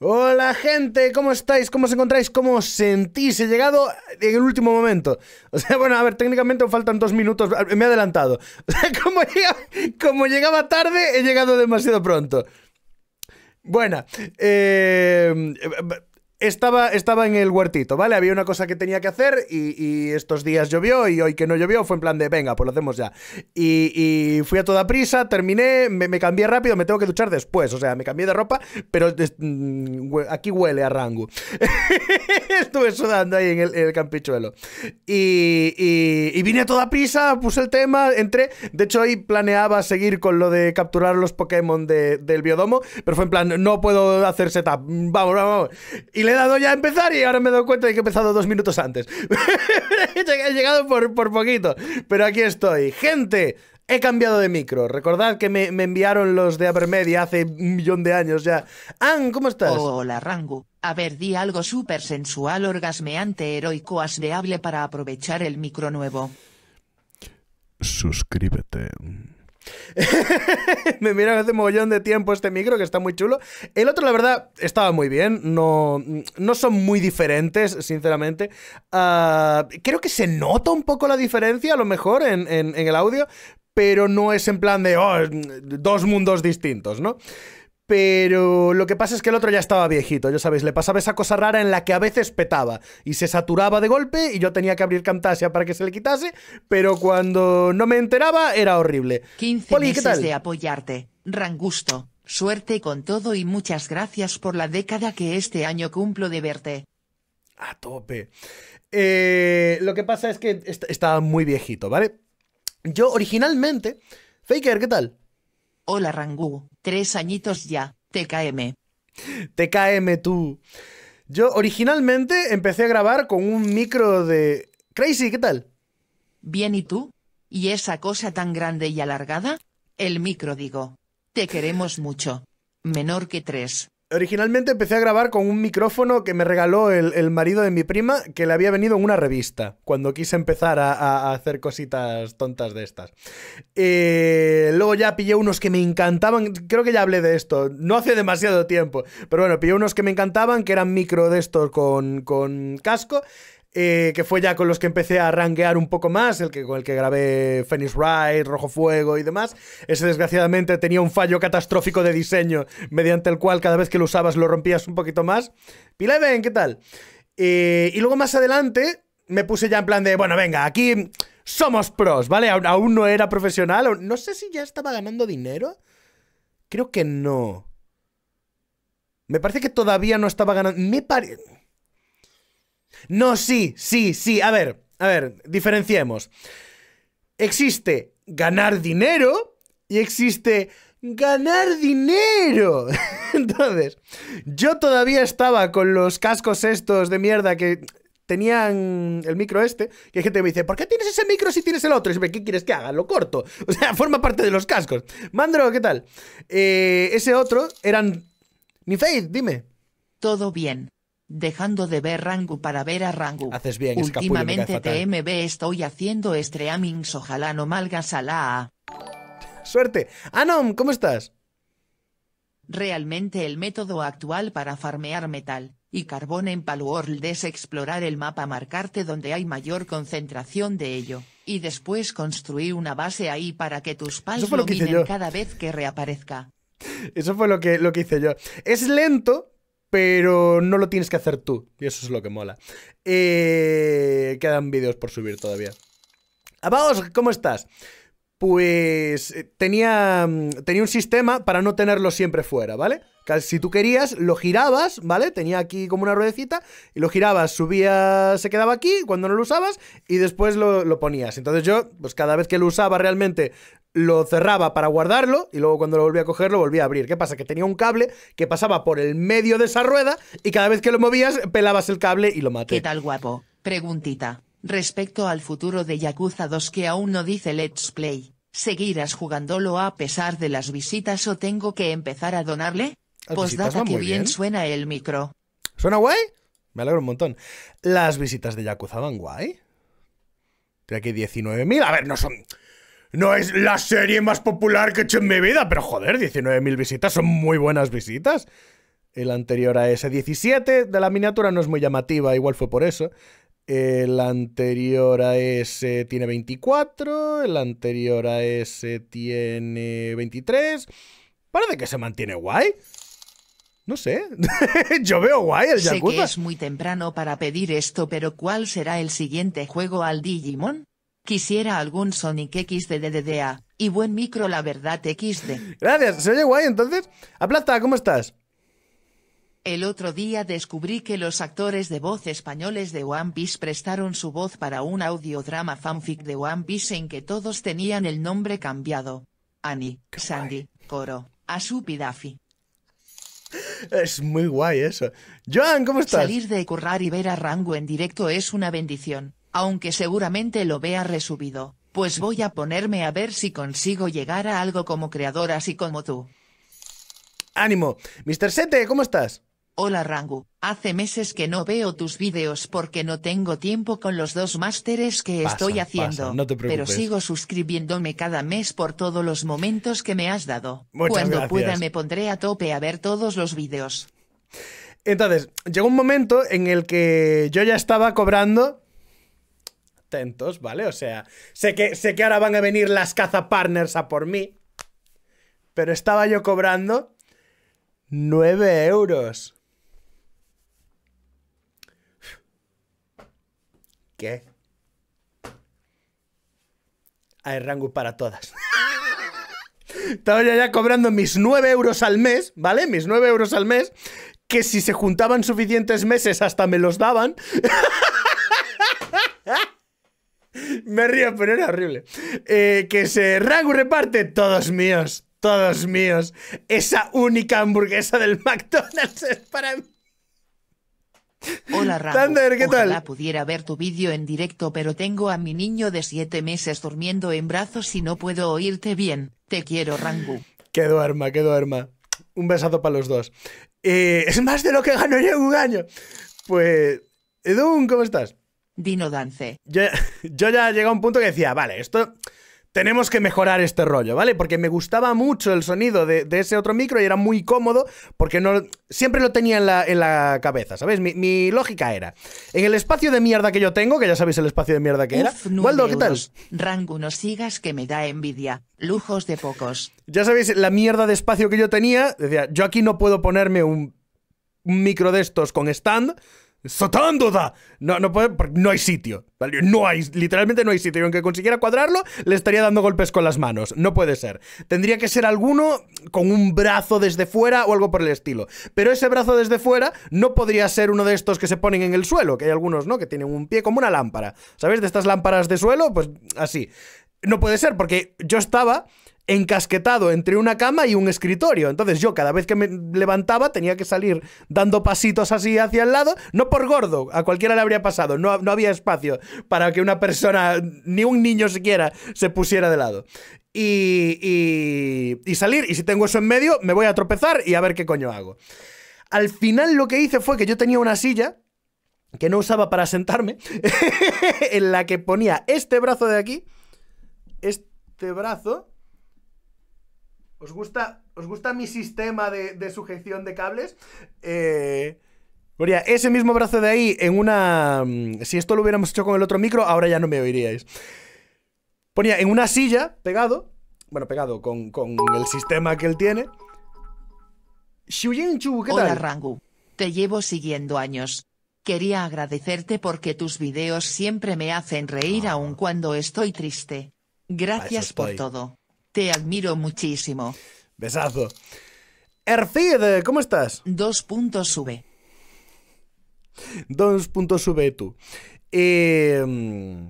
Hola gente, ¿cómo estáis? ¿Cómo os encontráis? ¿Cómo os sentís? He llegado en el último momento. O sea, bueno, a ver, técnicamente faltan dos minutos. Ah, me he adelantado. O sea, como llegaba, como llegaba tarde, he llegado demasiado pronto. Bueno, eh, eh estaba, estaba en el huertito, ¿vale? Había una cosa que tenía que hacer y, estos días llovió y hoy que no llovió fue en plan de, venga, pues lo hacemos ya. Y, fui a toda prisa, terminé, me, cambié rápido, me tengo que duchar después, o sea, me cambié de ropa, pero mm, aquí huele a rango. Estuve sudando ahí en el, campichuelo. Y, vine a toda prisa, puse el tema, entré. De hecho, ahí planeaba seguir con lo de capturar los Pokémon de, del biodomo, pero fue en plan, no puedo hacer setup, vamos, vamos. Y he dado ya a empezar y ahora me doy cuenta de que he empezado dos minutos antes. he llegado por, poquito, pero aquí estoy. Gente, He cambiado de micro. Recordad que me, enviaron los de Avermedia hace un millón de años ya. Ann, ¿cómo estás? Hola, Rangu. A ver, di algo súper sensual, orgasmeante, heroico, asveable para aprovechar el micro nuevo. Suscríbete. me miran hace mogollón de tiempo este micro, que está muy chulo. El otro, la verdad, estaba muy bien. No, no son muy diferentes, sinceramente. Ah, creo que se nota un poco la diferencia, a lo mejor, en, en, el audio, pero no es en plan de oh, dos mundos distintos, ¿no? Pero lo que pasa es que el otro ya estaba viejito, ya sabéis, le pasaba esa cosa rara en la que a veces petaba y se saturaba de golpe y yo tenía que abrir Camtasia para que se le quitase, pero cuando no me enteraba era horrible. 15 Poli, de apoyarte, Rangusto. Suerte con todo y muchas gracias por la década que este año cumplo de verte. A tope. Eh, lo que pasa es que estaba muy viejito, ¿vale? Yo originalmente... Faker, ¿qué tal? Hola Rangú, tres añitos ya, TKM. TKM tú. Yo originalmente empecé a grabar con un micro de... Crazy, ¿qué tal? Bien, ¿y tú? ¿Y esa cosa tan grande y alargada? El micro digo. Te queremos mucho. Menor que tres. Originalmente empecé a grabar con un micrófono que me regaló el, marido de mi prima, que le había venido en una revista, cuando quise empezar a, hacer cositas tontas de estas. Eh, luego ya pillé unos que me encantaban, creo que ya hablé de esto, no hace demasiado tiempo, pero bueno, pillé unos que me encantaban, que eran micro de estos con, con casco. Eh, que fue ya con los que empecé a ranguear un poco más, el que, con el que grabé Phoenix Ride, Rojo Fuego y demás. Ese desgraciadamente tenía un fallo catastrófico de diseño, mediante el cual cada vez que lo usabas lo rompías un poquito más. Pileven, ¿qué tal? Eh, y luego más adelante me puse ya en plan de, bueno, venga, aquí somos pros, ¿vale? Aún, no era profesional, no sé si ya estaba ganando dinero. Creo que no. Me parece que todavía no estaba ganando. Me parece. No, sí, sí, sí. A ver, a ver, diferenciemos. Existe ganar dinero y existe ganar dinero. Entonces, yo todavía estaba con los cascos estos de mierda que tenían el micro este, que hay gente que me dice, ¿por qué tienes ese micro si tienes el otro? Y dice, ¿qué quieres que haga? Lo corto. O sea, forma parte de los cascos. Mandro, ¿qué tal? Eh, ese otro eran... Mi Faith, dime. Todo bien dejando de ver Rangu para ver a Rangu. Haces bien, Últimamente TMB estoy haciendo streamings, ojalá no malgas a Suerte. Anom, ¿cómo estás? Realmente el método actual para farmear metal y carbón en Palworld es explorar el mapa, marcarte donde hay mayor concentración de ello, y después construir una base ahí para que tus pals lo, lo cada vez que reaparezca. Eso fue lo que, lo que hice yo. Es lento, pero no lo tienes que hacer tú. Y eso es lo que mola. Eh, quedan vídeos por subir todavía. vamos ¿cómo estás? Pues eh, tenía, mm, tenía un sistema para no tenerlo siempre fuera, ¿vale? Si tú querías, lo girabas, ¿vale? Tenía aquí como una ruedecita y lo girabas, subía, se quedaba aquí cuando no lo usabas y después lo, lo ponías. Entonces yo, pues cada vez que lo usaba realmente lo cerraba para guardarlo y luego cuando lo volví a coger lo volví a abrir. ¿Qué pasa? Que tenía un cable que pasaba por el medio de esa rueda y cada vez que lo movías pelabas el cable y lo maté. ¿Qué tal guapo? Preguntita. Respecto al futuro de Yakuza 2 que aún no dice Let's Play, ¿seguirás jugándolo a pesar de las visitas o tengo que empezar a donarle? pues que bien, bien suena el micro. ¿Suena guay? Me alegro un montón. Las visitas de Yakuza van guay. Tiene aquí 19.000. A ver, no son no es la serie más popular que he hecho en mi vida, pero joder, 19.000 visitas son muy buenas visitas. El anterior a ese 17 de la miniatura no es muy llamativa, igual fue por eso. El anterior a ese tiene 24, el anterior a ese tiene 23. Parece que se mantiene guay. No sé. Yo veo guay el Yakuza. Sé que es muy temprano para pedir esto, pero ¿cuál será el siguiente juego al Digimon? Quisiera algún Sonic XD de DDA, y buen micro la verdad XD. Gracias, se oye guay entonces. Aplasta, ¿cómo estás? El otro día descubrí que los actores de voz españoles de One Piece prestaron su voz para un audiodrama fanfic de One Piece en que todos tenían el nombre cambiado. Annie, Sandy, Coro, Asupi Daffy. Es muy guay eso. Joan, ¿cómo estás? Salir de currar y ver a Rango en directo es una bendición aunque seguramente lo vea resubido, pues voy a ponerme a ver si consigo llegar a algo como creador así como tú. ¡Ánimo! Mr. Sete, ¿cómo estás? Hola Rangu, hace meses que no veo tus vídeos porque no tengo tiempo con los dos másteres que estoy haciendo, no pero sigo suscribiéndome cada mes por todos los momentos que me has dado. Cuando pueda me pondré a tope a ver todos los vídeos. Entonces, llegó un momento en el que yo ya estaba cobrando ¿vale? O sea, sé que, sé que ahora van a venir las cazapartners a por mí, pero estaba yo cobrando 9 euros. ¿Qué? Hay rango para todas. Estaba yo ya cobrando mis 9 euros al mes, ¿vale? Mis 9 euros al mes, que si se juntaban suficientes meses hasta me los daban. Me río, pero era horrible. Eh, que se Rango reparte, todos míos, todos míos. Esa única hamburguesa del McDonald's es para mí. Hola Rangu, Thunder, ¿qué Ojalá pudiera ver tu vídeo en directo pero tengo a mi niño de 7 meses durmiendo en brazos y no puedo oírte bien. Te quiero Rangu. Que duerma, que duerma. Un besazo para los dos. Eh, es más de lo que gano yo un año. Pues... Edun, ¿cómo estás? Dino Dance. Yo, ya llegué a un punto que decía, vale, esto tenemos que mejorar este rollo, ¿vale? Porque me gustaba mucho el sonido de, ese otro micro y era muy cómodo porque no, siempre lo tenía en la, cabeza, ¿sabes? Mi, lógica era, en el espacio de mierda que yo tengo, que ya sabéis el espacio de mierda que Uf, era, Waldo, ¿qué tal? Rango no sigas que me da envidia, lujos de pocos. Ya sabéis la mierda de espacio que yo tenía, decía, yo aquí no puedo ponerme un, un micro de estos con stand, Sotándoda. No, no puede, no hay sitio. No hay, literalmente no hay sitio. Y aunque consiguiera cuadrarlo, le estaría dando golpes con las manos. No puede ser. Tendría que ser alguno con un brazo desde fuera o algo por el estilo. Pero ese brazo desde fuera no podría ser uno de estos que se ponen en el suelo, que hay algunos, ¿no? Que tienen un pie como una lámpara. ¿Sabes? De estas lámparas de suelo, pues así. No puede ser, porque yo estaba encasquetado entre una cama y un escritorio. Entonces yo cada vez que me levantaba tenía que salir dando pasitos así hacia el lado, no por gordo, a cualquiera le habría pasado, no, había espacio para que una persona, ni un niño siquiera, se pusiera de lado. Y, y, y salir, y si tengo eso en medio, me voy a tropezar y a ver qué coño hago. Al final lo que hice fue que yo tenía una silla que no usaba para sentarme, en la que ponía este brazo de aquí, este brazo, ¿Os gusta, os gusta mi sistema de, sujeción de cables? Eh, ese mismo brazo de ahí, en una. Mm, si esto lo hubiéramos hecho con el otro micro, ahora ya no me oiríais. Ponía en una silla, pegado. Bueno, pegado con, el sistema que él tiene. Hola, Rangu. Te llevo siguiendo años. Quería agradecerte porque tus videos siempre me hacen reír ah. aun cuando estoy triste. Gracias por todo. Te admiro muchísimo. Besazo. Erfid, ¿cómo estás? Dos puntos sube. Dos puntos sube tú. Eh,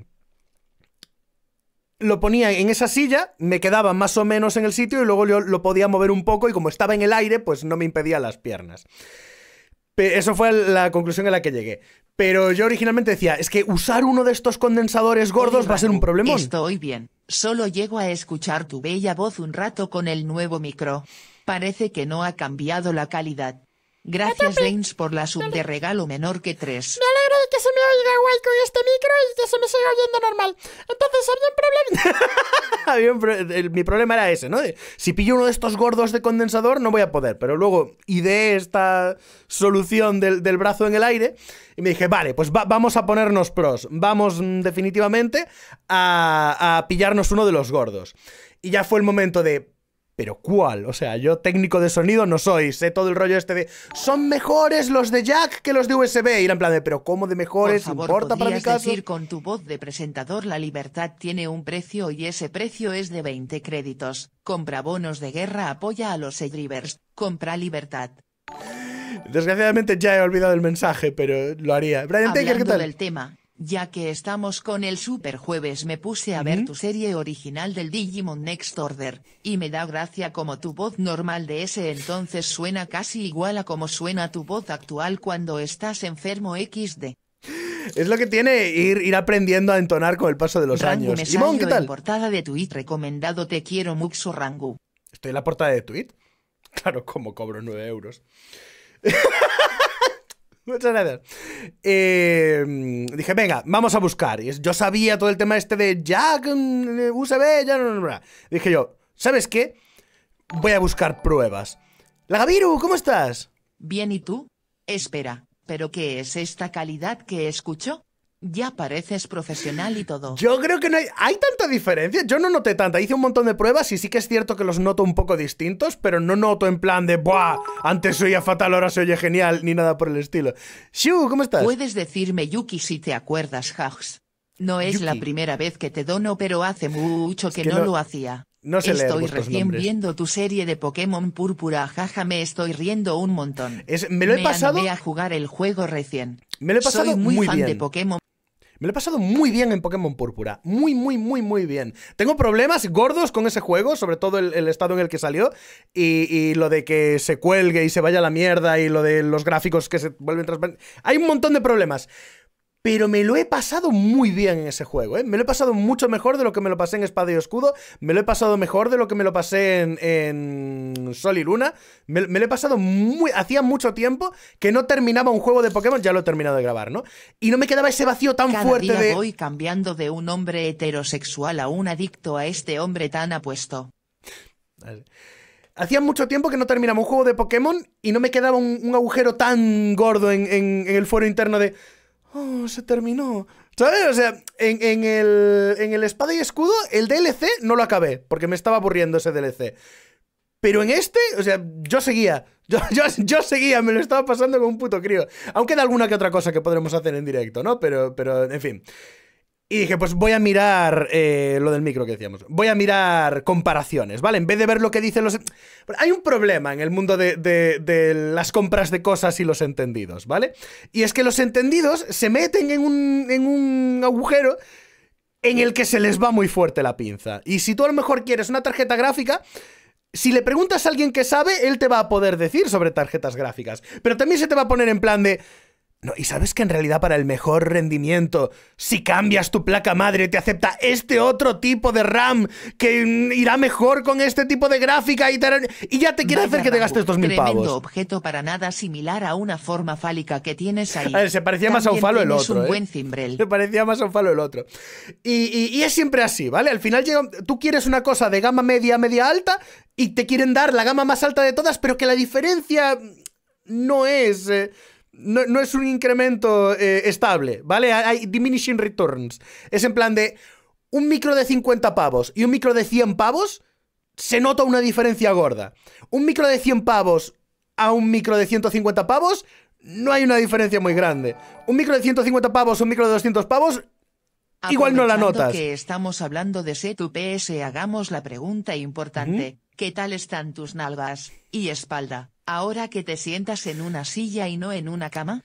lo ponía en esa silla, me quedaba más o menos en el sitio y luego lo podía mover un poco y como estaba en el aire, pues no me impedía las piernas. Eso fue la conclusión a la que llegué. Pero yo originalmente decía, es que usar uno de estos condensadores gordos va a ser un problema. Estoy bien. Solo llego a escuchar tu bella voz un rato con el nuevo micro. Parece que no ha cambiado la calidad. Gracias James, por la sub de regalo menor que 3. Me alegro de que se me oiga guay con este micro y que se me siga oyendo normal. Entonces había un problema. mi problema era ese, ¿no? si pillo uno de estos gordos de condensador no voy a poder, pero luego ideé esta solución del, brazo en el aire y me dije, vale, pues vamos a ponernos pros, vamos mm, definitivamente a pillarnos uno de los gordos. Y ya fue el momento de pero ¿cuál? O sea, yo técnico de sonido no soy, sé todo el rollo este de son mejores los de Jack que los de USB. Y era en plan de, pero ¿cómo de mejores? ¿Importa para mi caso? decir con tu voz de presentador la libertad tiene un precio y ese precio es de 20 créditos. Compra bonos de guerra, apoya a los Edrivers. Compra libertad. Desgraciadamente ya he olvidado el mensaje, pero lo haría. Brian Hablando ¿qué tal? del tema, ya que estamos con el super jueves me puse a ver tu serie original del Digimon Next Order, y me da gracia como tu voz normal de ese entonces suena casi igual a como suena tu voz actual cuando estás enfermo XD. Es lo que tiene ir, ir aprendiendo a entonar con el paso de los años. Simón, ¿qué tal? portada de tweet recomendado te quiero mucho ¿Estoy en la portada de tweet? Claro, como cobro 9 euros. Muchas gracias. Eh, dije, venga, vamos a buscar. Y yo sabía todo el tema este de Jack, mm, USB, ya no, no, Dije yo, ¿sabes qué? Voy a buscar pruebas. La ¿cómo estás? Bien, ¿y tú? Espera, ¿pero qué es esta calidad que escucho? Ya pareces profesional y todo. Yo creo que no hay, hay tanta diferencia. Yo no noté tanta. Hice un montón de pruebas y sí que es cierto que los noto un poco distintos, pero no noto en plan de, ¡buah! Antes oía fatal, ahora se oye genial, ni nada por el estilo. Shu, ¿cómo estás? Puedes decirme Yuki si te acuerdas, Hags. No es la primera vez que te dono, pero hace mucho que, no, lo hacía. No sé Estoy recién viendo tu serie de Pokémon Púrpura, jaja, me estoy riendo un montón. me lo he pasado. a jugar el juego recién. Me lo he pasado muy, de Pokémon. Me lo he pasado muy bien en Pokémon Púrpura. Muy, muy, muy, muy bien. Tengo problemas gordos con ese juego, sobre todo el, estado en el que salió. Y, y, lo de que se cuelgue y se vaya a la mierda y lo de los gráficos que se vuelven transparentes. Hay un montón de problemas. Pero me lo he pasado muy bien en ese juego, ¿eh? Me lo he pasado mucho mejor de lo que me lo pasé en Espada y Escudo. Me lo he pasado mejor de lo que me lo pasé en, Sol y Luna. Me, lo he pasado muy... Hacía mucho tiempo que no terminaba un juego de Pokémon. Ya lo he terminado de grabar, ¿no? Y no me quedaba ese vacío tan fuerte día de... voy cambiando de un hombre heterosexual a un adicto a este hombre tan apuesto. Hacía mucho tiempo que no terminaba un juego de Pokémon y no me quedaba un, agujero tan gordo en, en el foro interno de... Oh, se terminó. ¿Sabes? O sea, en, el, espada y escudo, el DLC no lo acabé, porque me estaba aburriendo ese DLC. Pero en este, o sea, yo seguía. Yo, seguía, me lo estaba pasando como un puto crío. Aunque da alguna que otra cosa que podremos hacer en directo, ¿no? Pero, pero en fin. Y dije, pues voy a mirar eh, lo del micro que decíamos. Voy a mirar comparaciones, ¿vale? En vez de ver lo que dicen los... Hay un problema en el mundo de, de, de, las compras de cosas y los entendidos, ¿vale? Y es que los entendidos se meten en un, en un agujero en el que se les va muy fuerte la pinza. Y si tú a lo mejor quieres una tarjeta gráfica, si le preguntas a alguien que sabe, él te va a poder decir sobre tarjetas gráficas. Pero también se te va a poner en plan de... No, y sabes que en realidad para el mejor rendimiento, si cambias tu placa madre, te acepta este otro tipo de RAM que irá mejor con este tipo de gráfica y, y ya te quiere hacer que te gastes 2.000 pavos. Tremendo objeto para nada similar a una forma fálica que tienes ahí. se parecía más a un falo el otro. Un ¿eh? buen cimbrel. Se parecía más a un falo el otro. Y, es siempre así, ¿vale? Al final llega, tú quieres una cosa de gama media, media alta y te quieren dar la gama más alta de todas, pero que la diferencia no es... Eh, no, es un incremento eh, estable, ¿vale? Hay diminishing returns. Es en plan de un micro de 50 pavos y un micro de 100 pavos, se nota una diferencia gorda. Un micro de 100 pavos a un micro de 150 pavos, no hay una diferencia muy grande. Un micro de 150 pavos, un micro de 200 pavos, igual no la notas. que estamos hablando de C2PS, hagamos la pregunta importante. ¿Qué tal están tus nalgas y espalda? ahora que te sientas en una silla y no en una cama?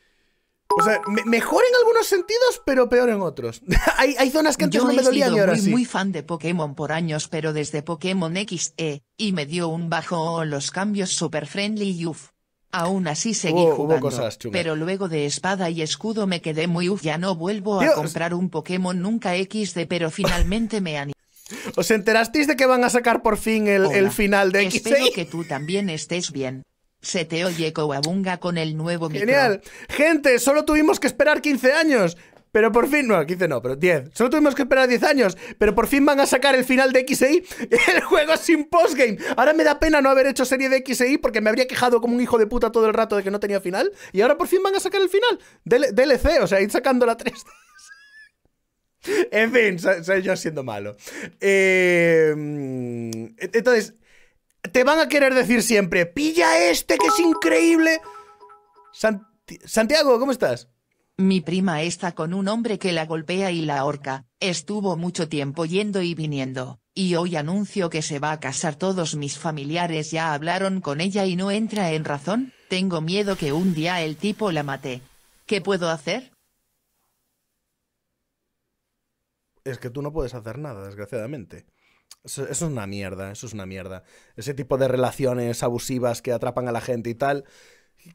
O sea, mejor en algunos sentidos, pero peor en otros. hay, zonas que antes no me dolían y ahora muy, muy fan de Pokémon por años, pero desde Pokémon XE, y me dio un bajo los cambios super friendly y uff. Aún así seguí jugando, pero luego de espada y escudo me quedé muy uff. Ya no vuelvo a comprar un Pokémon nunca XD, pero finalmente me animé. ¿Os enterasteis de que van a sacar por fin el, el final de XE? Espero que tú también estés bien. Se te oye Coabunga con el nuevo micro. Genial. Gente, solo tuvimos que esperar 15 años. Pero por fin, no, 15 no, pero 10. Solo tuvimos que esperar 10 años, pero por fin van a sacar el final de XI, el juego sin postgame. Ahora me da pena no haber hecho serie de XI porque me habría quejado como un hijo de puta todo el rato de que no tenía final. Y ahora por fin van a sacar el final. DLC, o sea, ir sacando la 3 en fin, soy yo siendo malo. Eh, mm, entonces, te van a querer decir siempre, pilla este que es increíble. Santiago, ¿cómo estás? Mi prima está con un hombre que la golpea y la ahorca, estuvo mucho tiempo yendo y viniendo, y hoy anuncio que se va a casar todos mis familiares ya hablaron con ella y no entra en razón, tengo miedo que un día el tipo la mate. ¿Qué puedo hacer? Es que tú no puedes hacer nada, desgraciadamente. Eso, es una mierda, eso es una mierda. Ese tipo de relaciones abusivas que atrapan a la gente y tal.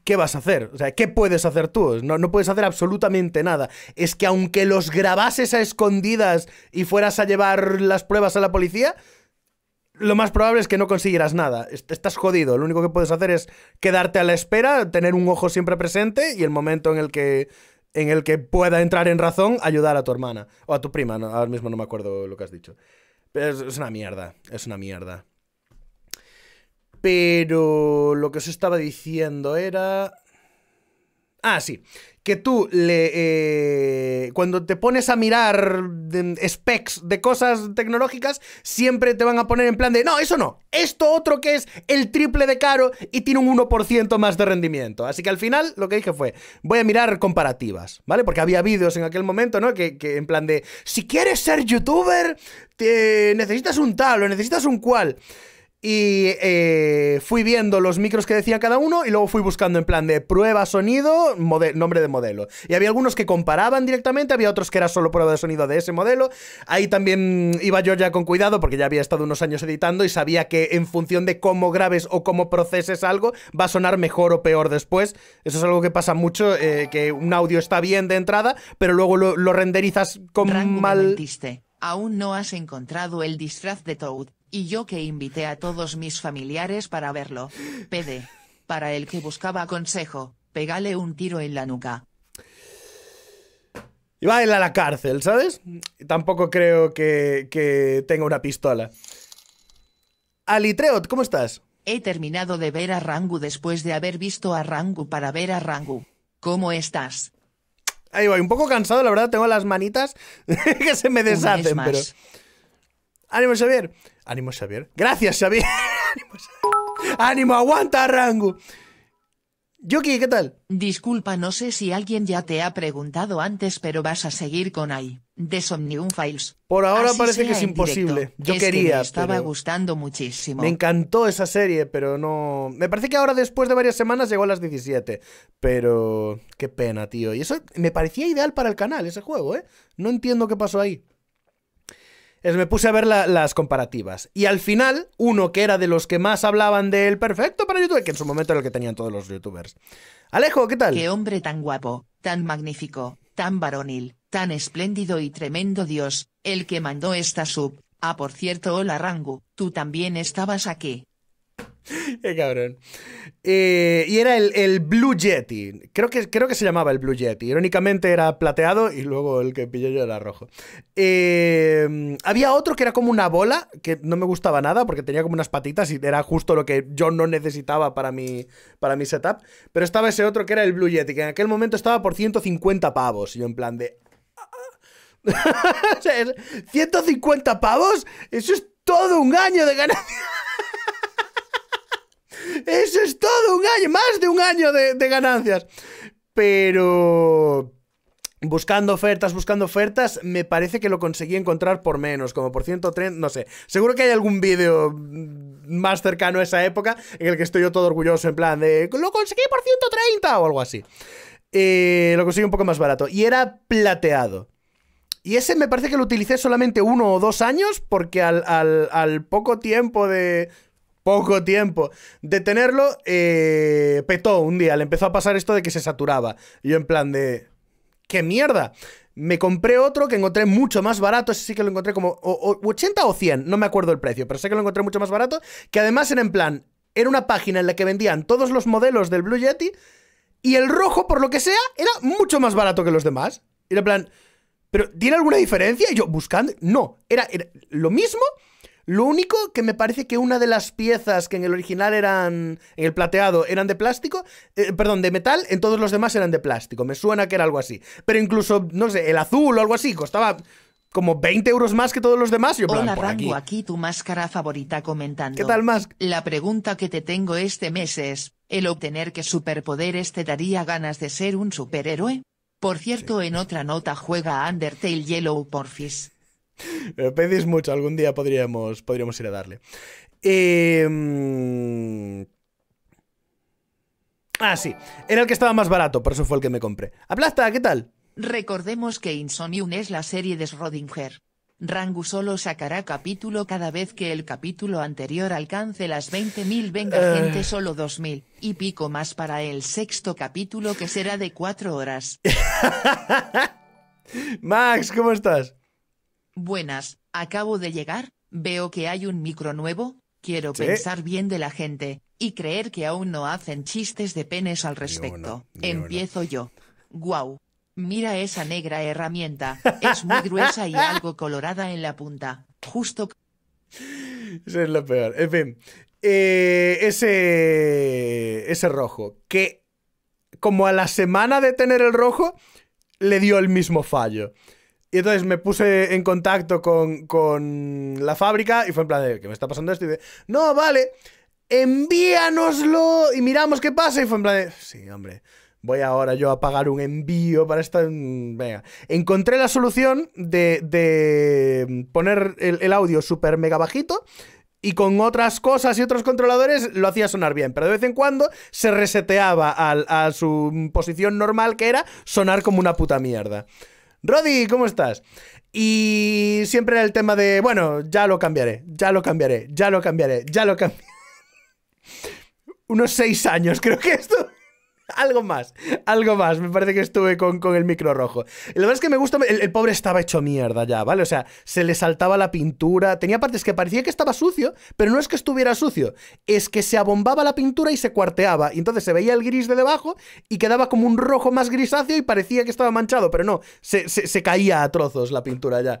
¿Qué vas a hacer? O sea, ¿qué puedes hacer tú? No, puedes hacer absolutamente nada. Es que aunque los grabases a escondidas y fueras a llevar las pruebas a la policía, lo más probable es que no consiguieras nada. Estás jodido. Lo único que puedes hacer es quedarte a la espera, tener un ojo siempre presente y el momento en el que en el que pueda entrar en razón, ayudar a tu hermana o a tu prima. ahora mismo no me acuerdo lo que has dicho. Es, una mierda, es una mierda. Pero lo que os estaba diciendo era... Ah, sí, que tú le eh, cuando te pones a mirar specs de cosas tecnológicas, siempre te van a poner en plan de no, eso no, esto otro que es el triple de caro y tiene un 1% más de rendimiento. Así que al final lo que dije fue, voy a mirar comparativas, ¿vale? Porque había vídeos en aquel momento, ¿no? Que, que en plan de, si quieres ser youtuber, te necesitas un tal necesitas un cual. Y eh, fui viendo los micros que decía cada uno y luego fui buscando en plan de prueba sonido, nombre de modelo. Y había algunos que comparaban directamente, había otros que era solo prueba de sonido de ese modelo. Ahí también iba yo ya con cuidado porque ya había estado unos años editando y sabía que en función de cómo grabes o cómo proceses algo, va a sonar mejor o peor después. Eso es algo que pasa mucho, eh, que un audio está bien de entrada, pero luego lo, renderizas con mal... Aún no has encontrado el disfraz de Toad y yo que invité a todos mis familiares para verlo. Pede, Para el que buscaba consejo, pegale un tiro en la nuca. Y va a a la cárcel, ¿sabes? Tampoco creo que, que tenga una pistola. Alitreot, ¿cómo estás? He terminado de ver a Rangu después de haber visto a Rangu para ver a Rangu. ¿Cómo estás? Ahí voy, un poco cansado, la verdad, tengo las manitas que se me deshacen, pero... Ánimo, Xavier. Ánimo, Xavier. Gracias, Xavier. Ánimo, Ánimo, aguanta, Rango. Yuki, ¿qué tal? Disculpa, no sé si alguien ya te ha preguntado antes, pero vas a seguir con ahí, de Somnium Files. Por ahora parece que es imposible. Yo quería. Me encantó esa serie, pero no. Me parece que ahora, después de varias semanas, llegó a las 17. Pero. Qué pena, tío. Y eso me parecía ideal para el canal, ese juego, ¿eh? No entiendo qué pasó ahí me puse a ver las comparativas. Y al final, uno que era de los que más hablaban del perfecto para YouTube, que en su momento era el que tenían todos los youtubers. Alejo, ¿qué tal? Qué hombre tan guapo, tan magnífico, tan varonil, tan espléndido y tremendo Dios, el que mandó esta sub. Ah, por cierto, hola Rangu, tú también estabas aquí. Qué cabrón. Eh, y era el, Blue Yeti. Creo que, creo que se llamaba el Blue Jetty. Irónicamente era plateado y luego el que pillé yo era rojo. Em, había otro que era como una bola, que no me gustaba nada porque tenía como unas patitas y era justo lo que yo no necesitaba para mi, para mi setup. Pero estaba ese otro que era el Blue Yeti, que en aquel momento estaba por 150 pavos. Y yo en plan de... 150 ah, ah". pavos, eso es todo un año de ganancia. Eso es todo, un año, más de un año de, ganancias. Pero... Buscando ofertas, buscando ofertas, me parece que lo conseguí encontrar por menos, como por 130, no sé. Seguro que hay algún vídeo más cercano a esa época en el que estoy yo todo orgulloso, en plan de lo conseguí por 130 o algo así. Eh, lo conseguí un poco más barato. Y era plateado. Y ese me parece que lo utilicé solamente uno o dos años, porque al poco tiempo de poco tiempo de tenerlo, eh, petó un día. Le empezó a pasar esto de que se saturaba. Y yo en plan de... ¡Qué mierda! Me compré otro que encontré mucho más barato, ese sí que lo encontré como 80 o 100, no me acuerdo el precio, pero sé que lo encontré mucho más barato, que además era en plan, era una página en la que vendían todos los modelos del Blue Yeti y el rojo, por lo que sea, era mucho más barato que los demás. y en plan, ¿pero tiene alguna diferencia? Y yo buscando, no, era lo mismo, lo único que me parece que una de las piezas que en el original eran, en el plateado, eran de plástico, eh, perdón, de metal, en todos los demás eran de plástico. Me suena que era algo así. Pero incluso, no sé, el azul o algo así, costaba como 20 euros más que todos los demás. Yo, Hola Rango, aquí. tu máscara favorita comentando. ¿Qué tal, más? La pregunta que te tengo este mes es, ¿el obtener qué superpoderes te daría ganas de ser un superhéroe? Por cierto, en otra nota juega Undertale Yellow Porfis. Eh, pedís mucho, algún día podríamos, podríamos ir a darle. Em, ah, sí. Era el que estaba más barato, por eso fue el que me compré. Aplasta, ¿qué tal? Recordemos que Insomnium es la serie de Schrödinger. Rangu solo sacará capítulo cada vez que el capítulo anterior alcance las 20.000 venga eh. gente solo 2.000, y pico más para el sexto capítulo que será de 4 horas. Max, ¿cómo estás? Buenas, acabo de llegar, veo que hay un micro nuevo, quiero pensar bien de la gente, y creer que aún no hacen chistes de penes al respecto. Empiezo yo. Guau. Mira esa negra herramienta, es muy gruesa y algo colorada en la punta. Justo... Eso es lo peor. En fin, eh, ese, ese rojo, que como a la semana de tener el rojo, le dio el mismo fallo. Y entonces me puse en contacto con, la fábrica y fue en plan de, ¿qué me está pasando esto? Y de, no, vale, envíanoslo y miramos qué pasa. Y fue en plan de, sí, hombre, voy ahora yo a pagar un envío para esta... Mm, venga. Encontré la solución de, poner el, audio súper mega bajito y con otras cosas y otros controladores lo hacía sonar bien, pero de vez en cuando se reseteaba a, a su posición normal que era sonar como una puta mierda. ¡Roddy! ¿cómo estás? Y siempre el tema de, bueno, ya lo cambiaré, ya lo cambiaré, ya lo cambiaré, ya lo cambiaré. Unos seis años creo que esto algo más, algo más. Me parece que estuve con, el micro rojo. La verdad es que me gusta. El, pobre estaba hecho mierda ya, ¿vale? O sea, se le saltaba la pintura. Tenía partes que parecía que estaba sucio, pero no es que estuviera sucio. Es que se abombaba la pintura y se cuarteaba. Y entonces se veía el gris de debajo y quedaba como un rojo más grisáceo y parecía que estaba manchado, pero no. Se, caía a trozos la pintura ya.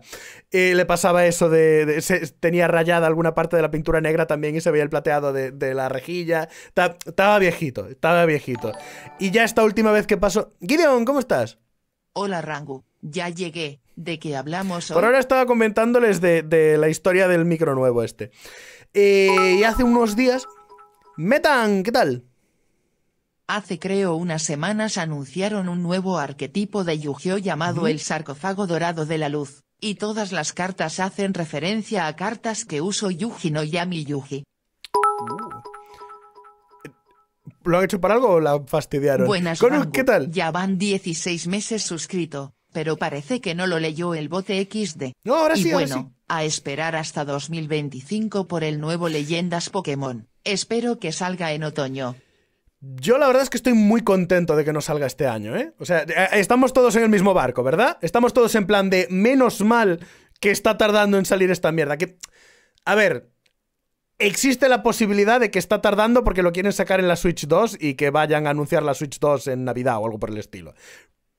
Eh, le pasaba eso de. tenía rayada alguna parte de la pintura negra también y se veía el plateado de, de la rejilla. Estaba viejito, estaba viejito. Y ya esta última vez que paso... Gideon, ¿cómo estás? Hola Rangu, ya llegué. ¿De qué hablamos hoy? Por ahora estaba comentándoles de, la historia del micro nuevo este. Eh, y hace unos días... Metan, ¿qué tal? Hace creo unas semanas anunciaron un nuevo arquetipo de Yu-Gi-Oh llamado el sarcófago dorado de la luz, y todas las cartas hacen referencia a cartas que uso Yuji no Yami Yuji. ¿Lo han hecho para algo o la fastidiaron? Buenas, ¿qué tal? Ya van 16 meses suscrito, pero parece que no lo leyó el bote XD. No, ahora sí, bueno, a esperar hasta 2025 por el nuevo Leyendas Pokémon. Espero que salga en otoño. Yo la verdad es que estoy muy contento de que no salga este año, ¿eh? O sea, eh, estamos todos en el mismo barco, ¿verdad? Estamos todos en plan de menos mal que está tardando en salir esta mierda. Que, a ver, Existe la posibilidad de que está tardando porque lo quieren sacar en la Switch 2 y que vayan a anunciar la Switch 2 en Navidad o algo por el estilo.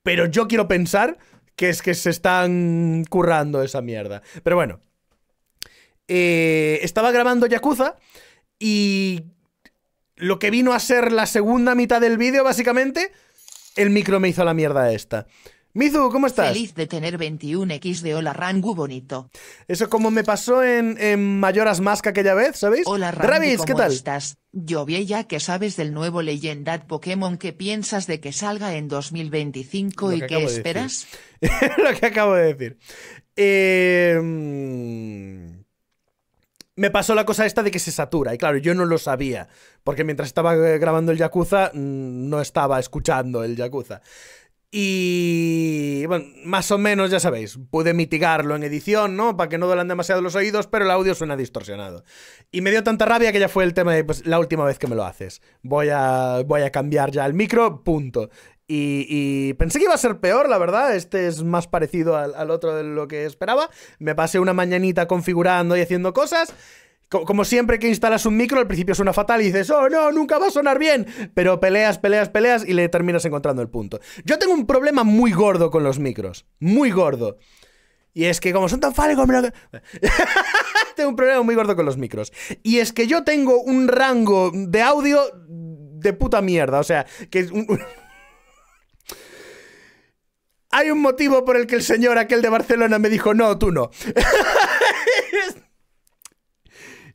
Pero yo quiero pensar que es que se están currando esa mierda. Pero bueno. Eh, estaba grabando Yakuza y lo que vino a ser la segunda mitad del vídeo, básicamente, el micro me hizo la mierda esta. Mizu, ¿cómo estás? Feliz de tener 21x de Hola Rangu bonito. Eso como me pasó en, en Mayoras Mask aquella vez, ¿sabéis? Hola Rangu, ¿qué tal? estás? Yo vi ya que sabes del nuevo Legendad Pokémon que piensas de que salga en 2025 y qué esperas. Lo que acabo de decir. Eh me pasó la cosa esta de que se satura. Y claro, yo no lo sabía. Porque mientras estaba eh, grabando el Yakuza, mm, no estaba escuchando el Yakuza. Y bueno, más o menos, ya sabéis, pude mitigarlo en edición, ¿no? Para que no dolan demasiado los oídos, pero el audio suena distorsionado. Y me dio tanta rabia que ya fue el tema de, pues, la última vez que me lo haces. Voy a, voy a cambiar ya el micro, punto. Y, pensé que iba a ser peor, la verdad. Este es más parecido al, al otro de lo que esperaba. Me pasé una mañanita configurando y haciendo cosas. Como siempre que instalas un micro, al principio suena fatal y dices, oh no, nunca va a sonar bien. Pero peleas, peleas, peleas y le terminas encontrando el punto. Yo tengo un problema muy gordo con los micros. Muy gordo. Y es que como son tan fálicos, tengo un problema muy gordo con los micros. Y es que yo tengo un rango de audio de puta mierda. O sea, que Hay un motivo por el que el señor aquel de Barcelona me dijo, no, tú no.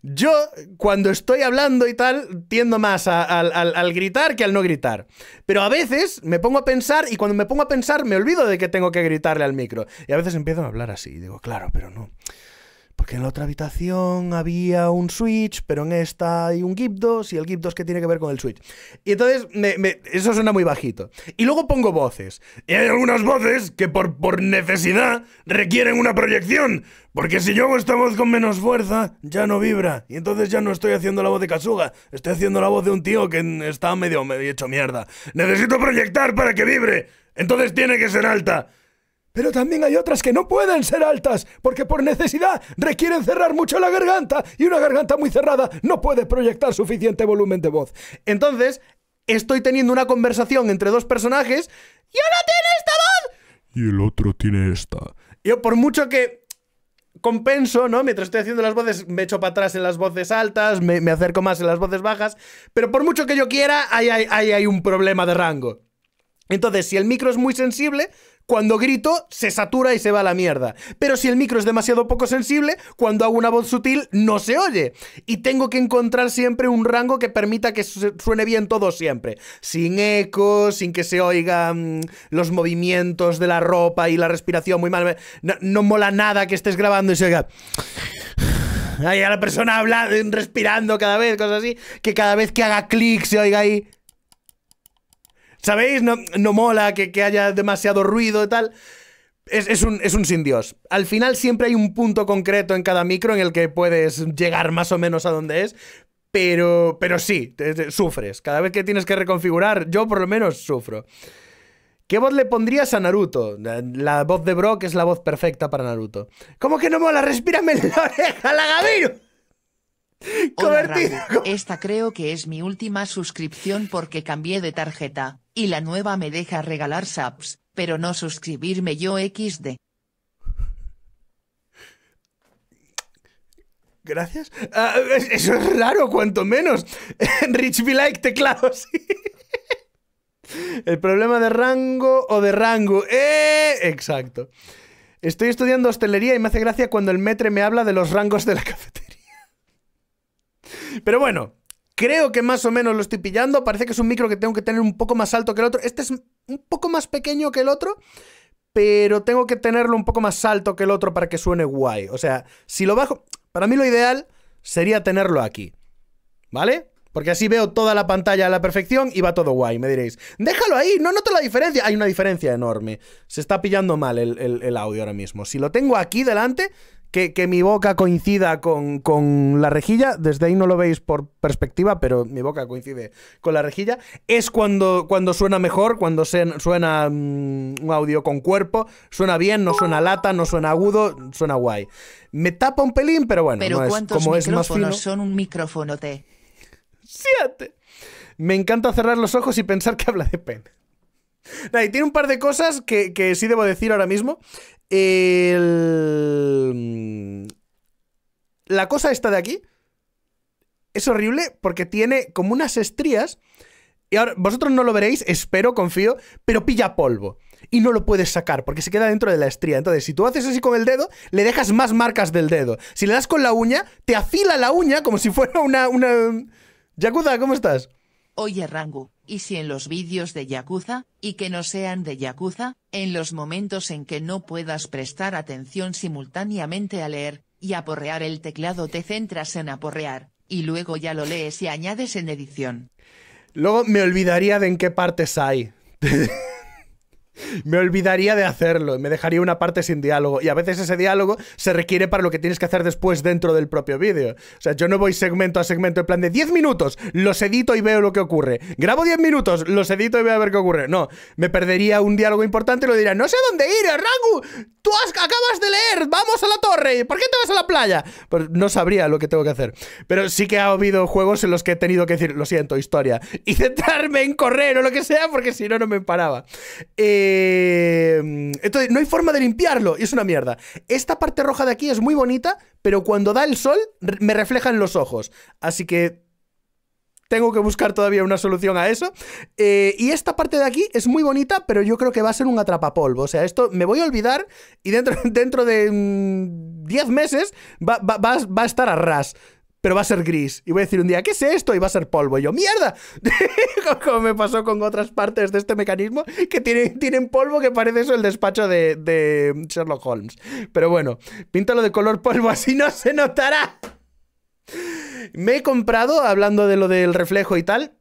Yo, cuando estoy hablando y tal, tiendo más al gritar que al no gritar. Pero a veces me pongo a pensar y cuando me pongo a pensar me olvido de que tengo que gritarle al micro. Y a veces empiezo a hablar así y digo, claro, pero no. Porque en la otra habitación había un Switch, pero en esta hay un git2 y el git2 que tiene que ver con el Switch. Y entonces eso suena muy bajito. Y luego pongo voces. Y hay algunas voces que por, por necesidad requieren una proyección. Porque si yo hago esta voz con menos fuerza, ya no vibra. Y entonces ya no estoy haciendo la voz de Kasuga. Estoy haciendo la voz de un tío que está medio, medio hecho mierda. Necesito proyectar para que vibre. Entonces tiene que ser alta. Pero también hay otras que no pueden ser altas, porque por necesidad requieren cerrar mucho la garganta y una garganta muy cerrada no puede proyectar suficiente volumen de voz. Entonces, estoy teniendo una conversación entre dos personajes y uno tiene esta voz y el otro tiene esta. Yo por mucho que compenso, ¿no? Mientras estoy haciendo las voces, me echo para atrás en las voces altas, me, acerco más en las voces bajas, pero por mucho que yo quiera, ahí hay, hay, hay, un problema de rango. Entonces, si el micro es muy sensible, cuando grito, se satura y se va a la mierda. Pero si el micro es demasiado poco sensible, cuando hago una voz sutil, no se oye. Y tengo que encontrar siempre un rango que permita que suene bien todo siempre. Sin eco, sin que se oigan los movimientos de la ropa y la respiración muy mal. No, mola nada que estés grabando y se oiga... Ahí a la persona habla respirando cada vez, cosas así. Que cada vez que haga clic se oiga ahí... ¿Sabéis? No, no mola que, que, haya demasiado ruido y tal. Es, un, sin Dios. Al final siempre hay un punto concreto en cada micro en el que puedes llegar más o menos a donde es, pero, pero sí, sufres. Cada vez que tienes que reconfigurar, yo por lo menos sufro. ¿Qué voz le pondrías a Naruto? La voz de Brock es la voz perfecta para Naruto. ¿Cómo que no mola? Respírame en la oreja, Esta creo que es mi última suscripción porque cambié de tarjeta. Y la nueva me deja regalar subs, pero no suscribirme yo XD. Gracias. Ah, eso es raro, cuanto menos. Rich be like teclados. El problema de rango o de rango. ¡Eh! Exacto. Estoy estudiando hostelería y me hace gracia cuando el metre me habla de los rangos de la cafetería. Pero bueno, Creo que más o menos lo estoy pillando. Parece que es un micro que tengo que tener un poco más alto que el otro. Este es un poco más pequeño que el otro, pero tengo que tenerlo un poco más alto que el otro para que suene guay. O sea, si lo bajo... Para mí lo ideal sería tenerlo aquí. ¿Vale? Porque así veo toda la pantalla a la perfección y va todo guay. Me diréis, déjalo ahí, no noto la diferencia. Hay una diferencia enorme. Se está pillando mal el, audio ahora mismo. Si lo tengo aquí delante, que, mi boca coincida con, la rejilla, desde ahí no lo veis por perspectiva, pero mi boca coincide con la rejilla, es cuando, cuando suena mejor, cuando se, suena mm, un audio con cuerpo, suena bien, no suena lata, no suena agudo, suena guay. Me tapa un pelín, pero bueno, pero es, como es son un micrófono T? Siete. Me encanta cerrar los ojos y pensar que habla de pen. y tiene un par de cosas que, que sí debo decir ahora mismo. El... Mm, la cosa esta de aquí es horrible porque tiene como unas estrías. Y ahora, vosotros no lo veréis, espero, confío, pero pilla polvo. Y no lo puedes sacar porque se queda dentro de la estría. Entonces, si tú haces así con el dedo, le dejas más marcas del dedo. Si le das con la uña, te afila la uña como si fuera una. una... Mm, Yakuza, ¿cómo estás? Oye Rangu, ¿y si en los vídeos de Yakuza, y que no sean de Yakuza, en los momentos en que no puedas prestar atención simultáneamente a leer, y aporrear el teclado te centras en aporrear, y luego ya lo lees y añades en edición? Luego me olvidaría de en qué partes hay. me olvidaría de hacerlo, me dejaría una parte sin diálogo. Y a veces ese diálogo se requiere para lo que tienes que hacer después dentro del propio vídeo. O sea, yo no voy segmento a segmento en plan de 10 minutos, los edito y veo lo que ocurre. Grabo 10 minutos, los edito y veo a ver qué ocurre. No, me perdería un diálogo importante y lo diría, no sé dónde ir, Rangu, tú has, acabas de leer, vamos a la torre, ¿por qué te vas a la playa? Pues no sabría lo que tengo que hacer. Pero sí que ha habido juegos en los que he tenido que decir, lo siento, historia, y centrarme en correr o lo que sea, porque si no, no me paraba. Eh, eh, entonces, no hay forma de limpiarlo y es una mierda. Esta parte roja de aquí es muy bonita, pero cuando da el sol me refleja en los ojos. Así que tengo que buscar todavía una solución a eso. Eh, y esta parte de aquí es muy bonita, pero yo creo que va a ser un atrapapolvo. O sea, esto me voy a olvidar y dentro, dentro de 10 mm, meses va, va, a estar a ras pero va a ser gris. Y voy a decir un día, ¿qué es esto? Y va a ser polvo. Y yo, ¡mierda! Como me pasó con otras partes de este mecanismo, que tienen, tienen polvo que parece eso el despacho de, Sherlock Holmes. Pero bueno, píntalo de color polvo, así no se notará. Me he comprado, hablando de lo del reflejo y tal,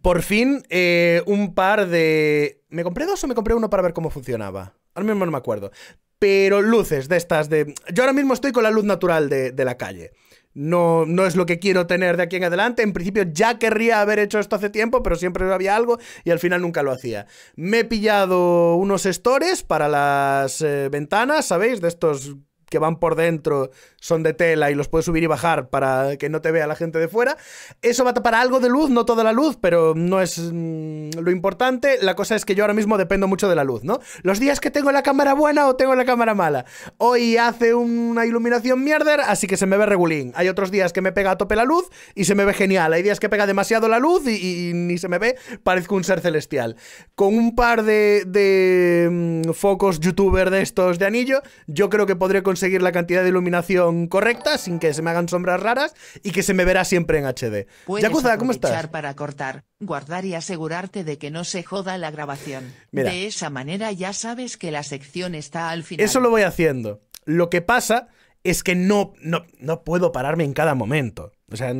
por fin eh, un par de... ¿Me compré dos o me compré uno para ver cómo funcionaba? Ahora mismo no me acuerdo. Pero luces de estas de... Yo ahora mismo estoy con la luz natural de la calle no, es lo que quiero tener de aquí en adelante. En principio ya querría haber hecho esto hace tiempo, pero siempre había algo y al final nunca lo hacía. Me he pillado unos stores para las eh, ventanas, ¿sabéis? De estos que van por dentro son de tela y los puedes subir y bajar para que no te vea la gente de fuera. Eso va a tapar algo de luz, no toda la luz, pero no es mm, lo importante. La cosa es que yo ahora mismo dependo mucho de la luz, ¿no? Los días que tengo la cámara buena o tengo la cámara mala. Hoy hace una iluminación mierder, así que se me ve regulín. Hay otros días que me pega a tope la luz y se me ve genial. Hay días que pega demasiado la luz y, ni se me ve, parezco un ser celestial. Con un par de, mm, focos youtuber de estos de anillo, yo creo que podré conseguir seguir la cantidad de iluminación correcta sin que se me hagan sombras raras y que se me verá siempre en HD. Ya Yakuza, ¿cómo estás? para cortar, guardar y asegurarte de que no se joda la grabación. de esa manera ya sabes que la sección está al final. Eso lo voy haciendo. Lo que pasa es que no, no, no puedo pararme en cada momento. O sea,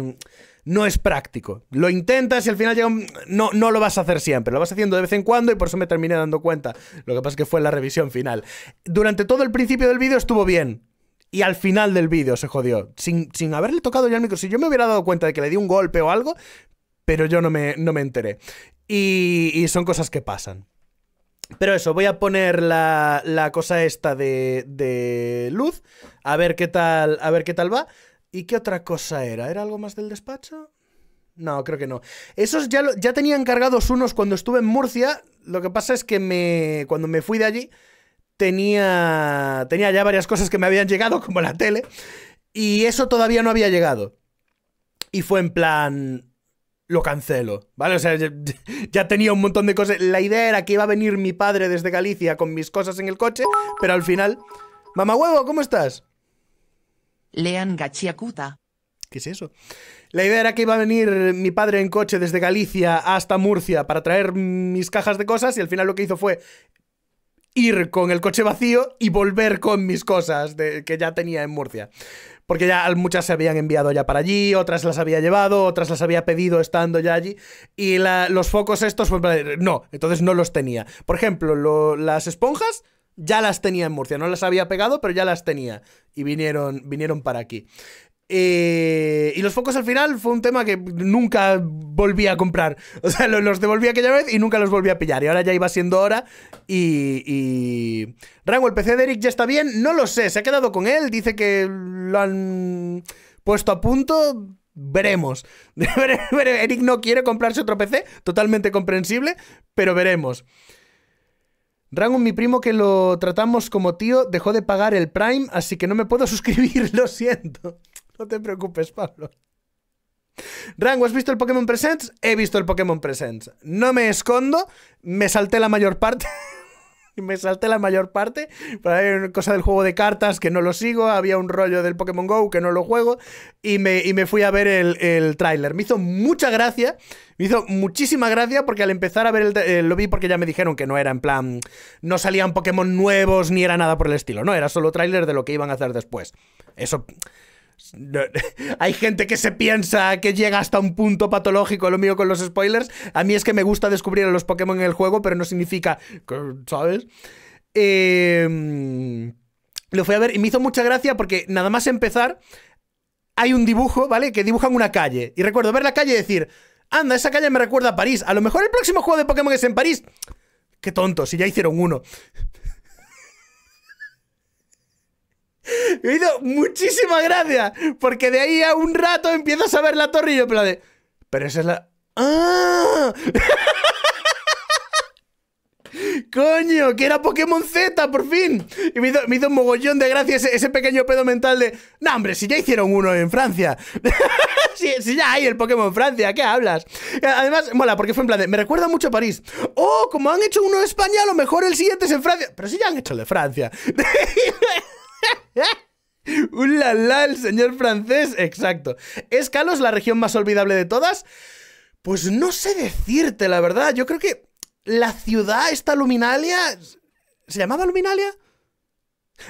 no es práctico. Lo intentas y al final llega no, no lo vas a hacer siempre, lo vas haciendo de vez en cuando y por eso me terminé dando cuenta. Lo que pasa es que fue la revisión final. Durante todo el principio del vídeo estuvo bien. Y al final del vídeo se jodió. Sin, sin haberle tocado ya el micro. Si yo me hubiera dado cuenta de que le di un golpe o algo, pero yo no me, no me enteré. y, y son cosas que pasan. Pero eso, voy a poner la, la cosa esta de, de, luz, a ver qué tal, a ver qué tal va. ¿Y qué otra cosa era? ¿Era algo más del despacho? No, creo que no. Esos ya, ya tenían cargados unos cuando estuve en Murcia. Lo que pasa es que me, cuando me fui de allí tenía, tenía ya varias cosas que me habían llegado, como la tele. Y eso todavía no había llegado. Y fue en plan, lo cancelo, ¿vale? O sea, ya, ya, tenía un montón de cosas. La idea era que iba a venir mi padre desde Galicia con mis cosas en el coche, pero al final... Mamá huevo, ¿cómo estás? Lean Gachiacuta. ¿Qué es eso? La idea era que iba a venir mi padre en coche desde Galicia hasta Murcia para traer mis cajas de cosas y al final lo que hizo fue ir con el coche vacío y volver con mis cosas que ya tenía en Murcia. Porque ya muchas se habían enviado ya para allí, otras las había llevado, otras las había pedido estando ya allí. Y los focos estos, pues, no, entonces no los tenía. Por ejemplo, las esponjas ya las tenía en Murcia. No las había pegado, pero ya las tenía. Y vinieron, vinieron para aquí. Eh, y los focos al final fue un tema que nunca volví a comprar. O sea, los, devolví aquella vez y nunca los volví a pillar. Y ahora ya iba siendo hora. Y. y... Rango, el PC de Eric ya está bien. No lo sé, se ha quedado con él. Dice que lo han puesto a punto. Veremos. Eric no quiere comprarse otro PC, totalmente comprensible, pero veremos. Rango, mi primo que lo tratamos como tío, dejó de pagar el Prime, así que no me puedo suscribir, lo siento. No te preocupes, Pablo. Rango, ¿has visto el Pokémon Presents? He visto el Pokémon Presents. No me escondo, me salté la mayor parte. me salté la mayor parte. para hay una cosa del juego de cartas que no lo sigo. Había un rollo del Pokémon Go que no lo juego. Y me, me fui a ver el, el tráiler. Me hizo mucha gracia. Me hizo muchísima gracia porque al empezar a ver el, eh, lo vi porque ya me dijeron que no era en plan. No salían Pokémon nuevos ni era nada por el estilo. No, era solo tráiler de lo que iban a hacer después. Eso hay gente que se piensa que llega hasta un punto patológico lo mío con los spoilers. A mí es que me gusta descubrir a los Pokémon en el juego, pero no significa que, ¿sabes? Em, lo fui a ver y me hizo mucha gracia porque nada más empezar hay un dibujo, ¿vale? Que dibujan una calle. Y recuerdo ver la calle y decir, anda, esa calle me recuerda a París. A lo mejor el próximo juego de Pokémon es en París. Qué tonto, si ya hicieron uno. hizo muchísimas gracias. Porque de ahí a un rato empiezas a ver la torre y yo, pero de. Pero esa es la. ¡Ah! Coño, que era Pokémon Z, por fin. Y me hizo, un mogollón de gracia ese, pequeño pedo mental de. No, hombre, si ya hicieron uno en Francia. si, ya hay el Pokémon Francia, ¿qué hablas? Además, mola, porque fue en plan de. Me recuerda mucho a París. Oh, como han hecho uno en España, a lo mejor el siguiente es en Francia. Pero si ya han hecho el de Francia. ¡Uh, la el señor francés! Exacto. ¿Es Kalos la región más olvidable de todas? Pues no sé decirte, la verdad. Yo creo que la ciudad, esta luminalia... ¿Se llamaba luminalia?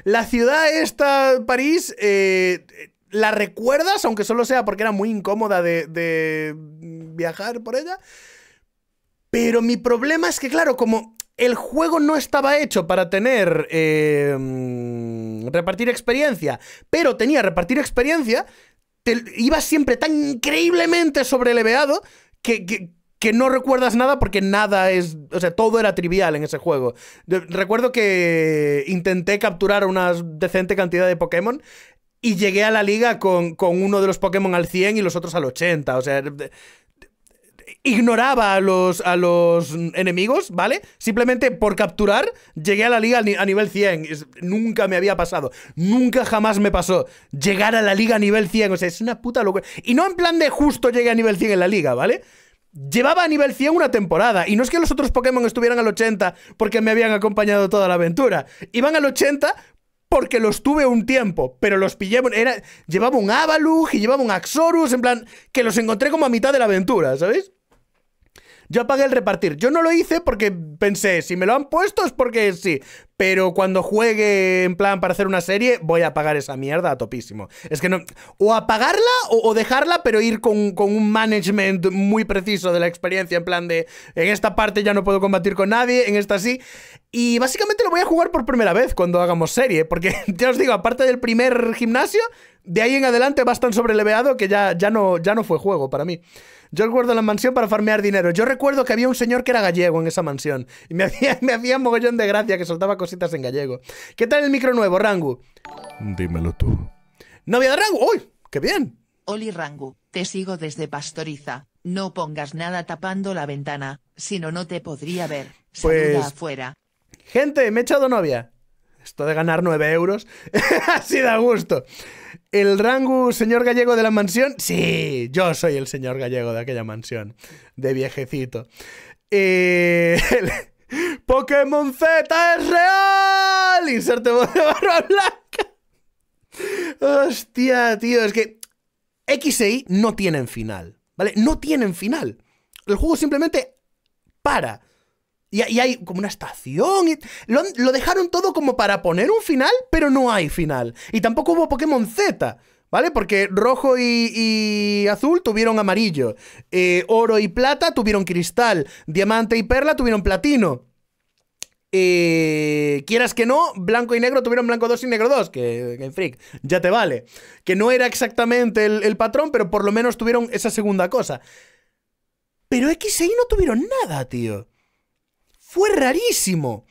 La ciudad esta, París, eh, la recuerdas, aunque solo sea porque era muy incómoda de, de viajar por ella. Pero mi problema es que, claro, como el juego no estaba hecho para tener em, repartir experiencia, pero tenía repartir experiencia, te, iba siempre tan increíblemente sobreleveado que, que, no recuerdas nada porque nada es, o sea, todo era trivial en ese juego. Recuerdo que intenté capturar una decente cantidad de Pokémon y llegué a la liga con, con uno de los Pokémon al 100 y los otros al 80, o sea ignoraba a los, a los enemigos, ¿vale? Simplemente por capturar, llegué a la liga a nivel 100. nunca me había pasado. Nunca jamás me pasó llegar a la liga a nivel 100. O sea, es una puta locura. Y no en plan de justo llegué a nivel 100 en la liga, ¿vale? Llevaba a nivel 100 una temporada, y no es que los otros Pokémon estuvieran al 80 porque me habían acompañado toda la aventura. Iban al 80 porque los tuve un tiempo, pero los pillé. Era, llevaba un Avalug y llevaba un Axorus, en plan, que los encontré como a mitad de la aventura, ¿sabéis? Yo apagué el repartir. Yo no lo hice porque pensé, si me lo han puesto es porque sí. Pero cuando juegue en plan para hacer una serie, voy a apagar esa mierda a topísimo. Es que no. O apagarla o, dejarla, pero ir con, un management muy preciso de la experiencia. En plan de. En esta parte ya no puedo combatir con nadie, en esta sí. Y básicamente lo voy a jugar por primera vez cuando hagamos serie. Porque ya os digo, aparte del primer gimnasio, de ahí en adelante va tan sobreleveado que ya, ya, no, ya no fue juego para mí. Yo guardo la mansión para farmear dinero. Yo recuerdo que había un señor que era gallego en esa mansión. Y me hacía, me mogollón de gracia que soltaba cositas en gallego. ¿Qué tal el micro nuevo, Rangu? Dímelo tú. ¡Novia de Rangu! ¡Uy! ¡Qué bien! Oli Rangu, te sigo desde Pastoriza. No pongas nada tapando la ventana, sino no, te podría ver. Saluda pues afuera. Gente, me he echado novia. Esto de ganar 9 euros, así da gusto. ¿El rango señor gallego de la mansión? Sí, yo soy el señor gallego de aquella mansión, de viejecito. Eh, Pokémon Z es real. Inserte de barba blanca. Hostia, tío, es que X e Y no tienen final, ¿vale? No tienen final. El juego simplemente para. Y, hay como una estación. Y lo, dejaron todo como para poner un final, pero no hay final. Y tampoco hubo Pokémon Z, ¿vale? Porque rojo y, azul tuvieron amarillo. Eh, oro y plata tuvieron cristal. Diamante y perla tuvieron platino. Eh, quieras que no, blanco y negro tuvieron blanco 2 y negro 2, que, que, freak, ya te vale. Que no era exactamente el, patrón, pero por lo menos tuvieron esa segunda cosa. Pero X e Y no tuvieron nada, tío. Fue rarísimo.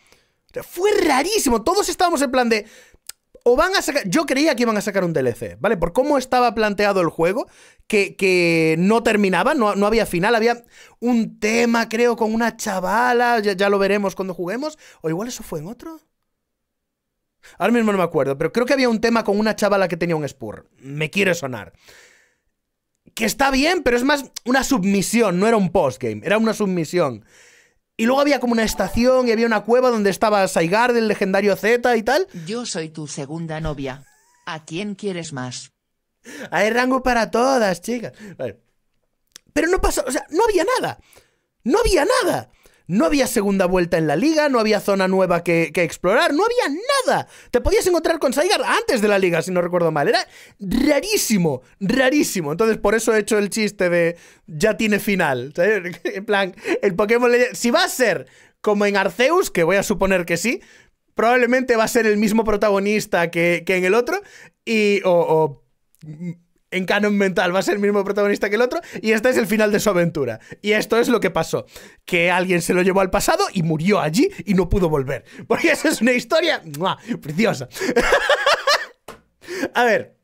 Fue rarísimo. Todos estábamos en plan de. O van a sacar. Yo creía que iban a sacar un DLC, ¿vale? Por cómo estaba planteado el juego, que, que no terminaba, no, no, había final, había un tema, creo, con una chavala. Ya, ya lo veremos cuando juguemos. O igual eso fue en otro. Ahora mismo no me acuerdo, pero creo que había un tema con una chavala que tenía un Spur. Me quiere sonar. Que está bien, pero es más una submisión, no era un postgame, era una submisión. Y luego había como una estación y había una cueva donde estaba Saigar del legendario Z y tal. Yo soy tu segunda novia. ¿A quién quieres más? Hay rango para todas, chicas. Pero no pasó, o sea, no había nada. No había nada. No había segunda vuelta en la liga, no había zona nueva que, explorar, no había nada. Te podías encontrar con Saigar antes de la liga, si no recuerdo mal. Era rarísimo, rarísimo. Entonces, por eso he hecho el chiste de ya tiene final. En plan, el Pokémon Si va a ser como en Arceus, que voy a suponer que sí, probablemente va a ser el mismo protagonista que, que en el otro. Y en canon mental va a ser el mismo protagonista que el otro y este es el final de su aventura. Y esto es lo que pasó, que alguien se lo llevó al pasado y murió allí y no pudo volver. Porque esa es una historia preciosa. a ver,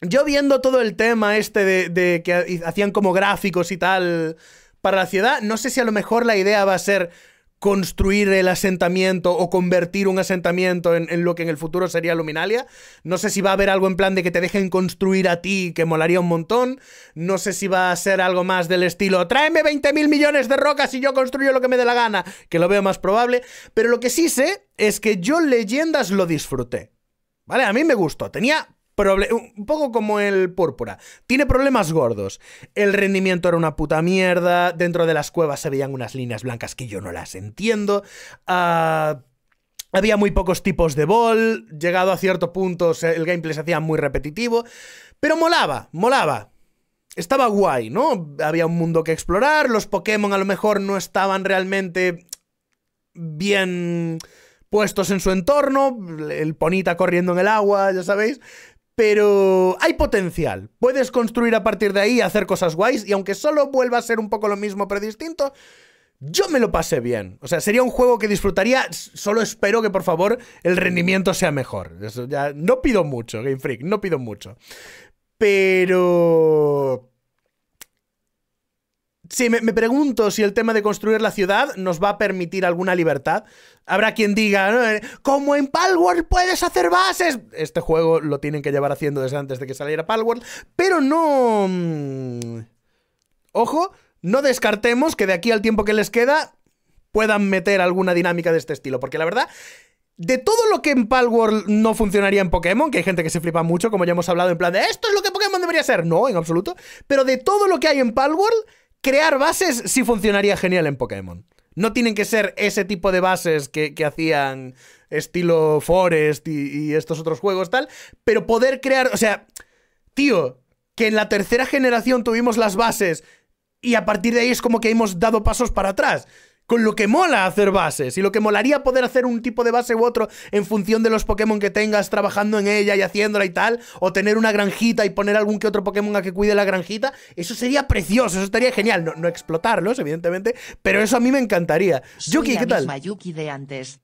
yo viendo todo el tema este de, de que hacían como gráficos y tal para la ciudad, no sé si a lo mejor la idea va a ser construir el asentamiento o convertir un asentamiento en, lo que en el futuro sería Luminalia. No sé si va a haber algo en plan de que te dejen construir a ti, que molaría un montón. No sé si va a ser algo más del estilo, tráeme 20 mil millones de rocas y yo construyo lo que me dé la gana, que lo veo más probable. Pero lo que sí sé es que yo leyendas lo disfruté. ¿Vale? A mí me gustó. Tenía un poco como el púrpura. Tiene problemas gordos. El rendimiento era una puta mierda. Dentro de las cuevas se veían unas líneas blancas que yo no las entiendo. Ah, había muy pocos tipos de ball. Llegado a cierto punto, el gameplay se hacía muy repetitivo. Pero molaba, molaba estaba guay, ¿no? Había un mundo que explorar, los Pokémon a lo mejor no estaban realmente bien puestos en su entorno, el ponita corriendo en el agua, ya sabéis, pero hay potencial. Puedes construir a partir de ahí hacer cosas guays, y aunque solo vuelva a ser un poco lo mismo pero distinto, yo me lo pasé bien. O sea, sería un juego que disfrutaría, solo espero que por favor el rendimiento sea mejor. Eso ya no pido mucho, Game Freak, no pido mucho. Pero Sí, me, pregunto si el tema de construir la ciudad nos va a permitir alguna libertad. Habrá quien diga, ¿no? Eh, como en Palworld puedes hacer bases. Este juego lo tienen que llevar haciendo desde antes de que saliera Palworld, pero no... Mm, ojo, no descartemos que de aquí al tiempo que les queda puedan meter alguna dinámica de este estilo, porque la verdad... De todo lo que en Palworld no funcionaría en Pokémon, que hay gente que se flipa mucho, como ya hemos hablado, en plan de esto es lo que Pokémon debería ser. No, en absoluto. Pero de todo lo que hay en Palworld, crear bases sí funcionaría genial en Pokémon. No tienen que ser ese tipo de bases que, hacían estilo Forest y, y, estos otros juegos tal, pero poder crear, o sea, tío, que en la tercera generación tuvimos las bases y a partir de ahí es como que hemos dado pasos para atrás con lo que mola hacer bases y lo que molaría poder hacer un tipo de base u otro en función de los Pokémon que tengas trabajando en ella y haciéndola y tal, o tener una granjita y poner algún que otro Pokémon a que cuide la granjita, eso sería precioso, eso estaría genial, no, explotarlos evidentemente, pero eso a mí me encantaría. Yuki, ¿qué tal? de antes,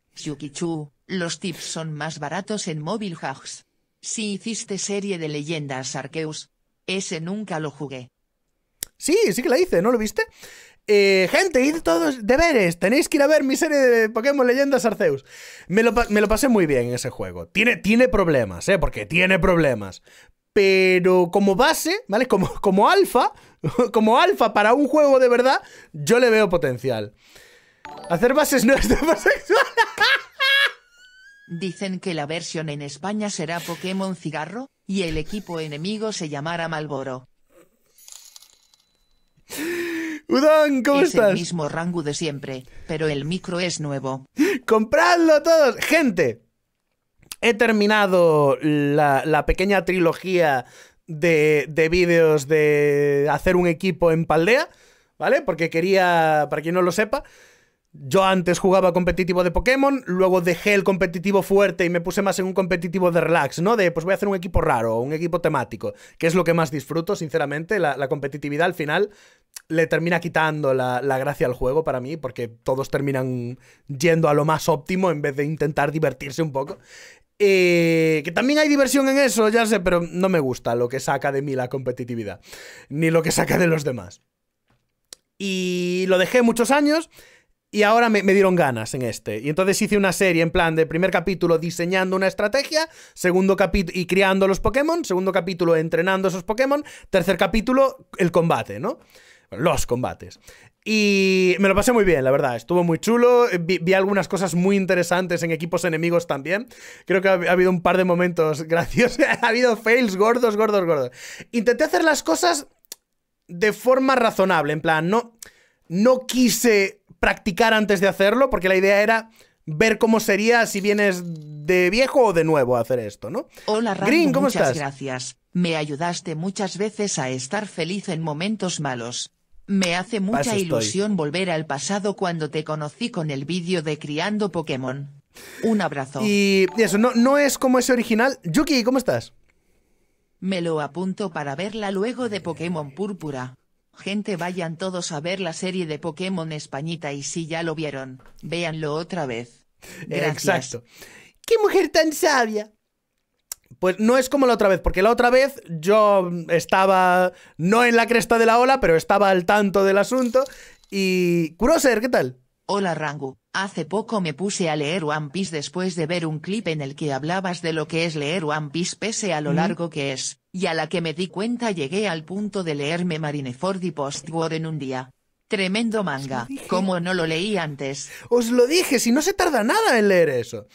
los tips son más baratos en Mobile Si hiciste serie de leyendas Arceus, ese nunca lo jugué. Sí, sí que la hice, ¿no lo viste? Eh, gente, id todos deberes. Tenéis que ir a ver mi serie de Pokémon Leyendas Arceus. Me lo, pasé muy bien en ese juego. Tiene, tiene problemas, ¿eh? Porque tiene problemas. Pero como base, ¿vale? Como, como alfa, como alfa para un juego de verdad, yo le veo potencial. Hacer bases no es homosexual. Dicen que la versión en España será Pokémon Cigarro, y el equipo enemigo se llamará Malboro. Udon, ¿cómo es el mismo rango de siempre, pero el micro es nuevo. ¡Compradlo todos! ¡Gente! He terminado la, pequeña trilogía de, de vídeos de hacer un equipo en Paldea, ¿vale? Porque quería, para quien no lo sepa, yo antes jugaba competitivo de Pokémon, luego dejé el competitivo fuerte y me puse más en un competitivo de relax, ¿no? De pues voy a hacer un equipo raro, un equipo temático, que es lo que más disfruto, sinceramente. La, la competitividad al final le termina quitando la, gracia al juego para mí, porque todos terminan yendo a lo más óptimo en vez de intentar divertirse un poco. Eh, que también hay diversión en eso, ya sé, pero no me gusta lo que saca de mí la competitividad, ni lo que saca de los demás. Y lo dejé muchos años y ahora me, dieron ganas en este. Y entonces hice una serie en plan de primer capítulo diseñando una estrategia, segundo capítulo y criando los Pokémon, segundo capítulo entrenando esos Pokémon, tercer capítulo el combate, ¿no? los combates. Y me lo pasé muy bien, la verdad. Estuvo muy chulo. Vi, algunas cosas muy interesantes en equipos enemigos también. Creo que ha, habido un par de momentos graciosos. ha habido fails gordos, gordos, gordos. Intenté hacer las cosas de forma razonable. En plan, no, no quise practicar antes de hacerlo porque la idea era ver cómo sería si vienes de viejo o de nuevo a hacer esto, ¿no? Hola, Green, ¿cómo estás? gracias. Me ayudaste muchas veces a estar feliz en momentos malos. Me hace mucha ilusión volver al pasado cuando te conocí con el vídeo de Criando Pokémon. Un abrazo. Y eso, no, es como ese original. Yuki, ¿cómo estás? Me lo apunto para verla luego de Pokémon Púrpura. Gente vayan todos a ver la serie de Pokémon Españita y si ya lo vieron, véanlo otra vez. Exacto. ¡Qué mujer tan sabia! Pues no es como la otra vez, porque la otra vez yo estaba no en la cresta de la ola, pero estaba al tanto del asunto. Y. Curoser, ¿qué tal? Hola Rangu, hace poco me puse a leer One Piece después de ver un clip en el que hablabas de lo que es leer One Piece pese a lo largo que es, y a la que me di cuenta llegué al punto de leerme Marineford y War en un día. Tremendo manga, como no lo leí antes. Os lo dije, si no se tarda nada en leer eso.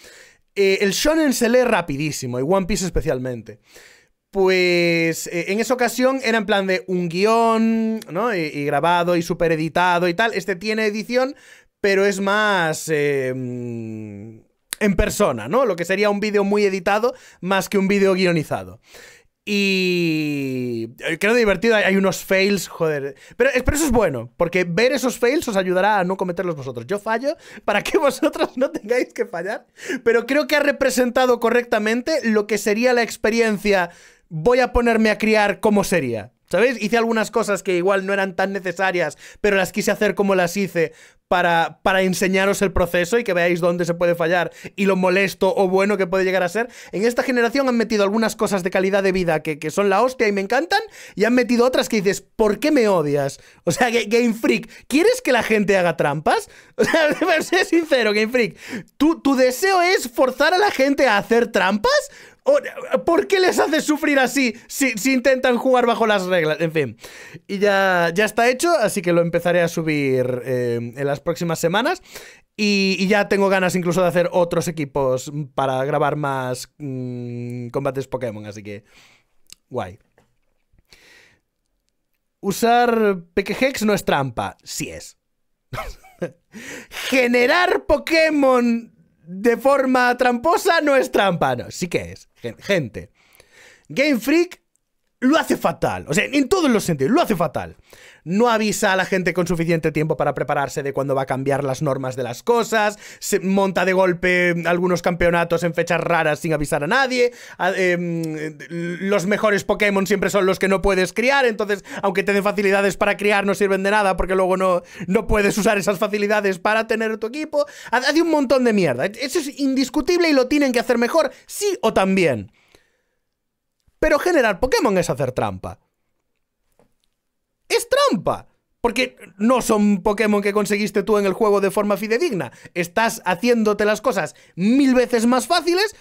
Eh, el shonen se lee rapidísimo, y One Piece especialmente. Pues eh, en esa ocasión era en plan de un guión, ¿no? Y, grabado y super editado y tal. Este tiene edición, pero es más... Eh, mm, en persona, ¿no? Lo que sería un vídeo muy editado más que un vídeo guionizado. Y eh, creo divertido, hay unos fails, joder. Eh, pero, eso es bueno, porque ver esos fails os ayudará a no cometerlos vosotros. Yo fallo para que vosotros no tengáis que fallar, pero creo que ha representado correctamente lo que sería la experiencia voy a ponerme a criar cómo sería. ¿Sabéis? Hice algunas cosas que igual no eran tan necesarias, pero las quise hacer como las hice para, para enseñaros el proceso y que veáis dónde se puede fallar y lo molesto o bueno que puede llegar a ser. En esta generación han metido algunas cosas de calidad de vida que, son la hostia y me encantan, y han metido otras que dices, ¿por qué me odias? O sea, Game Freak, ¿quieres que la gente haga trampas? O sea, sé sincero, Game Freak, ¿tu, ¿tu deseo es forzar a la gente a hacer trampas? ¿Por qué les hace sufrir así si, intentan jugar bajo las reglas? En fin. Y ya, ya está hecho, así que lo empezaré a subir eh, en las próximas semanas. Y, ya tengo ganas incluso de hacer otros equipos para grabar más mm, combates Pokémon, así que... Guay. Usar Pekehex no es trampa. Sí es. Generar Pokémon de forma tramposa no es trampa. No, sí que es. Gente. Game Freak lo hace fatal. O sea, en todos los sentidos, lo hace fatal no avisa a la gente con suficiente tiempo para prepararse de cuando va a cambiar las normas de las cosas, se monta de golpe algunos campeonatos en fechas raras sin avisar a nadie, em, los mejores Pokémon siempre son los que no puedes criar, entonces aunque te den facilidades para criar no sirven de nada porque luego no, no puedes usar esas facilidades para tener tu equipo, hace un montón de mierda, eso es indiscutible y lo tienen que hacer mejor, sí o también. Pero generar Pokémon es hacer trampa es trampa. Porque no son Pokémon que conseguiste tú en el juego de forma fidedigna. Estás haciéndote las cosas mil veces más fáciles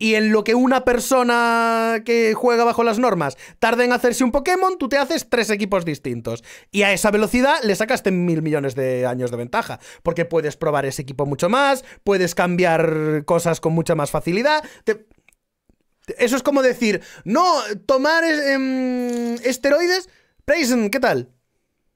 y en lo que una persona que juega bajo las normas tarda en hacerse un Pokémon, tú te haces tres equipos distintos. Y a esa velocidad le sacaste mil millones de años de ventaja. Porque puedes probar ese equipo mucho más, puedes cambiar cosas con mucha más facilidad. Eso es como decir, no, tomar em, esteroides Prayson, ¿qué tal?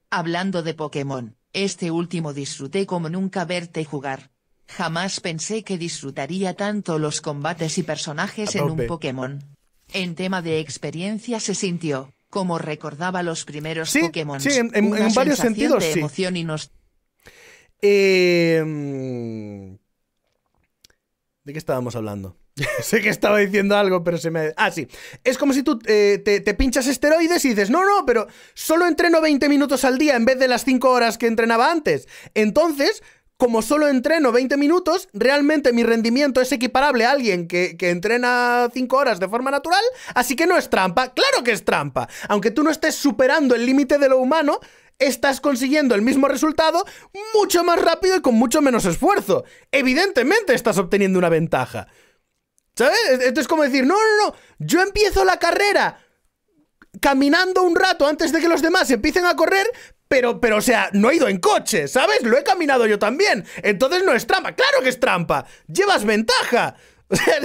Hablando de Pokémon, este último disfruté como nunca verte jugar. Jamás pensé que disfrutaría tanto los combates y personajes en un Pokémon. En tema de experiencia se sintió, como recordaba los primeros Pokémon. Sí, en, varios sentidos. emoción y nos... Em, ¿De qué estábamos hablando? sé que estaba diciendo algo, pero se me... Ah, sí. Es como si tú eh, te, pinchas esteroides y dices, no, no, pero solo entreno 20 minutos al día en vez de las 5 horas que entrenaba antes. Entonces, como solo entreno 20 minutos, realmente mi rendimiento es equiparable a alguien que, que entrena 5 horas de forma natural, así que no es trampa. Claro que es trampa. Aunque tú no estés superando el límite de lo humano, estás consiguiendo el mismo resultado mucho más rápido y con mucho menos esfuerzo. Evidentemente estás obteniendo una ventaja. ¿Sabes? Esto es como decir, no, no, no, yo empiezo la carrera caminando un rato antes de que los demás empiecen a correr, pero, pero, o sea, no he ido en coche, ¿sabes? Lo he caminado yo también. Entonces no es trampa. Claro que es trampa. Llevas ventaja. O sea...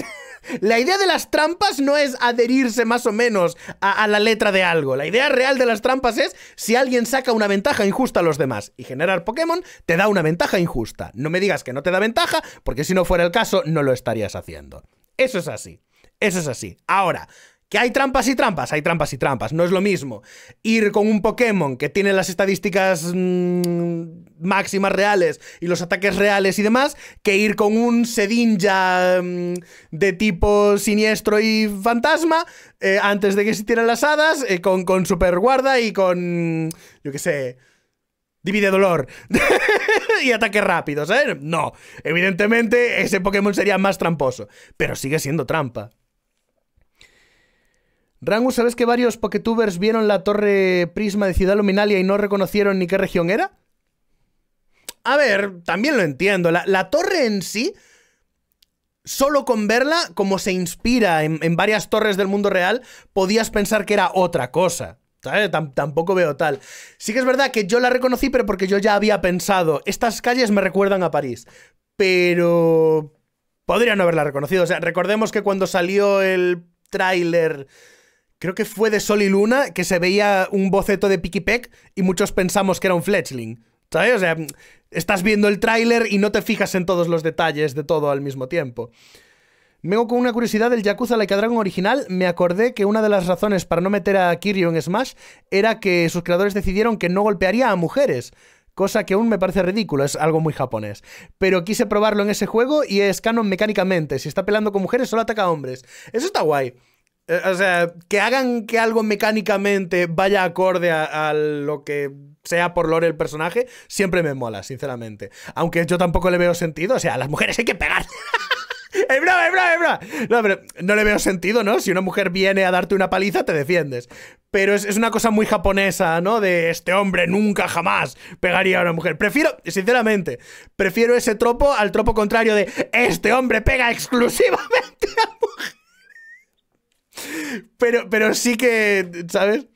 La idea de las trampas no es adherirse más o menos a, la letra de algo. La idea real de las trampas es si alguien saca una ventaja injusta a los demás. Y generar Pokémon te da una ventaja injusta. No me digas que no te da ventaja, porque si no fuera el caso, no lo estarías haciendo. Eso es así. Eso es así. Ahora, que hay trampas y trampas, hay trampas y trampas, no es lo mismo. Ir con un Pokémon que tiene las estadísticas mm, máximas reales y los ataques reales y demás, que ir con un Sedinja mm, de tipo siniestro y fantasma eh, antes de que se tiren las hadas, eh, con, con super guarda y con, yo qué sé, divide dolor y ataques rápidos, ¿eh? No, evidentemente ese Pokémon sería más tramposo, pero sigue siendo trampa. Rangu, ¿sabes que varios Poketubers vieron la torre Prisma de Ciudad Luminalia y no reconocieron ni qué región era? A ver, también lo entiendo. La, torre en sí, solo con verla, como se inspira en, varias torres del mundo real, podías pensar que era otra cosa. tampoco veo tal. Sí que es verdad que yo la reconocí, pero porque yo ya había pensado, estas calles me recuerdan a París. Pero... podrían no haberla reconocido. O sea, recordemos que cuando salió el tráiler creo que fue de Sol y Luna, que se veía un boceto de Pikipek y muchos pensamos que era un fletchling. ¿Sabes? O sea, estás viendo el tráiler y no te fijas en todos los detalles de todo al mismo tiempo. Vengo con una curiosidad del Yakuza Like Dragon original. Me acordé que una de las razones para no meter a Kiryu en Smash era que sus creadores decidieron que no golpearía a mujeres. Cosa que aún me parece ridículo, es algo muy japonés. Pero quise probarlo en ese juego y es canon mecánicamente. Si está peleando con mujeres, solo ataca a hombres. Eso está guay. Eh, o sea, que hagan que algo mecánicamente vaya acorde a, lo que sea por lore el personaje, siempre me mola, sinceramente. Aunque yo tampoco le veo sentido, o sea, a las mujeres hay que pegar. ¡eh bro, eh bro, No, pero no le veo sentido, ¿no? Si una mujer viene a darte una paliza, te defiendes. Pero es, es, una cosa muy japonesa, ¿no? De este hombre nunca jamás pegaría a una mujer. Prefiero, sinceramente, prefiero ese tropo al tropo contrario de este hombre pega exclusivamente a mujeres. Pero, pero sí que, ¿sabes?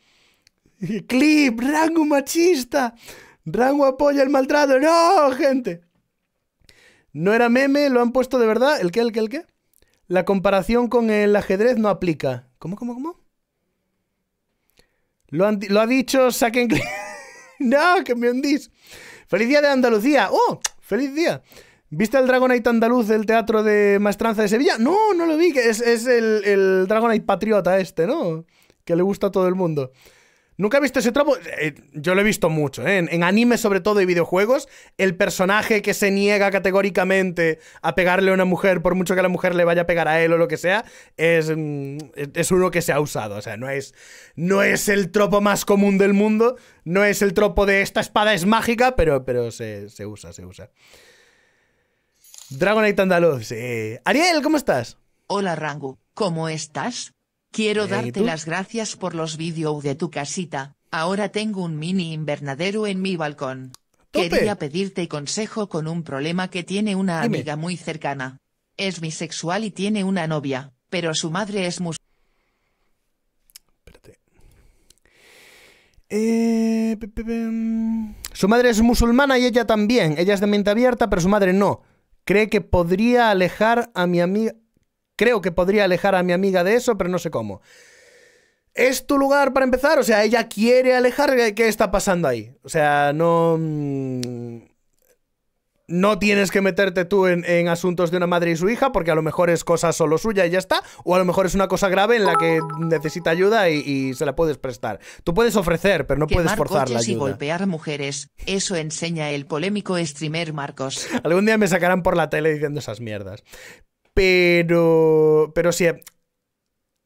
Clip, rango machista, rango apoya el maltrato. No, gente. No era meme, lo han puesto de verdad. ¿El qué, el qué, el qué? La comparación con el ajedrez no aplica. ¿Cómo, cómo, cómo? Lo, ha dicho, saquen... no, que me hundís. Feliz día de Andalucía. ¡Oh! ¡Feliz día! ¿Viste el Dragonite andaluz del Teatro de Maestranza de Sevilla? No, no lo vi, que es, el, el, Dragonite patriota este, ¿no? Que le gusta a todo el mundo. ¿Nunca he visto ese tropo? Eh, yo lo he visto mucho, ¿eh? En, anime sobre todo y videojuegos, el personaje que se niega categóricamente a pegarle a una mujer, por mucho que la mujer le vaya a pegar a él o lo que sea, es, mm, es uno que se ha usado. O sea, no es, no es el tropo más común del mundo, no es el tropo de esta espada es mágica, pero, pero se, se usa, se usa. Dragonite Andaluz, Ariel, ¿cómo estás? Hola Rangu, ¿cómo estás? Quiero darte las gracias por los vídeos de tu casita. Ahora tengo un mini invernadero en mi balcón. Quería pedirte consejo con un problema que tiene una amiga muy cercana. Es bisexual y tiene una novia, pero su madre es musulmana. Eh, mm. su madre es musulmana y ella también. Ella es de mente abierta, pero su madre no. Cree que podría alejar a mi amiga. Creo que podría alejar a mi amiga de eso, pero no sé cómo. ¿Es tu lugar para empezar? O sea, ella quiere alejar. ¿Qué está pasando ahí? O sea, no. Mm, no tienes que meterte tú en, asuntos de una madre y su hija, porque a lo mejor es cosa solo suya y ya está, o a lo mejor es una cosa grave en la que necesita ayuda y, se la puedes prestar. Tú puedes ofrecer, pero no puedes forzar la ayuda. y golpear mujeres, eso enseña el polémico streamer Marcos. Algún día me sacarán por la tele diciendo esas mierdas. Pero, pero sí,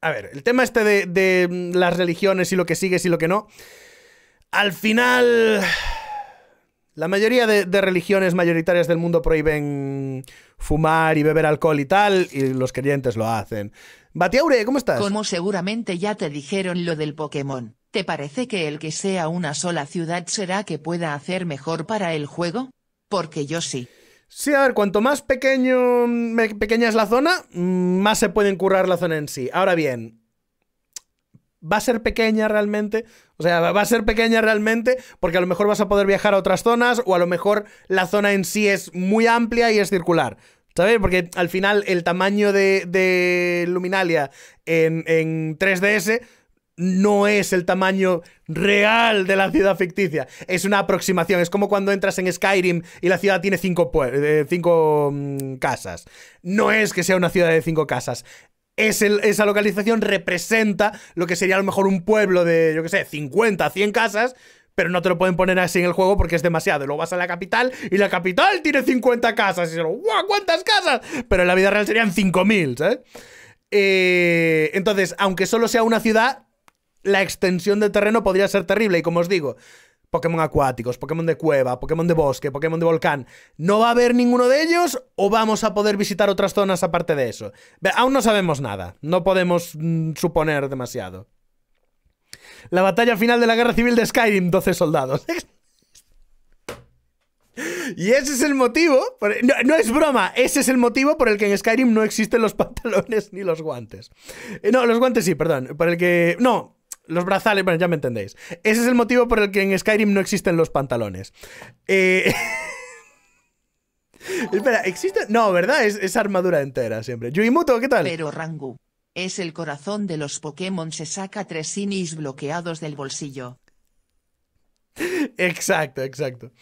a ver, el tema este de, de las religiones y lo que sigues y lo que no, al final la mayoría de, religiones mayoritarias del mundo prohíben fumar y beber alcohol y tal, y los creyentes lo hacen. Batiaure, ¿cómo estás? Como seguramente ya te dijeron lo del Pokémon, ¿te parece que el que sea una sola ciudad será que pueda hacer mejor para el juego? Porque yo sí. Sí, a ver, cuanto más pequeño, pequeña es la zona, mm, más se puede currar la zona en sí. Ahora bien, ¿va a ser pequeña realmente? O sea, va a ser pequeña realmente porque a lo mejor vas a poder viajar a otras zonas o a lo mejor la zona en sí es muy amplia y es circular. ¿Sabes? Porque al final el tamaño de, Luminalia en, 3DS no es el tamaño real de la ciudad ficticia. Es una aproximación. Es como cuando entras en Skyrim y la ciudad tiene cinco, eh, cinco mm, casas. No es que sea una ciudad de cinco casas es esa localización representa lo que sería a lo mejor un pueblo de, yo qué sé, 50, 100 casas, pero no te lo pueden poner así en el juego porque es demasiado. Luego vas a la capital y la capital tiene 50 casas. Y solo, ¡guau! ¿Cuántas casas? Pero en la vida real serían 5.000, ¿sabes? Eh, entonces, aunque solo sea una ciudad, la extensión del terreno podría ser terrible. Y como os digo, Pokémon acuáticos, Pokémon de cueva, Pokémon de bosque, Pokémon de volcán, ¿no va a haber ninguno de ellos o vamos a poder visitar otras zonas aparte de eso? Aún no sabemos nada, no podemos mm, suponer demasiado. La batalla final de la guerra civil de Skyrim, 12 soldados. y ese es el motivo, e, no, es broma, ese es el motivo por el que en Skyrim no existen los pantalones ni los guantes. Eh, no, los guantes sí, perdón, por el que... No, los brazales, bueno, ya me entendéis. Ese es el motivo por el que en Skyrim no existen los pantalones. Eh, espera, ¿existe? No, ¿verdad? Es, armadura entera siempre. Yuimuto, ¿qué tal? Pero Rangu, es el corazón de los Pokémon, se saca tres sinis bloqueados del bolsillo. Exacto, exacto.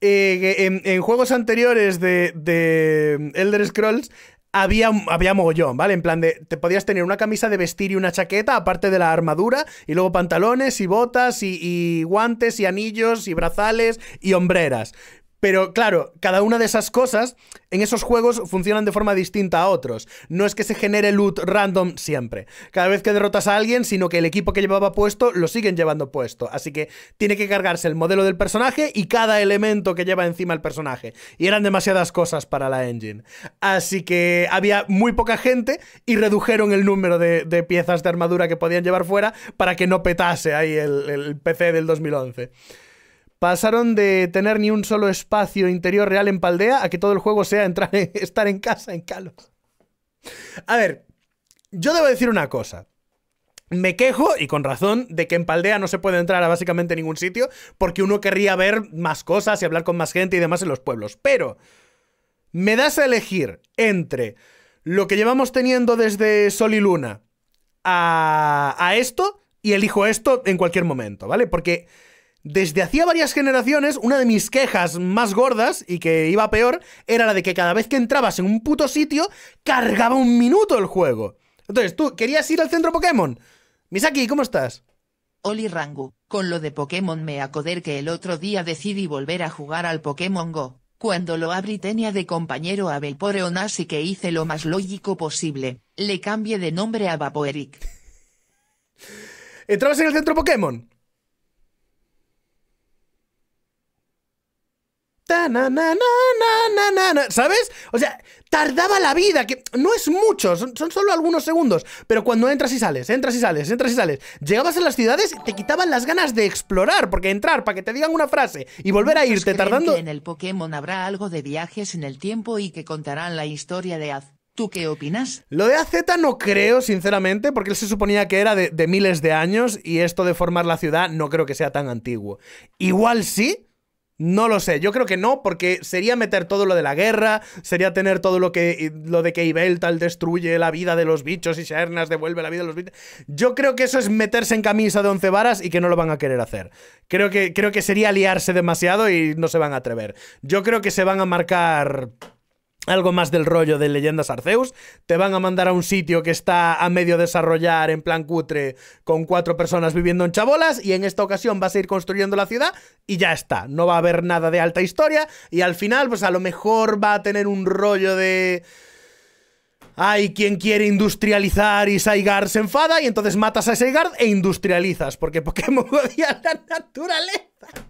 Eh, en, juegos anteriores de, de Elder Scrolls había, mogollón, ¿vale? En plan de, te podías tener una camisa de vestir y una chaqueta, aparte de la armadura, y luego pantalones y botas y, y guantes y anillos y brazales y hombreras. Pero claro, cada una de esas cosas en esos juegos funcionan de forma distinta a otros. No es que se genere loot random siempre, cada vez que derrotas a alguien, sino que el equipo que llevaba puesto lo siguen llevando puesto. Así que tiene que cargarse el modelo del personaje y cada elemento que lleva encima el personaje. Y eran demasiadas cosas para la engine. Así que había muy poca gente y redujeron el número de, piezas de armadura que podían llevar fuera para que no petase ahí el, el PC del 2011. Pasaron de tener ni un solo espacio interior real en Paldea a que todo el juego sea entrar estar en casa en calos. A ver, yo debo decir una cosa. Me quejo, y con razón, de que en Paldea no se puede entrar a básicamente ningún sitio porque uno querría ver más cosas y hablar con más gente y demás en los pueblos. Pero me das a elegir entre lo que llevamos teniendo desde Sol y Luna a, a esto y elijo esto en cualquier momento, ¿vale? Porque desde hacía varias generaciones, una de mis quejas más gordas y que iba peor era la de que cada vez que entrabas en un puto sitio, cargaba un minuto el juego. Entonces, tú querías ir al centro Pokémon. Misaki, ¿cómo estás? Oli Rangu, con lo de Pokémon me acoder que el otro día decidí volver a jugar al Pokémon Go. Cuando lo abrí tenía de compañero a Belporeon así que hice lo más lógico posible, le cambié de nombre a Vapoeric. ¿Entrabas en el centro Pokémon? ¿Sabes? O sea, tardaba la vida, que no es mucho, son, solo algunos segundos, pero cuando entras y sales, entras y sales, entras y sales, llegabas a las ciudades te quitaban las ganas de explorar, porque entrar para que te digan una frase y volver a irte tardando... en el Pokémon habrá algo de viajes en el tiempo y que contarán la historia de Az. ¿Tú qué opinas? Lo de AZ no creo, sinceramente, porque él se suponía que era de miles de años y esto de formar la ciudad no creo que sea tan antiguo. Igual sí, no lo sé, yo creo que no, porque sería meter todo lo de la guerra, sería tener todo lo que lo de que Ibeltal destruye la vida de los bichos y Sernas devuelve la vida de los bichos. Yo creo que eso es meterse en camisa de once varas y que no lo van a querer hacer. Creo que, creo que sería liarse demasiado y no se van a atrever. Yo creo que se van a marcar algo más del rollo de Leyendas Arceus, te van a mandar a un sitio que está a medio desarrollar en plan cutre con cuatro personas viviendo en chabolas y en esta ocasión vas a ir construyendo la ciudad y ya está, no va a haber nada de alta historia y al final pues a lo mejor va a tener un rollo de... Hay quien quiere industrializar y Saigar se enfada y entonces matas a Saigar e industrializas porque Pokémon odia la naturaleza.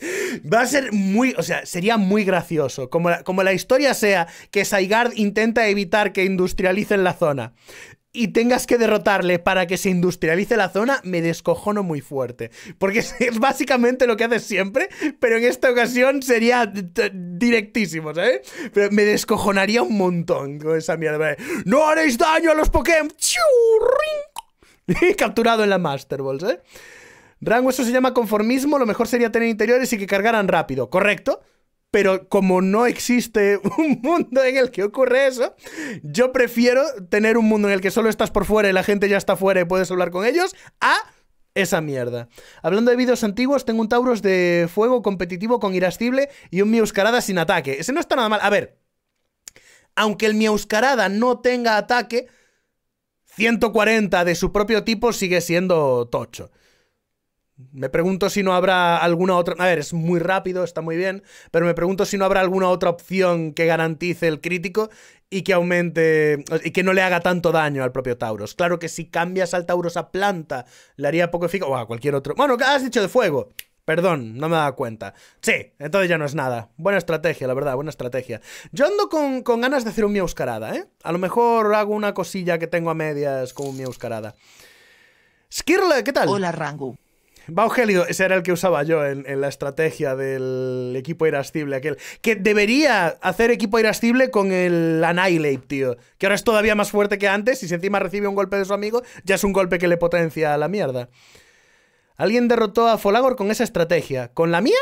Va a ser muy, o sea, sería muy gracioso. Como la, como la historia sea que Saigard intenta evitar que industrialicen la zona y tengas que derrotarle para que se industrialice la zona, me descojono muy fuerte. Porque es básicamente lo que haces siempre, pero en esta ocasión sería directísimo, ¿sabes? Pero me descojonaría un montón con esa mierda. ¡No haréis daño a los Pokémon! Capturado en la Master Balls, ¿eh? Rango, eso se llama conformismo, lo mejor sería tener interiores y que cargaran rápido, ¿correcto? Pero como no existe un mundo en el que ocurre eso, yo prefiero tener un mundo en el que solo estás por fuera y la gente ya está fuera y puedes hablar con ellos a esa mierda. Hablando de vídeos antiguos, tengo un Tauros de fuego competitivo con irascible y un Miuscarada sin ataque. Ese no está nada mal. A ver, aunque el Miuscarada no tenga ataque, 140 de su propio tipo sigue siendo tocho. Me pregunto si no habrá alguna otra. A ver, es muy rápido, está muy bien, pero me pregunto si no habrá alguna otra opción que garantice el crítico y que aumente. y que no le haga tanto daño al propio Tauros. Claro que si cambias al Tauros a planta, le haría poco eficaz. O a cualquier otro. Bueno, has dicho de fuego. Perdón, no me daba cuenta. Sí, entonces ya no es nada. Buena estrategia, la verdad, buena estrategia. Yo ando con, ganas de hacer un miauscarada, ¿eh? A lo mejor hago una cosilla que tengo a medias con un miauscarada. Skirle, ¿qué tal? Hola, Rangu. Vaugelio, ese era el que usaba yo en, la estrategia del equipo irascible aquel. Que debería hacer equipo irascible con el Annihilate, tío. Que ahora es todavía más fuerte que antes y si encima recibe un golpe de su amigo, ya es un golpe que le potencia a la mierda. Alguien derrotó a Folagor con esa estrategia. ¿Con la mía?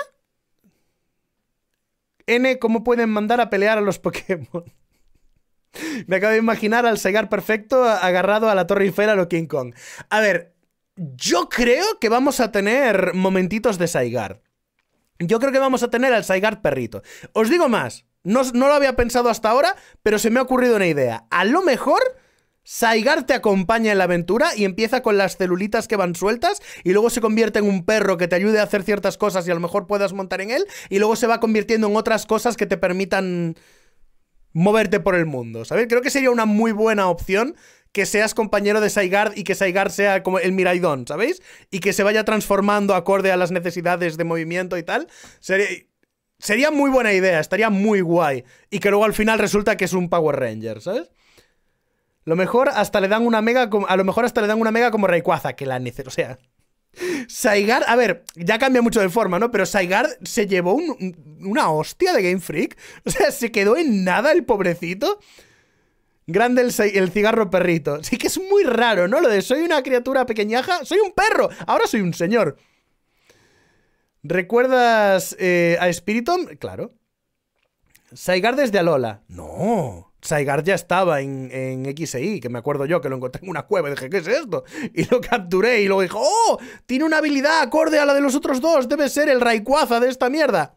N, ¿cómo pueden mandar a pelear a los Pokémon? Me acabo de imaginar al Segar perfecto agarrado a la Torre Infera o lo King Kong. A ver, yo creo que vamos a tener momentitos de Saigar. Yo creo que vamos a tener al Saigar perrito. Os digo más, no, lo había pensado hasta ahora, pero se me ha ocurrido una idea. A lo mejor... Saigar te acompaña en la aventura y empieza con las celulitas que van sueltas y luego se convierte en un perro que te ayude a hacer ciertas cosas y a lo mejor puedas montar en él y luego se va convirtiendo en otras cosas que te permitan moverte por el mundo, ¿sabes? Creo que sería una muy buena opción que seas compañero de Saigard y que Saigard sea como el Miraidón, ¿sabéis? Y que se vaya transformando acorde a las necesidades de movimiento y tal. Sería, muy buena idea, estaría muy guay. Y que luego al final resulta que es un Power Ranger, ¿sabes? Lo mejor hasta le dan una mega como, a lo mejor hasta le dan una mega como Rayquaza, que la necesita, o sea, Saigard, a ver, ya cambia mucho de forma, ¿no? Pero Saigard se llevó una hostia de Game Freak. O sea, se quedó en nada el pobrecito. Grande el, cigarro perrito. Sí que es muy raro, ¿no? Lo de soy una criatura pequeñaja. Soy un perro. Ahora soy un señor. ¿Recuerdas eh, a Spiritom? Claro. ¿Saigar desde Alola. No. Saigar ya estaba en, en Y. E que me acuerdo yo que lo encontré en una cueva y dije, ¿qué es esto? Y lo capturé y luego dijo, ¡oh! Tiene una habilidad acorde a la de los otros dos. Debe ser el Rayquaza de esta mierda.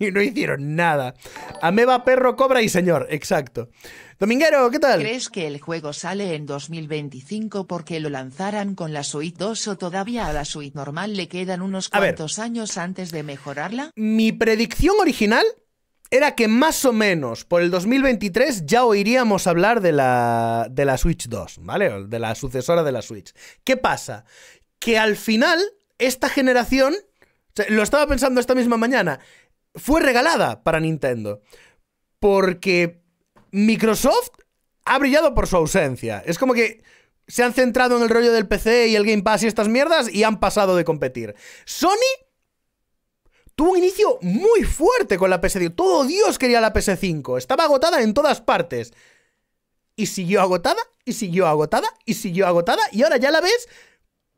Y no hicieron nada. Ameba, perro, cobra y señor. Exacto. Dominguero, ¿qué tal? ¿Crees que el juego sale en 2025 porque lo lanzaran con la Suite 2 o todavía a la Suite normal le quedan unos cuantos años antes de mejorarla? Mi predicción original era que más o menos por el 2023 ya oiríamos hablar de la, de la Switch 2, ¿vale? De la sucesora de la Switch. ¿Qué pasa? Que al final, esta generación, lo estaba pensando esta misma mañana, fue regalada para Nintendo. Porque Microsoft ha brillado por su ausencia. Es como que se han centrado en el rollo del PC y el Game Pass y estas mierdas y han pasado de competir. Sony tuvo un inicio muy fuerte con la PS5. Todo Dios quería la PS5. Estaba agotada en todas partes. Y siguió agotada, y siguió agotada, y siguió agotada. Y ahora ya la ves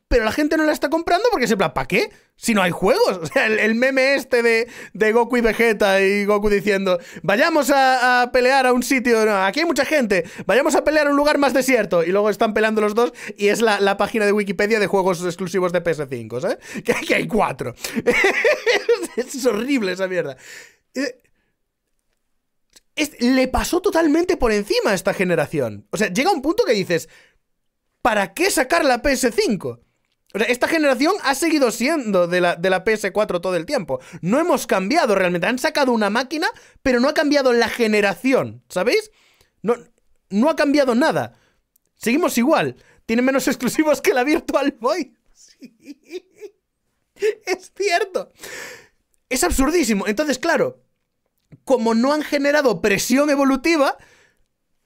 pero la gente no la está comprando porque se plan, ¿para qué? Si no hay juegos. O sea, el, meme este de, Goku y Vegeta y Goku diciendo, vayamos a, pelear a un sitio, aquí hay mucha gente, vayamos a pelear a un lugar más desierto. Y luego están peleando los dos y es la, página de Wikipedia de juegos exclusivos de PS5, ¿sabes? Que, aquí hay cuatro. es, horrible esa mierda. Eh, le pasó totalmente por encima a esta generación. O sea, llega un punto que dices, ¿para qué sacar la PS5? O sea, esta generación ha seguido siendo de la, PS4 todo el tiempo. No hemos cambiado realmente. Han sacado una máquina, pero no ha cambiado la generación, ¿sabéis? No, no ha cambiado nada. Seguimos igual. Tiene menos exclusivos que la Virtual Boy. Sí. Es cierto. Es absurdísimo. Entonces, claro, como no han generado presión evolutiva,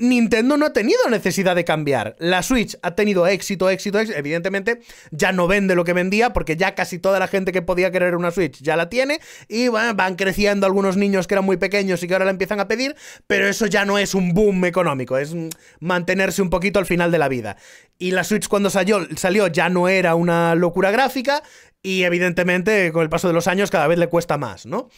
Nintendo no ha tenido necesidad de cambiar. La Switch ha tenido éxito, éxito, éxito. Evidentemente, ya no vende lo que vendía porque ya casi toda la gente que podía querer una Switch ya la tiene. Y bueno, van creciendo algunos niños que eran muy pequeños y que ahora la empiezan a pedir. Pero eso ya no es un boom económico. Es mantenerse un poquito al final de la vida. Y la Switch cuando salió, salió ya no era una locura gráfica. Y evidentemente, con el paso de los años, cada vez le cuesta más, ¿no?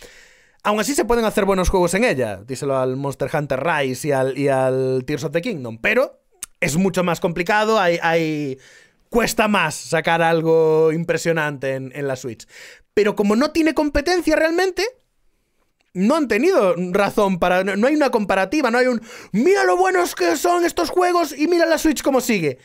Aún así se pueden hacer buenos juegos en ella. Díselo al Monster Hunter Rise y al, Tears of the Kingdom. Pero es mucho más complicado, hay, cuesta más sacar algo impresionante en, en la Switch. Pero como no tiene competencia realmente, no han tenido razón para. No, hay una comparativa, no hay un. Mira lo buenos que son estos juegos y mira la Switch cómo sigue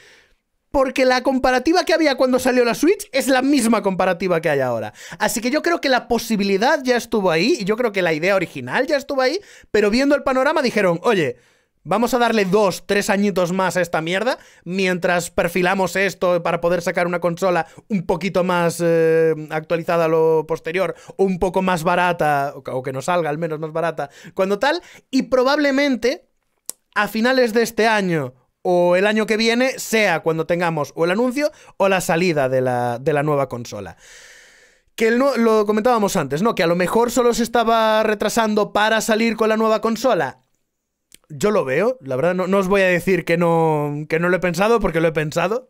porque la comparativa que había cuando salió la Switch es la misma comparativa que hay ahora. Así que yo creo que la posibilidad ya estuvo ahí, y yo creo que la idea original ya estuvo ahí, pero viendo el panorama dijeron, oye, Vamos a darle dos, tres añitos más a esta mierda mientras perfilamos esto para poder sacar una consola un poquito más eh, actualizada a lo posterior un poco más barata, o que nos salga al menos más barata, cuando tal. Y probablemente a finales de este año o el año que viene, sea cuando tengamos o el anuncio o la salida de la, de la nueva consola. Que lo comentábamos antes, ¿no? Que a lo mejor solo se estaba retrasando para salir con la nueva consola. Yo lo veo, la verdad, no, no os voy a decir que no, que no lo he pensado, porque lo he pensado.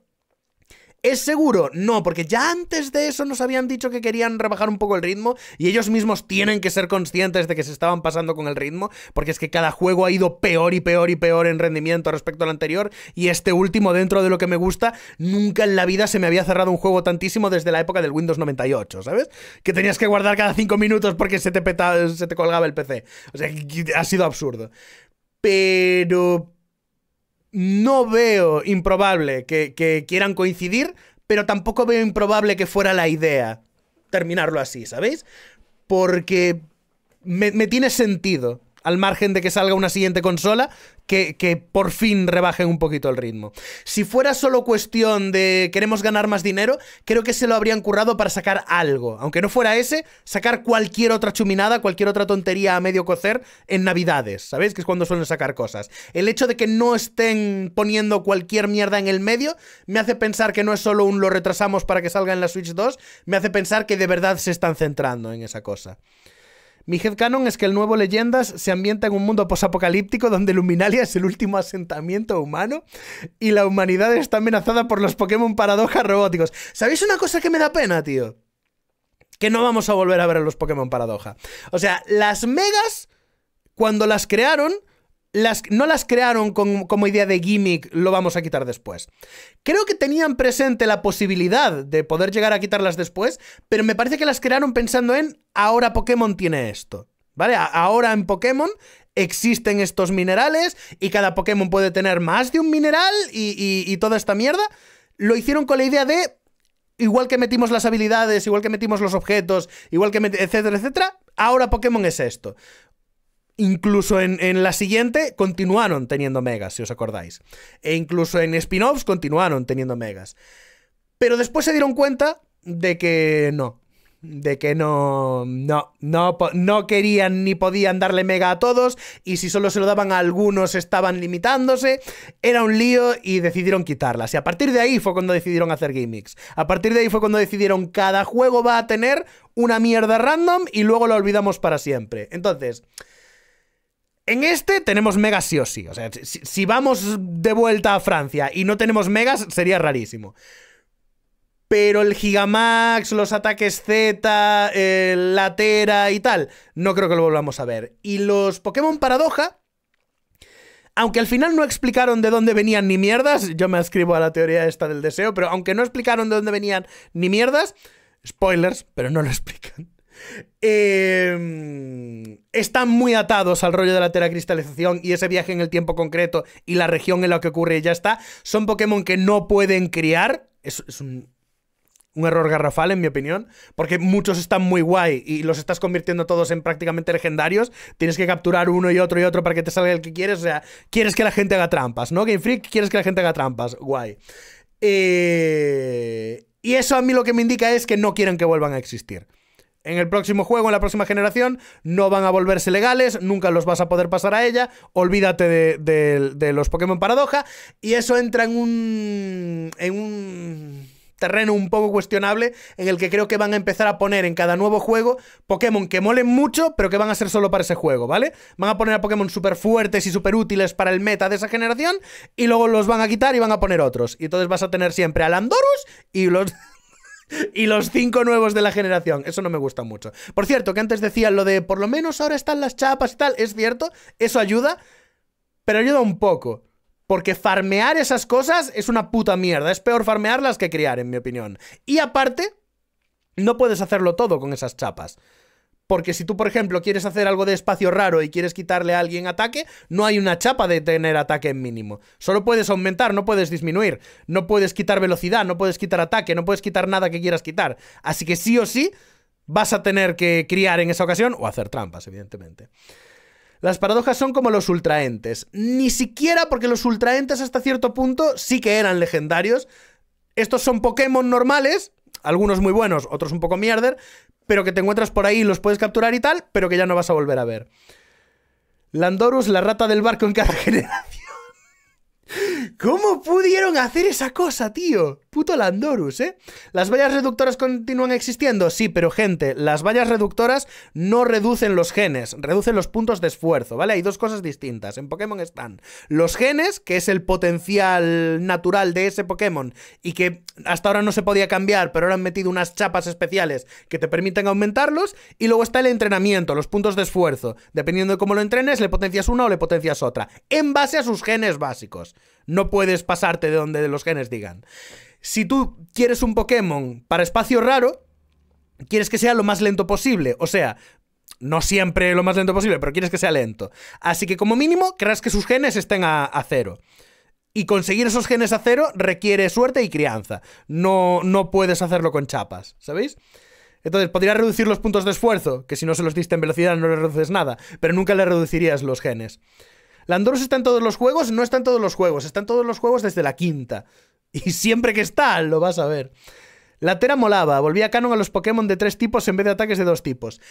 ¿Es seguro? No, porque ya antes de eso nos habían dicho que querían rebajar un poco el ritmo y ellos mismos tienen que ser conscientes de que se estaban pasando con el ritmo, porque es que cada juego ha ido peor y peor y peor en rendimiento respecto al anterior y este último dentro de lo que me gusta, nunca en la vida se me había cerrado un juego tantísimo desde la época del Windows 98, ¿sabes? Que tenías que guardar cada 5 minutos porque se te, se te colgaba el PC. O sea, ha sido absurdo. Pero no veo improbable que, quieran coincidir, pero tampoco veo improbable que fuera la idea terminarlo así, ¿sabéis? Porque me tiene sentido al margen de que salga una siguiente consola, que, por fin rebajen un poquito el ritmo. Si fuera solo cuestión de queremos ganar más dinero, creo que se lo habrían currado para sacar algo. Aunque no fuera ese, sacar cualquier otra chuminada, cualquier otra tontería a medio cocer en Navidades, ¿sabéis? Que es cuando suelen sacar cosas. El hecho de que no estén poniendo cualquier mierda en el medio me hace pensar que no es solo un lo retrasamos para que salga en la Switch 2, me hace pensar que de verdad se están centrando en esa cosa. Mi headcanon es que el nuevo Leyendas se ambienta en un mundo posapocalíptico donde Luminalia es el último asentamiento humano y la humanidad está amenazada por los Pokémon Paradoja robóticos. ¿Sabéis una cosa que me da pena, tío? Que no vamos a volver a ver a los Pokémon paradoja. O sea, las megas, cuando las crearon, las, no las crearon como idea de gimmick, lo vamos a quitar después. Creo que tenían presente la posibilidad de poder llegar a quitarlas después, pero me parece que las crearon pensando en ahora Pokémon tiene esto. ¿Vale? Ahora en Pokémon existen estos minerales y cada Pokémon puede tener más de un mineral y, toda esta mierda. Lo hicieron con la idea de, igual que metimos las habilidades, igual que metimos los objetos, igual que, etcétera, etcétera, ahora Pokémon es esto. Incluso en, la siguiente continuaron teniendo megas, si os acordáis. E incluso en spin-offs continuaron teniendo megas. Pero después se dieron cuenta de que no. De que no, no, no, no querían ni podían darle mega a todos. Y si solo se lo daban a algunos, estaban limitándose. Era un lío y decidieron quitarlas. Y a partir de ahí fue cuando decidieron hacer gimmicks. A partir de ahí fue cuando decidieron cada juego va a tener una mierda random y luego la olvidamos para siempre. Entonces. En este tenemos megas sí o sí. O sea, si, vamos de vuelta a Francia y no tenemos megas, sería rarísimo. Pero el Gigamax, los ataques Z, la Tera y tal, no creo que lo volvamos a ver. Y los Pokémon Paradoja, aunque al final no explicaron de dónde venían ni mierdas, yo me ascribo a la teoría esta del deseo, pero aunque no explicaron de dónde venían ni mierdas, spoilers, pero no lo explican. Em, están muy atados al rollo de la teracristalización y ese viaje en el tiempo concreto y la región en la que ocurre y ya está. Son Pokémon que no pueden criar. es, un error garrafal, en mi opinión, porque muchos están muy guay y los estás convirtiendo todos en prácticamente legendarios. Tienes que capturar uno y otro y otro para que te salga el que quieres. O sea, quieres que la gente haga trampas, ¿no? Game Freak, quieres que la gente haga trampas. Guay. Eh, y eso a mí lo que me indica es que no quieren que vuelvan a existir en el próximo juego, en la próxima generación, no van a volverse legales, nunca los vas a poder pasar a ella, olvídate de, los Pokémon Paradoja, y eso entra en un... en un terreno un poco cuestionable en el que creo que van a empezar a poner en cada nuevo juego Pokémon que molen mucho, pero que van a ser solo para ese juego, ¿vale? Van a poner a Pokémon súper fuertes y súper útiles para el meta de esa generación y luego los van a quitar y van a poner otros. Y entonces vas a tener siempre a Landorus y los y los cinco nuevos de la generación. Eso no me gusta mucho. Por cierto, que antes decían lo de por lo menos ahora están las chapas y tal. Es cierto, eso ayuda, pero ayuda un poco. Porque farmear esas cosas es una puta mierda. Es peor farmearlas que criar, en mi opinión. Y aparte, no puedes hacerlo todo con esas chapas. Porque si tú, por ejemplo, quieres hacer algo de espacio raro y quieres quitarle a alguien ataque, no hay una chapa de tener ataque en mínimo. Solo puedes aumentar, no puedes disminuir. No puedes quitar velocidad, no puedes quitar ataque, no puedes quitar nada que quieras quitar. Así que sí o sí vas a tener que criar en esa ocasión o hacer trampas, evidentemente. Las paradojas son como los ultraentes. Ni siquiera porque los ultraentes hasta cierto punto sí que eran legendarios. Estos son Pokémon normales, algunos muy buenos, otros un poco mierder, pero que te encuentras por ahí, los puedes capturar y tal, pero que ya no vas a volver a ver. Landorus, la rata del barco en cada generación. ¿Cómo pudieron hacer esa cosa, tío? Puto Landorus, ¿eh? ¿Las vallas reductoras continúan existiendo? Sí, pero gente, las vallas reductoras no reducen los genes, reducen los puntos de esfuerzo, ¿vale? Hay dos cosas distintas. En Pokémon están los genes, que es el potencial natural de ese Pokémon y que hasta ahora no se podía cambiar, pero ahora han metido unas chapas especiales que te permiten aumentarlos. Y luego está el entrenamiento, los puntos de esfuerzo. Dependiendo de cómo lo entrenes, le potencias una o le potencias otra, en base a sus genes básicos. No puedes pasarte de donde los genes digan. Si tú quieres un Pokémon para espacio raro, quieres que sea lo más lento posible. O sea, no siempre lo más lento posible, pero quieres que sea lento. Así que como mínimo creas que sus genes estén a, cero. Y conseguir esos genes a cero requiere suerte y crianza. No, no puedes hacerlo con chapas, ¿sabéis? Entonces, podrías reducir los puntos de esfuerzo, que si no se los diste en velocidad no le reduces nada, pero nunca le reducirías los genes. Landorus está en todos los juegos, no está en todos los juegos, está en todos los juegos desde la quinta. Y siempre que está, lo vas a ver. La Tera molaba, volvía canon a los Pokémon de tres tipos en vez de ataques de dos tipos.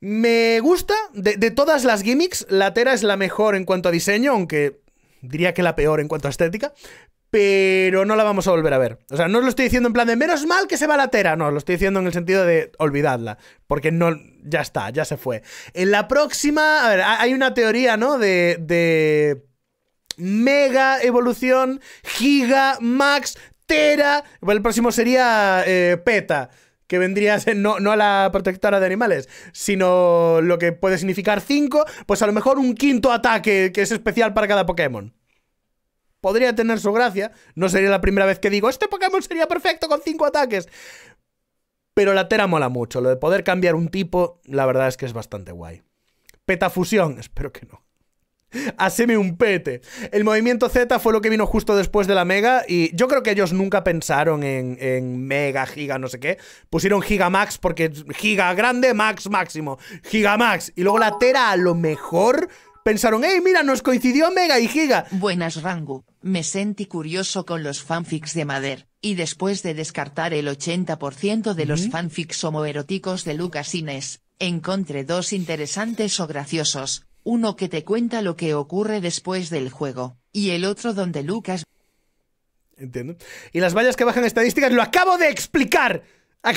Me gusta, de, de todas las gimmicks, la Tera es la mejor en cuanto a diseño, aunque diría que la peor en cuanto a estética, pero no la vamos a volver a ver. O sea, no lo estoy diciendo en plan de menos mal que se va la tera, no, lo estoy diciendo en el sentido de olvidadla, porque no, ya está, ya se fue. En la próxima, a ver, hay una teoría, ¿no? De, mega evolución, giga, max, tera, pues el próximo sería eh, peta. Que vendría a ser no, a la protectora de animales, sino lo que puede significar 5, pues a lo mejor un quinto ataque que es especial para cada Pokémon podría tener su gracia. No sería la primera vez que digo, este Pokémon sería perfecto con cinco ataques. Pero la Tera mola mucho. Lo de poder cambiar un tipo, la verdad es que es bastante guay. Petafusión, espero que no. Haceme un pete. El movimiento Z fue lo que vino justo después de la Mega y yo creo que ellos nunca pensaron en, en Mega, Giga, no sé qué. Pusieron Giga Max porque Giga grande, Max máximo. Giga Max. Y luego la Tera a lo mejor pensaron, ¡eh, mira, nos coincidió Mega y Giga. Buenas, Rangu. Me sentí curioso con los fanfics de Mader, y después de descartar el 80% de los fanfics homoeróticos de Lucas Inés, encontré dos interesantes o graciosos, uno que te cuenta lo que ocurre después del juego, y el otro donde Lucas... Entiendo. Y las vallas que bajan estadísticas lo acabo de explicar.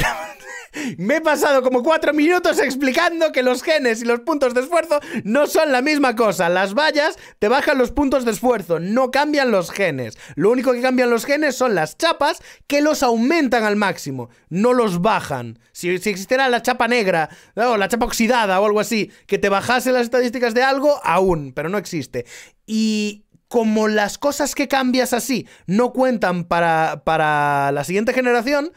Me he pasado como cuatro minutos explicando que los genes y los puntos de esfuerzo no son la misma cosa. Las vallas te bajan los puntos de esfuerzo, no cambian los genes. Lo único que cambian los genes son las chapas que los aumentan al máximo, no los bajan. Si, si existiera la chapa negra o la chapa oxidada o algo así, que te bajase las estadísticas de algo, aún, pero no existe. Y, como las cosas que cambias así no cuentan para, para la siguiente generación,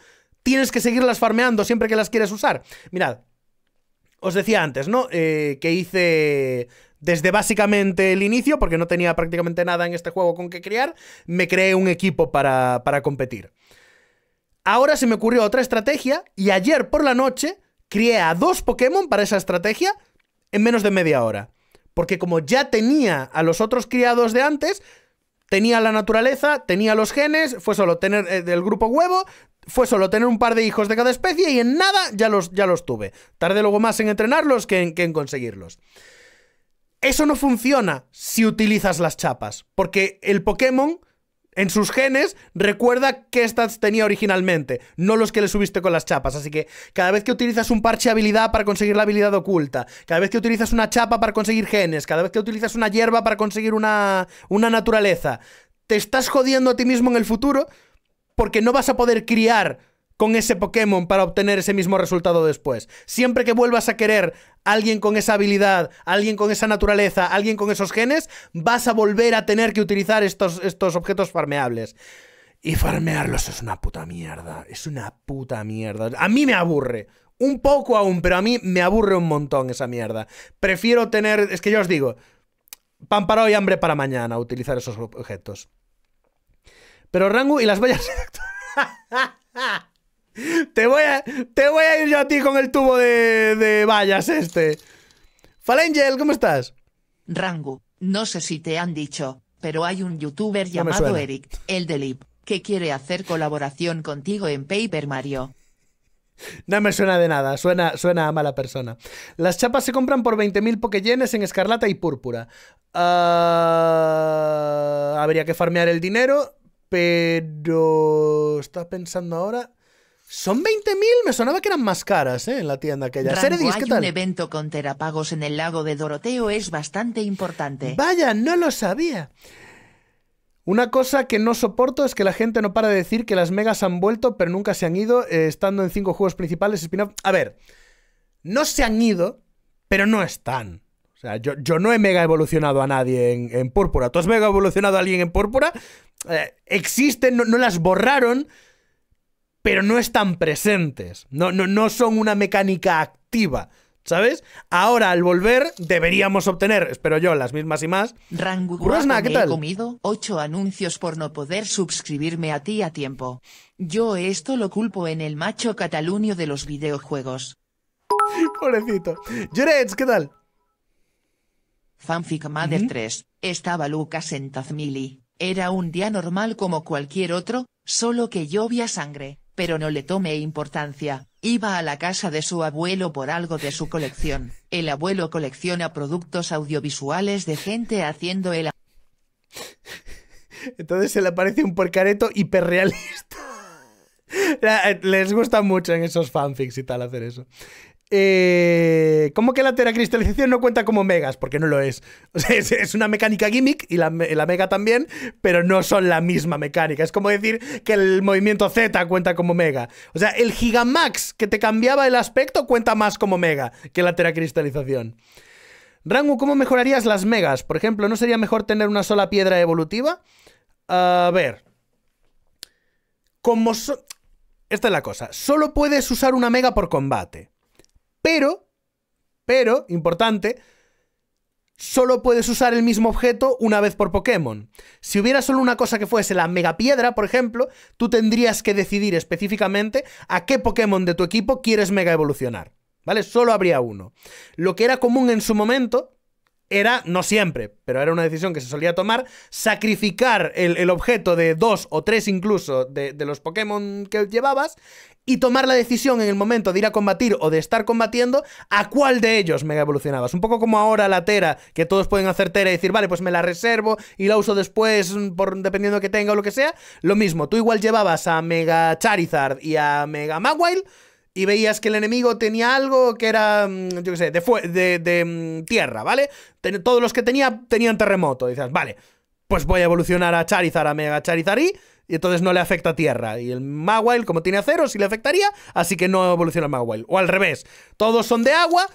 tienes que seguirlas farmeando siempre que las quieres usar. Mirad, os decía antes, ¿no? Eh, que hice desde básicamente el inicio, porque no tenía prácticamente nada en este juego con que criar, me creé un equipo para, para competir. Ahora se me ocurrió otra estrategia y ayer por la noche crié a dos Pokémon para esa estrategia en menos de media hora. Porque como ya tenía a los otros criados de antes, Tenía la naturaleza, tenía los genes, fue solo tener eh, del grupo huevo, fue solo tener un par de hijos de cada especie y en nada ya los, ya los tuve. Tarde luego más en entrenarlos que en conseguirlos. Eso no funciona si utilizas las chapas, porque el Pokémon en sus genes recuerda qué stats tenía originalmente, no los que le subiste con las chapas. Así que cada vez que utilizas un parche habilidad para conseguir la habilidad oculta, cada vez que utilizas una chapa para conseguir genes, cada vez que utilizas una hierba para conseguir una, una naturaleza, te estás jodiendo a ti mismo en el futuro porque no vas a poder criar con ese Pokémon para obtener ese mismo resultado después. Siempre que vuelvas a querer alguien con esa habilidad, alguien con esa naturaleza, alguien con esos genes, vas a volver a tener que utilizar estos, estos objetos farmeables. Y farmearlos es una puta mierda. Es una puta mierda. A mí me aburre. Un poco aún, pero a mí me aburre un montón esa mierda. Prefiero tener... Es que yo os digo, pan para hoy, hambre para mañana, utilizar esos objetos. Pero Rangu y las vallas... Te voy a, te voy a ir yo a ti con el tubo de, de vallas este. Falangel, ¿cómo estás? Rangu, no sé si te han dicho, pero hay un youtuber llamado Eric, el de Lip, que quiere hacer colaboración contigo en Paper Mario. No me suena de nada, suena, suena a mala persona. Las chapas se compran por 20.000 pokeyenes en escarlata y púrpura. Ah, habría que farmear el dinero, pero... ¿Estás pensando ahora... Son 20.000, me sonaba que eran más caras ¿eh? en la tienda aquella. hay un evento con terapagos en el lago de Doroteo es bastante importante. Vaya, no lo sabía. Una cosa que no soporto es que la gente no para de decir que las megas han vuelto, pero nunca se han ido, eh, estando en cinco juegos principales, A ver, no se han ido, pero no están. O sea, yo, no he mega evolucionado a nadie en, púrpura. ¿Tú has mega evolucionado a alguien en púrpura? Eh, existen, no las borraron pero no están presentes. No, no, no son una mecánica activa. ¿Sabes? Ahora, al volver, deberíamos obtener, espero yo, las mismas y más. Rango ¿qué tal? He comido ocho anuncios por no poder suscribirme a ti a tiempo. Yo esto lo culpo en el macho catalunio de los videojuegos. Pobrecito. Jerez, ¿qué tal? Fanfic Mother 3. Estaba Lucas en Tazmili. Era un día normal como cualquier otro, solo que llovía sangre pero no le tome importancia, iba a la casa de su abuelo por algo de su colección, el abuelo colecciona productos audiovisuales de gente haciendo el... Entonces se le aparece un porcareto hiperrealista. Les gusta mucho en esos fanfics y tal hacer eso. Eh, ¿Cómo que la teracristalización no cuenta como megas? Porque no lo es. O sea, es, una mecánica gimmick y la, mega también, pero no son la misma mecánica. Es como decir que el movimiento Z cuenta como mega. O sea, el Gigamax que te cambiaba el aspecto cuenta más como mega que la teracristalización. Rangu, ¿cómo mejorarías las megas? Por ejemplo, ¿no sería mejor tener una sola piedra evolutiva? A ver. Como Esta es la cosa. Solo puedes usar una mega por combate. Pero, pero, importante, solo puedes usar el mismo objeto una vez por Pokémon. Si hubiera solo una cosa que fuese la Mega Piedra, por ejemplo, tú tendrías que decidir específicamente a qué Pokémon de tu equipo quieres mega evolucionar. ¿Vale? Solo habría uno. Lo que era común en su momento era, no siempre, pero era una decisión que se solía tomar, sacrificar el, objeto de dos o tres incluso de, los Pokémon que llevabas y tomar la decisión en el momento de ir a combatir o de estar combatiendo a cuál de ellos mega evolucionabas. Un poco como ahora la Tera, que todos pueden hacer Tera y decir, vale, pues me la reservo y la uso después mm, por, dependiendo que tenga o lo que sea. Lo mismo, tú igual llevabas a Mega Charizard y a Mega Magwile y veías que el enemigo tenía algo que era, mm, yo qué sé, de, de mm, tierra, ¿vale? todos los que tenía tenían terremoto. Dices, vale, pues voy a evolucionar a Charizard, a Mega Charizard y, entonces no le afecta a tierra. Y el Magwile, como tiene acero, sí le afectaría, así que no evoluciona el Magwile. O al revés, todos son de agua,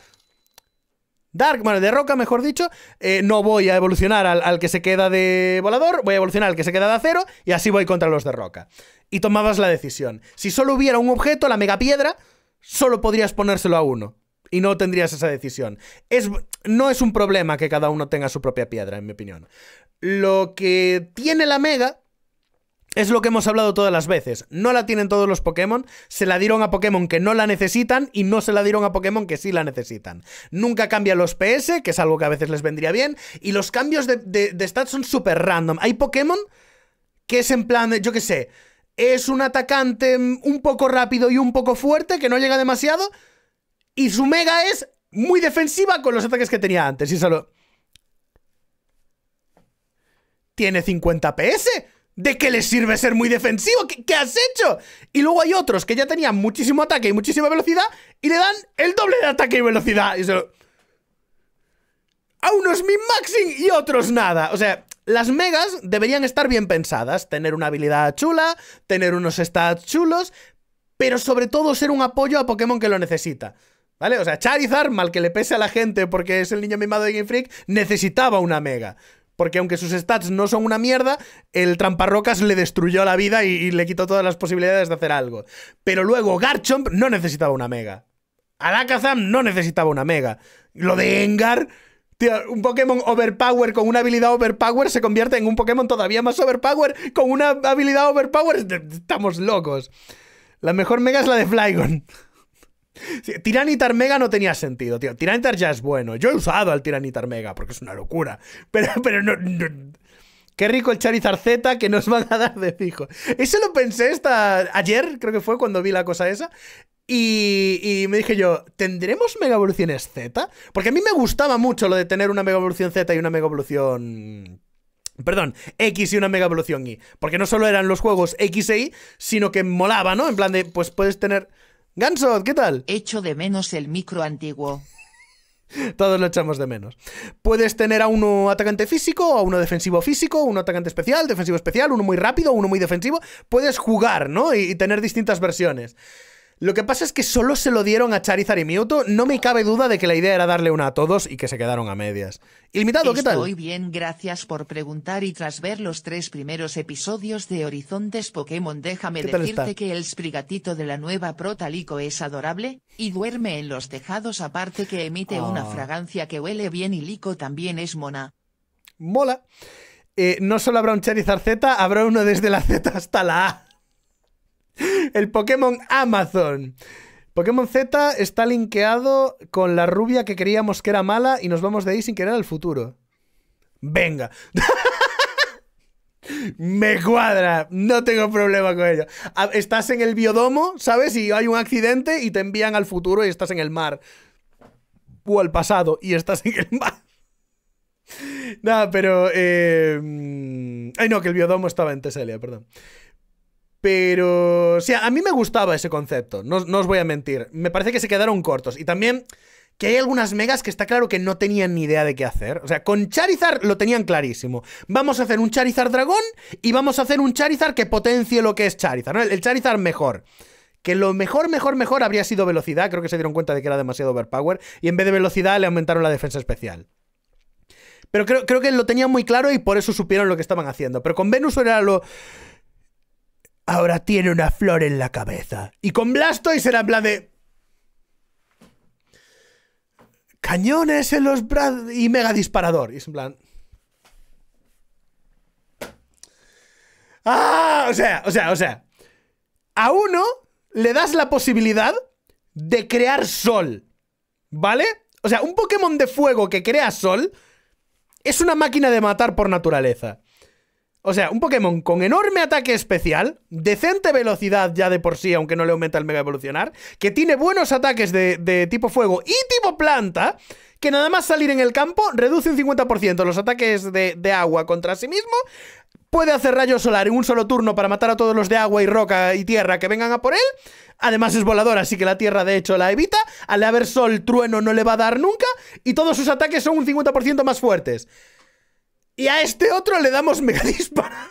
Dark, bueno, de roca, mejor dicho, eh, no voy a evolucionar al, que se queda de volador, voy a evolucionar al que se queda de acero y así voy contra los de roca. Y tomabas la decisión. Si solo hubiera un objeto, la Mega Piedra solo podrías ponérselo a uno y no tendrías esa decisión. Es, no es un problema que cada uno tenga su propia piedra, en mi opinión. Lo que tiene la Mega es lo que hemos hablado todas las veces. No la tienen todos los Pokémon, se la dieron a Pokémon que no la necesitan y no se la dieron a Pokémon que sí la necesitan. Nunca cambia los PS, que es algo que a veces les vendría bien, y los cambios de, de, stats son súper random. Hay Pokémon que es en plan, yo qué sé, es un atacante un poco rápido y un poco fuerte, que no llega demasiado. Y su mega es muy defensiva con los ataques que tenía antes. Y solo. Tiene 50 PS. ¿De qué le sirve ser muy defensivo? ¿Qué, has hecho? Y luego hay otros que ya tenían muchísimo ataque y muchísima velocidad y le dan el doble de ataque y velocidad. Y solo. A unos mi maxing y otros nada. O sea, las megas deberían estar bien pensadas, tener una habilidad chula, tener unos stats chulos, pero sobre todo ser un apoyo a Pokémon que lo necesita. ¿Vale? O sea, Charizard, mal que le pese a la gente porque es el niño mimado de Game Freak, necesitaba una mega. Porque aunque sus stats no son una mierda, el tramparrocas le destruyó la vida y, y le quitó todas las posibilidades de hacer algo. Pero luego Garchomp no necesitaba una mega. Alakazam no necesitaba una mega. Lo de Engar Tío, un Pokémon overpower con una habilidad overpower se convierte en un Pokémon todavía más overpower con una habilidad overpower. Estamos locos. La mejor mega es la de Flygon. Tiranitar Mega no tenía sentido, tío. Tiranitar ya es bueno. Yo he usado al Tiranitar Mega porque es una locura. Pero, pero no, Qué rico el Charizard Z que nos van a dar de fijo. Eso lo pensé esta, ayer, creo que fue cuando vi la cosa esa. Y, me dije yo, ¿tendremos mega evoluciones Z? Porque a mí me gustaba mucho lo de tener una mega evolución Z y una mega evolución... Perdón, X y una mega evolución Y. Porque no solo eran los juegos X e Y, sino que molaba, ¿no? En plan de, pues puedes tener... Ganso ¿qué tal? hecho de menos el micro antiguo. Todos lo echamos de menos. Puedes tener a uno atacante físico, a uno defensivo físico, uno atacante especial, defensivo especial, uno muy rápido, uno muy defensivo. Puedes jugar, ¿no? y tener distintas versiones. Lo que pasa es que solo se lo dieron a Charizard y Mewtwo. No me cabe duda de que la idea era darle una a todos y que se quedaron a medias. Ilimitado, ¿qué tal? Estoy bien, gracias por preguntar y tras ver los tres primeros episodios de Horizontes Pokémon déjame decirte que el sprigatito de la nueva Protalico es adorable y duerme en los tejados aparte que emite una ah. fragancia que huele bien y Lico también es mona. Mola. Eh, no solo habrá un Charizard Z, habrá uno desde la Z hasta la A. El Pokémon Amazon. Pokémon Z está linkeado con la rubia que creíamos que era mala y nos vamos de ahí sin querer al futuro. Venga. Me cuadra, no tengo problema con ello. Estás en el biodomo, ¿sabes? Y hay un accidente y te envían al futuro y estás en el mar. O al pasado y estás en el mar. Nada, pero... Eh, mm, ay, no, que el biodomo estaba en Teselia, perdón. Pero, o sea, a mí me gustaba ese concepto, no, os voy a mentir. Me parece que se quedaron cortos. Y también que hay algunas megas que está claro que no tenían ni idea de qué hacer. O sea, con Charizard lo tenían clarísimo. Vamos a hacer un Charizard dragón y vamos a hacer un Charizard que potencie lo que es Charizard, el, Charizard mejor que lo mejor, mejor, mejor habría sido velocidad. Creo que se dieron cuenta de que era demasiado overpower. Y en vez de velocidad le aumentaron la defensa especial. Pero creo, creo que lo tenían muy claro y por eso supieron lo que estaban haciendo. Pero con Venus era lo, ahora tiene una flor en la cabeza. Y con Blastoise será en plan de... Cañones en los brazos y mega disparador. Y es en plan... ¡Ah! O sea, o sea, o sea. A uno le das la posibilidad de crear sol. ¿Vale? O sea, un Pokémon de fuego que crea sol es una máquina de matar por naturaleza. O sea, un Pokémon con enorme ataque especial, decente velocidad ya de por sí, aunque no le aumenta el mega evolucionar, que tiene buenos ataques de, tipo fuego y tipo planta, que nada más salir en el campo reduce un 50% los ataques de, de agua contra sí mismo, puede hacer rayo solar en un solo turno para matar a todos los de agua y roca y tierra que vengan a por él. Además es volador, así que la tierra de hecho la evita. Al haber sol, trueno no le va a dar nunca. Y todos sus ataques son un 50% más fuertes. Y a este otro le damos mega disparador.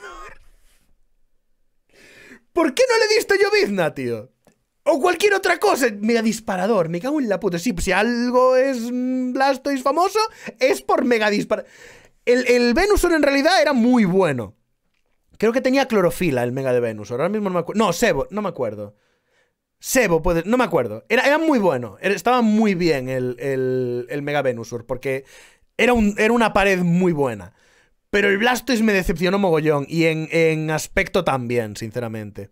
¿Por qué no le diste llovizna, tío? O cualquier otra cosa. Mega disparador. Me cago en la puta. Sí, si algo es mm, Blastoise famoso, es por mega El, Venusur en realidad era muy bueno. Creo que tenía clorofila el mega de Venusur. Ahora mismo no me acuerdo. No, Sebo, no me acuerdo. Sebo, puede, no me acuerdo. Era, muy bueno. estaba muy bien el, mega Venusur Porque era, era una pared muy buena. Pero el Blastoise me decepcionó mogollón. Y en, aspecto también, sinceramente.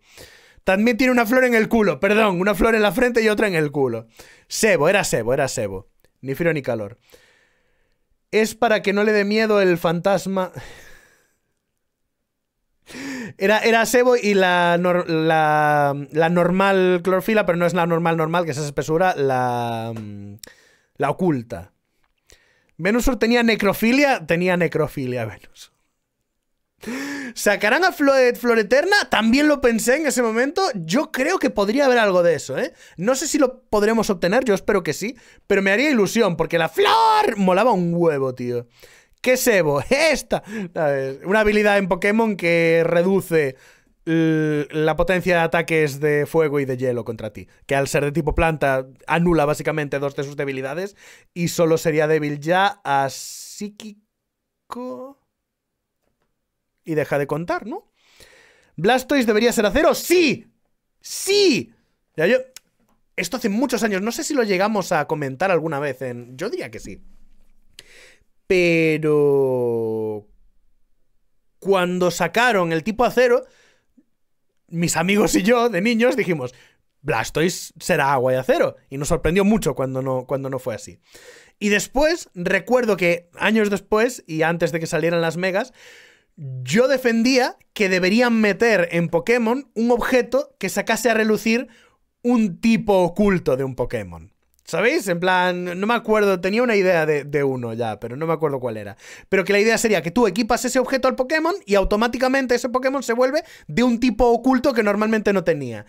También tiene una flor en el culo, perdón, una flor en la frente y otra en el culo. Sebo, era Sebo, era Sebo. Ni frío ni calor. Es para que no le dé miedo el fantasma. Era, era Sebo y la, normal clorofila, pero no es la normal normal, que es esa espesura, la mm, oculta. Venusur tenía necrofilia, tenía necrofilia Venus. ¿Sacarán a Flor Eterna? También lo pensé en ese momento. Yo creo que podría haber algo de eso, ¿eh? No sé si lo podremos obtener, yo espero que sí, pero me haría ilusión, porque la flor molaba un huevo, tío. ¿Qué sebo? Esta. Una habilidad en Pokémon que reduce eh, la potencia de ataques de fuego y de hielo contra ti, que al ser de tipo planta anula básicamente dos de sus debilidades y solo sería débil ya a psíquico y deja de contar, ¿no? Blastoise debería ser acero, sí, sí. esto hace muchos años, no sé si lo llegamos a comentar alguna vez en, yo diría que sí, pero cuando sacaron el tipo acero mis amigos y yo, de niños, dijimos, Blastoise será agua y acero. Y nos sorprendió mucho cuando no, cuando no fue así. Y después, recuerdo que años después, y antes de que salieran las megas, yo defendía que deberían meter en Pokémon un objeto que sacase a relucir un tipo oculto de un Pokémon. ¿Sabéis? En plan, no me acuerdo, tenía una idea de, uno ya, pero no me acuerdo cuál era. Pero que la idea sería que tú equipas ese objeto al Pokémon y automáticamente ese Pokémon se vuelve de un tipo oculto que normalmente no tenía.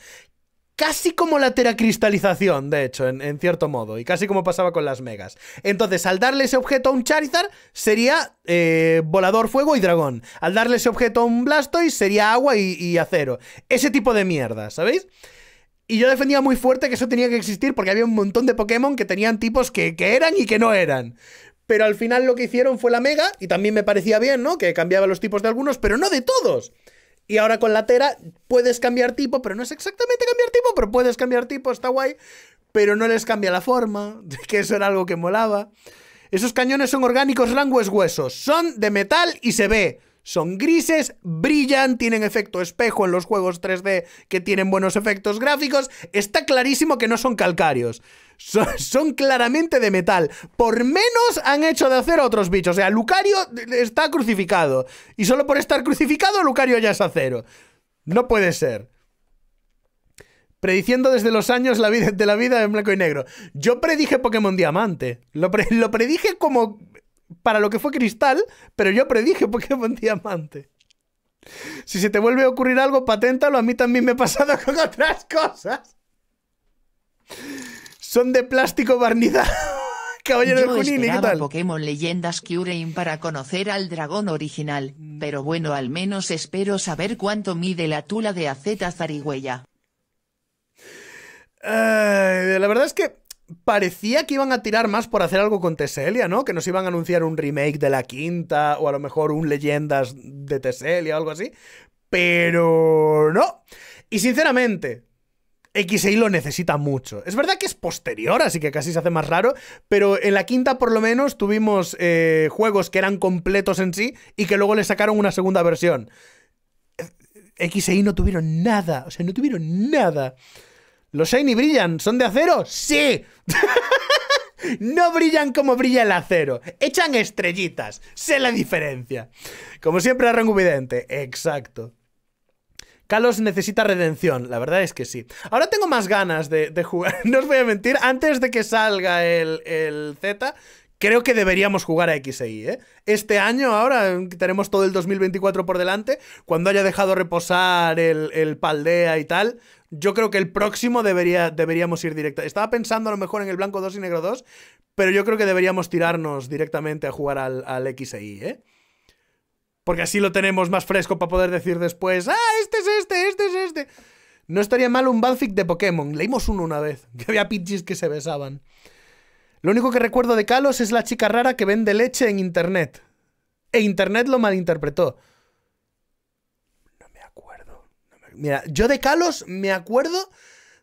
Casi como la teracristalización, de hecho, en, cierto modo, y casi como pasaba con las megas. Entonces, al darle ese objeto a un Charizard, sería eh, volador, fuego y dragón. Al darle ese objeto a un Blastoise, sería agua y, y acero. Ese tipo de mierda, ¿sabéis? Y yo defendía muy fuerte que eso tenía que existir porque había un montón de Pokémon que tenían tipos que, eran y que no eran. Pero al final lo que hicieron fue la Mega, y también me parecía bien, ¿no? Que cambiaba los tipos de algunos, pero no de todos. Y ahora con la Tera puedes cambiar tipo, pero no es exactamente cambiar tipo, pero puedes cambiar tipo, está guay. Pero no les cambia la forma, que eso era algo que molaba. Esos cañones son orgánicos, langues huesos. Son de metal y se ve son grises, brillan, tienen efecto espejo en los juegos 3D que tienen buenos efectos gráficos. Está clarísimo que no son calcáreos. Son, claramente de metal. Por menos han hecho de acero a otros bichos. O sea, Lucario está crucificado. Y solo por estar crucificado, Lucario ya es acero. No puede ser prediciendo desde los años la vida, de la vida en blanco y negro. Yo predije Pokémon Diamante. lo predije como para lo que fue cristal, pero yo predije Pokémon Diamante. Si se te vuelve a ocurrir algo, paténtalo. A mí también me ha pasado con otras cosas. Son de plástico barnizado. Caballero de Kunini, ¿qué tal? Pokémon Leyendas Curein para conocer al dragón original, mm. pero bueno, al menos espero saber cuánto mide la tula de Aceta Zarigüeya. la verdad es que parecía que iban a tirar más por hacer algo con Teselia, ¿no? Que nos iban a anunciar un remake de la quinta o a lo mejor un Leyendas de Teselia o algo así. Pero no. Y sinceramente, XI lo necesita mucho. Es verdad que es posterior, así que casi se hace más raro, pero en la quinta por lo menos tuvimos eh, juegos que eran completos en sí y que luego le sacaron una segunda versión. XI no tuvieron nada, o sea, no tuvieron nada. ¿Los Shiny brillan? ¿Son de acero? ¡Sí! no brillan como brilla el acero. Echan estrellitas. Sé la diferencia. Como siempre, rango vidente. Exacto. Kalos necesita redención, la verdad es que sí. Ahora tengo más ganas de, jugar, no os voy a mentir, antes de que salga el, Z, creo que deberíamos jugar a XEI, ¿eh? Este año, ahora tenemos todo el 2024 por delante, cuando haya dejado reposar el, el Paldea y tal, yo creo que el próximo deberíamos ir directa. Estaba pensando a lo mejor en el blanco 2 y negro 2, pero yo creo que deberíamos tirarnos directamente a jugar al, al X e Y, ¿eh? Porque así lo tenemos más fresco para poder decir después, ah, este es este, este es este. No estaría mal un Banfic de Pokémon. Leímos uno una vez, que había pitches que se besaban. Lo único que recuerdo de Kalos es la chica rara que vende leche en internet. E internet lo malinterpretó. Mira, yo de Kalos me acuerdo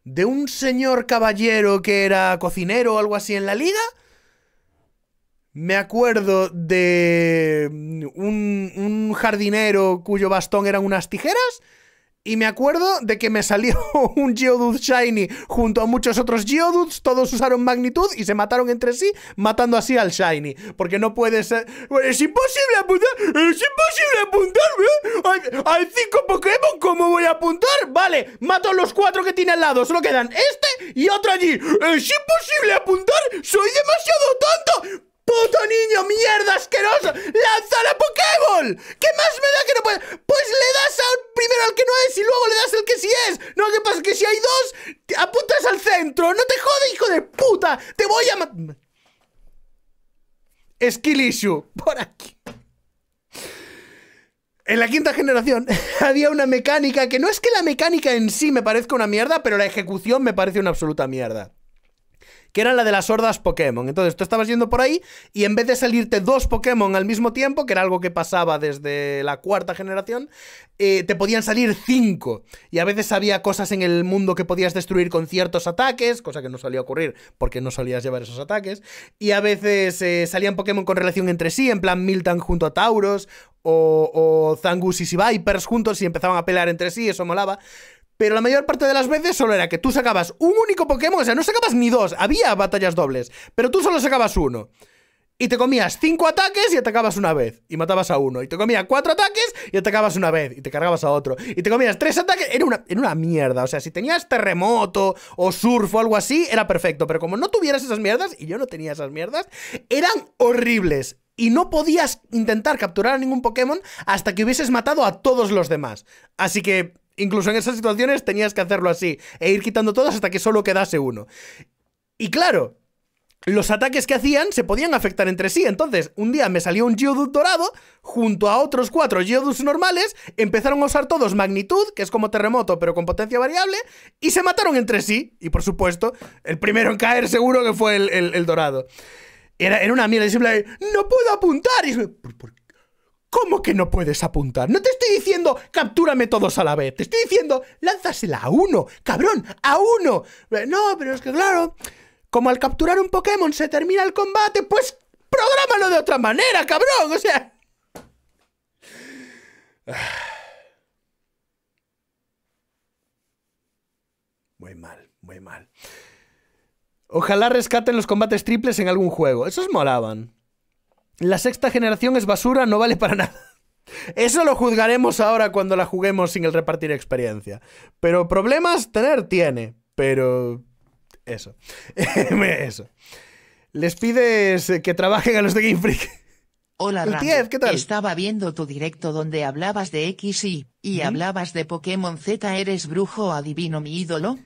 de un señor caballero que era cocinero o algo así en la liga. Me acuerdo de un, un jardinero cuyo bastón eran unas tijeras. Y me acuerdo de que me salió un Geodude Shiny junto a muchos otros Geodudes, todos usaron magnitud y se mataron entre sí, matando así al Shiny. Porque no puede ser... ¡Es imposible apuntar! ¡Es imposible apuntar! ¿eh? Hay, ¡Hay, cinco Pokémon! ¿Cómo voy a apuntar? Vale, mato a los cuatro que tiene al lado. Solo quedan este y otro allí. ¡Es imposible apuntar! ¡Soy demasiado tonto! ¡Puto niño, mierda, asqueroso! ¡Lanza la Pokéball! ¿Qué más me da que no Pues le das al primero al que no es y luego le das al que sí es. No, ¿qué pasa? Que si hay dos, te apuntas al centro. ¡No te jode, hijo de puta! ¡Te voy a matar! Skill issue, por aquí. En la quinta generación había una mecánica que no es que la mecánica en sí me parezca una mierda, pero la ejecución me parece una absoluta mierda que era la de las hordas Pokémon. Entonces tú estabas yendo por ahí y en vez de salirte dos Pokémon al mismo tiempo, que era algo que pasaba desde la cuarta generación, eh, te podían salir cinco. Y a veces había cosas en el mundo que podías destruir con ciertos ataques, cosa que no solía ocurrir porque no solías llevar esos ataques. Y a veces eh, salían Pokémon con relación entre sí, en plan Miltan junto a Tauros o, o Zangus y Vipers juntos y empezaban a pelear entre sí, eso molaba. Pero la mayor parte de las veces solo era que tú sacabas un único Pokémon, o sea, no sacabas ni dos, había batallas dobles, pero tú solo sacabas uno. Y te comías cinco ataques y atacabas una vez. Y matabas a uno. Y te comías cuatro ataques y atacabas una vez. Y te cargabas a otro. Y te comías tres ataques. Era una, era una mierda. O sea, si tenías terremoto o surf o algo así, era perfecto. Pero como no tuvieras esas mierdas, y yo no tenía esas mierdas, eran horribles. Y no podías intentar capturar a ningún Pokémon hasta que hubieses matado a todos los demás. Así que incluso en esas situaciones tenías que hacerlo así, e ir quitando todos hasta que solo quedase uno. Y claro, los ataques que hacían se podían afectar entre sí. Entonces, un día me salió un Geodude dorado junto a otros cuatro Geodudes normales, empezaron a usar todos magnitud, que es como terremoto pero con potencia variable, y se mataron entre sí. Y por supuesto, el primero en caer seguro que fue el, dorado. Era, en una mierda, y no puedo apuntar. Y ¿Cómo que no puedes apuntar? No te estoy diciendo captúrame todos a la vez. Te estoy diciendo lánzasela a uno, cabrón, a uno. Eh, no, pero es que claro, como al capturar un Pokémon se termina el combate, pues prográmalo de otra manera, cabrón. O sea... Muy mal, muy mal. Ojalá rescaten los combates triples en algún juego. Esos molaban. La sexta generación es basura, no vale para nada. Eso lo juzgaremos ahora cuando la juguemos sin el repartir experiencia. Pero problemas tener tiene, pero... Eso. eso. Les pides que trabajen a los de Game Freak. Hola que ¿qué tal? estaba viendo tu directo donde hablabas de X y, y hablabas de Pokémon Z, ¿eres brujo adivino mi ídolo?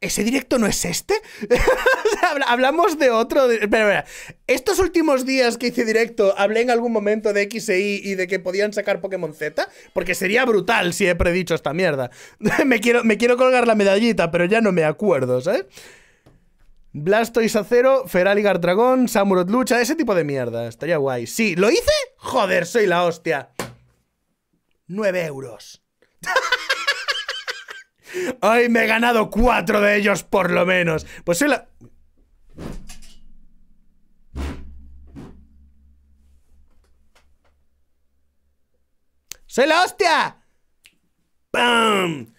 ¿Ese directo no es este? hablamos de otro. Espera, Estos últimos días que hice directo, hablé en algún momento de X e Y y de que podían sacar Pokémon Z, porque sería brutal si he predicho esta mierda. me, quiero, me quiero colgar la medallita, pero ya no me acuerdo, ¿sabes? Blastoise Acero, Feraligar Dragón, Samurot Lucha, ese tipo de mierda. Estaría guay. Sí, ¿lo hice? Joder, soy la hostia. 9 euros. Hoy me he ganado cuatro de ellos por lo menos. Pues soy la... ¡Soy la hostia! ¡Bam!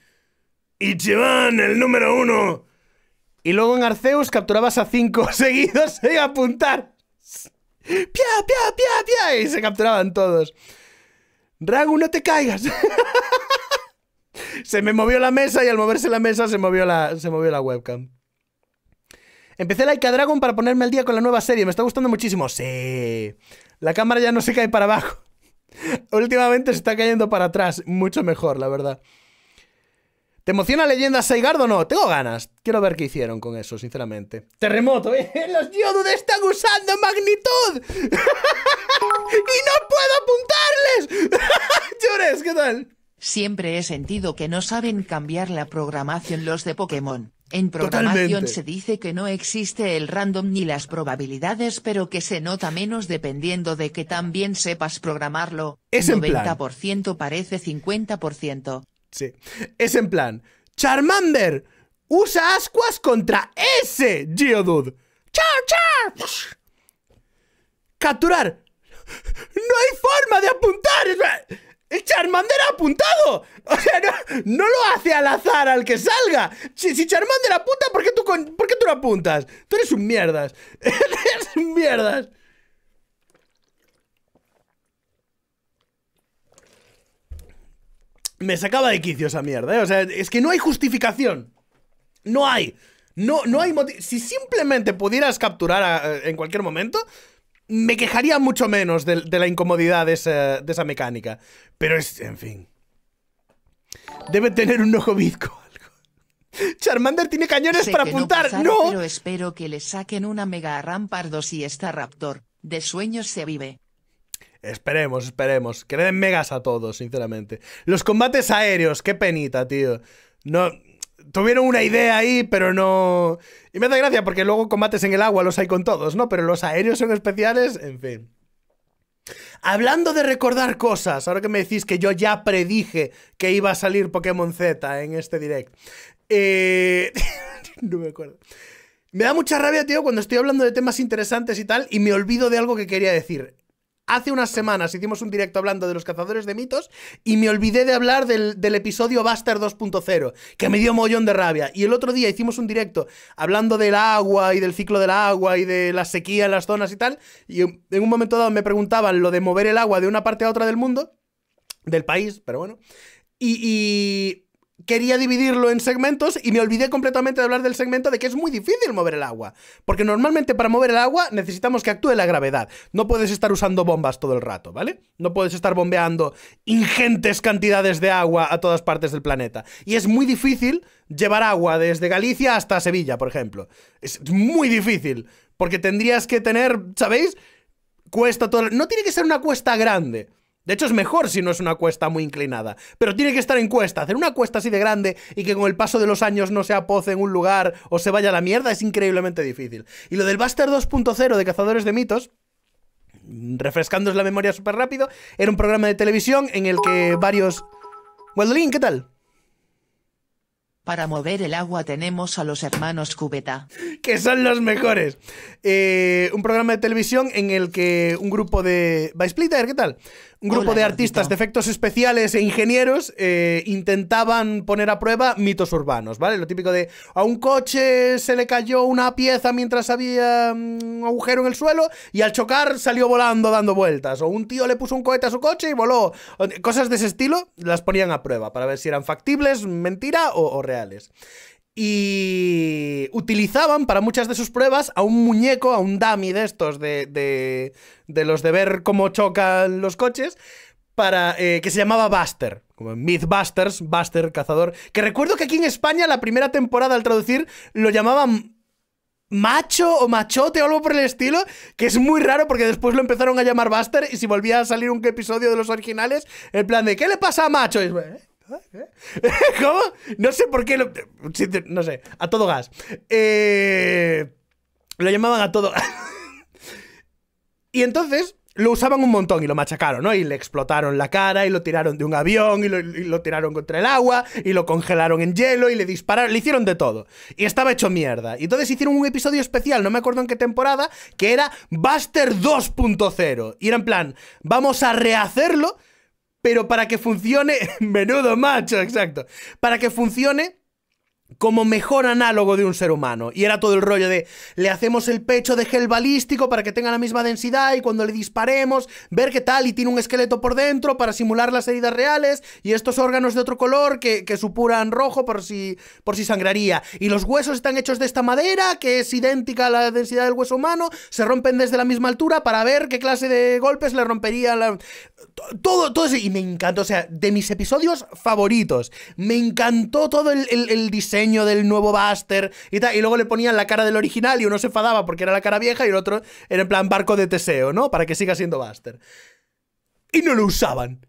Y el número uno. Y luego en Arceus capturabas a cinco seguidos y a apuntar. ¡Pia, pia, pia, pia! Y se capturaban todos. Ragu, no te caigas. se me movió la mesa y al moverse la mesa se movió se movió la webcam. Empecé Ikea Dragon para ponerme al día con la nueva serie, me está gustando muchísimo. Sí. La cámara ya no se cae para abajo. Últimamente se está cayendo para atrás, mucho mejor, la verdad. ¿Te emociona Leyenda Saigardo o no? Tengo ganas. Quiero ver qué hicieron con eso, sinceramente. Terremoto, ¿eh? Los Yodud están usando magnitud. ¡Y no puedo apuntarles! Llores, ¿qué tal? Siempre he sentido que no saben cambiar la programación los de Pokémon. En programación se dice que no existe el random ni las probabilidades, pero que se nota menos dependiendo de que también sepas programarlo. Es 90% en plan. parece 50%. Sí. Es en plan. Charmander, usa ascuas contra ese Geodude. ¡Char, char! ¡Capturar! ¡No hay forma de apuntar! ¡El Charmander ha apuntado! O sea, no, lo hace al azar al que salga. Si, Charmander apunta, ¿por qué, tú tú apuntas? Tú eres un mierdas. eres un mierdas. Me sacaba de quicio esa mierda, ¿eh? O sea, es que no hay justificación. No hay. No, no hay motivo. Si simplemente pudieras capturar eh, en cualquier momento, me quejaría mucho menos de, la incomodidad de esa, mecánica. Pero es, en fin. Debe tener un ojo bizco. Charmander tiene cañones para apuntar. No, Pero espero que le saquen una mega Rampardos y Raptor. De sueños se vive. Esperemos, esperemos. Que le den megas a todos, sinceramente. Los combates aéreos, qué penita, tío. No, tuvieron una idea ahí, pero no. Y me da gracia porque luego combates en el agua los hay con todos, ¿no? Pero los aéreos son especiales, en fin. Hablando de recordar cosas, ahora que me decís que yo ya predije que iba a salir Pokémon Z en este direct. Eh... no me acuerdo. Me da mucha rabia, tío, cuando estoy hablando de temas interesantes y tal, y me olvido de algo que quería decir. Hace unas semanas hicimos un directo hablando de los cazadores de mitos y me olvidé de hablar del, episodio Buster 2.0, que me dio mollón de rabia. Y el otro día hicimos un directo hablando del agua y del ciclo del agua y de la sequía en las zonas y tal. Y en un momento dado me preguntaban lo de mover el agua de una parte a otra del mundo, del país, pero bueno. y quería dividirlo en segmentos y me olvidé completamente de hablar del segmento de que es muy difícil mover el agua. Porque normalmente para mover el agua necesitamos que actúe la gravedad. No puedes estar usando bombas todo el rato, ¿vale? No puedes estar bombeando ingentes cantidades de agua a todas partes del planeta. Y es muy difícil llevar agua desde Galicia hasta Sevilla, por ejemplo. Es muy difícil. Porque tendrías que tener, ¿sabéis? Cuesta todo... No tiene que ser una cuesta grande. De hecho, es mejor si no es una cuesta muy inclinada. Pero tiene que estar en cuesta. Hacer una cuesta así de grande y que con el paso de los años no se apoce en un lugar o se vaya a la mierda es increíblemente difícil. Y lo del Buster 2.0 de Cazadores de Mitos, refrescándos la memoria súper rápido, era un programa de televisión en el que varios... ¿Waldolin, ¿qué tal? Para mover el agua tenemos a los hermanos Cubeta. que son los mejores. Eh, un programa de televisión en el que un grupo de... By ¿qué tal? un grupo de artistas de efectos especiales e ingenieros eh, intentaban poner a prueba mitos urbanos, ¿vale? Lo típico de a un coche se le cayó una pieza mientras había mm, un agujero en el suelo y al chocar salió volando dando vueltas, o un tío le puso un cohete a su coche y voló. Cosas de ese estilo las ponían a prueba para ver si eran factibles, mentira o reales. Y utilizaban para muchas de sus pruebas a un muñeco, a un dummy de estos, de, de, los de ver cómo chocan los coches, para, eh, que se llamaba Buster. Como Mythbusters, Buster, cazador. Que recuerdo que aquí en España, la primera temporada al traducir, lo llamaban macho o machote o algo por el estilo, que es muy raro porque después lo empezaron a llamar Buster y si volvía a salir un episodio de los originales, el plan de ¿qué le pasa a macho? Y, ¿Cómo? No sé por qué. Lo... No sé. A todo gas. Eh, lo llamaban a todo y entonces lo usaban un montón y lo machacaron, ¿no? Y le explotaron la cara y lo tiraron de un avión y lo, y lo, tiraron contra el agua y lo congelaron en hielo y le dispararon, le hicieron de todo. Y estaba hecho mierda. Y entonces hicieron un episodio especial, no me acuerdo en qué temporada, que era Buster 2.0. Y era en plan, vamos a rehacerlo pero para que funcione, menudo macho, exacto, para que funcione como mejor análogo de un ser humano. Y era todo el rollo de le hacemos el pecho de gel balístico para que tenga la misma densidad y cuando le disparemos, ver qué tal y tiene un esqueleto por dentro para simular las heridas reales y estos órganos de otro color que, supuran rojo por si, por si sangraría. Y los huesos están hechos de esta madera que es idéntica a la densidad del hueso humano, se rompen desde la misma altura para ver qué clase de golpes le rompería la... Todo, todo eso. Y me encantó, o sea, de mis episodios favoritos. Me encantó todo el diseño diseño del nuevo Buster y tal. Y luego le ponían la cara del original y uno se enfadaba porque era la cara vieja y el otro era en plan barco de Teseo, ¿no? Para que siga siendo Buster. Y no lo usaban.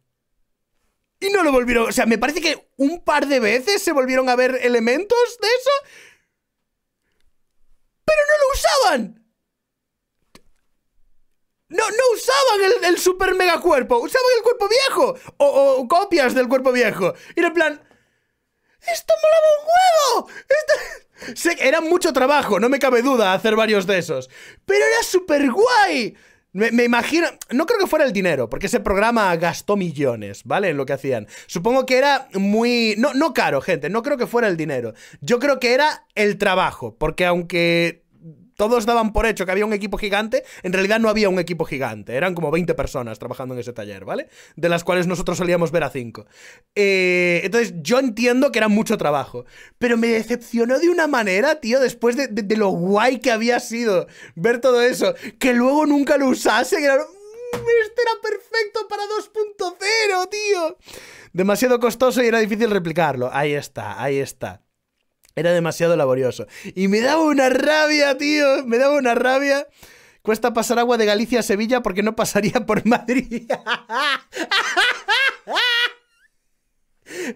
Y no lo volvieron. O sea, me parece que un par de veces se volvieron a ver elementos de eso. Pero no lo usaban. No, no usaban el, super mega cuerpo, usaban el cuerpo viejo o, copias del cuerpo viejo. Y en plan, ¡Esto molaba un huevo! era mucho trabajo, no me cabe duda hacer varios de esos. Pero era súper guay. Me, imagino, no creo que fuera el dinero, porque ese programa gastó millones, ¿vale? En lo que hacían. Supongo que era muy... No, no caro, gente, no creo que fuera el dinero. Yo creo que era el trabajo, porque aunque todos daban por hecho que había un equipo gigante, en realidad no había un equipo gigante, eran como 20 personas trabajando en ese taller, ¿vale? De las cuales nosotros solíamos ver a 5. Eh, entonces, yo entiendo que era mucho trabajo, pero me decepcionó de una manera, tío, después de, lo guay que había sido ver todo eso, que luego nunca lo usasen, era... Mm, este era perfecto para 2.0, tío. Demasiado costoso y era difícil replicarlo. Ahí está, ahí está. Era demasiado laborioso. Y me daba una rabia, tío. Me daba una rabia. Cuesta pasar agua de Galicia a Sevilla porque no pasaría por Madrid.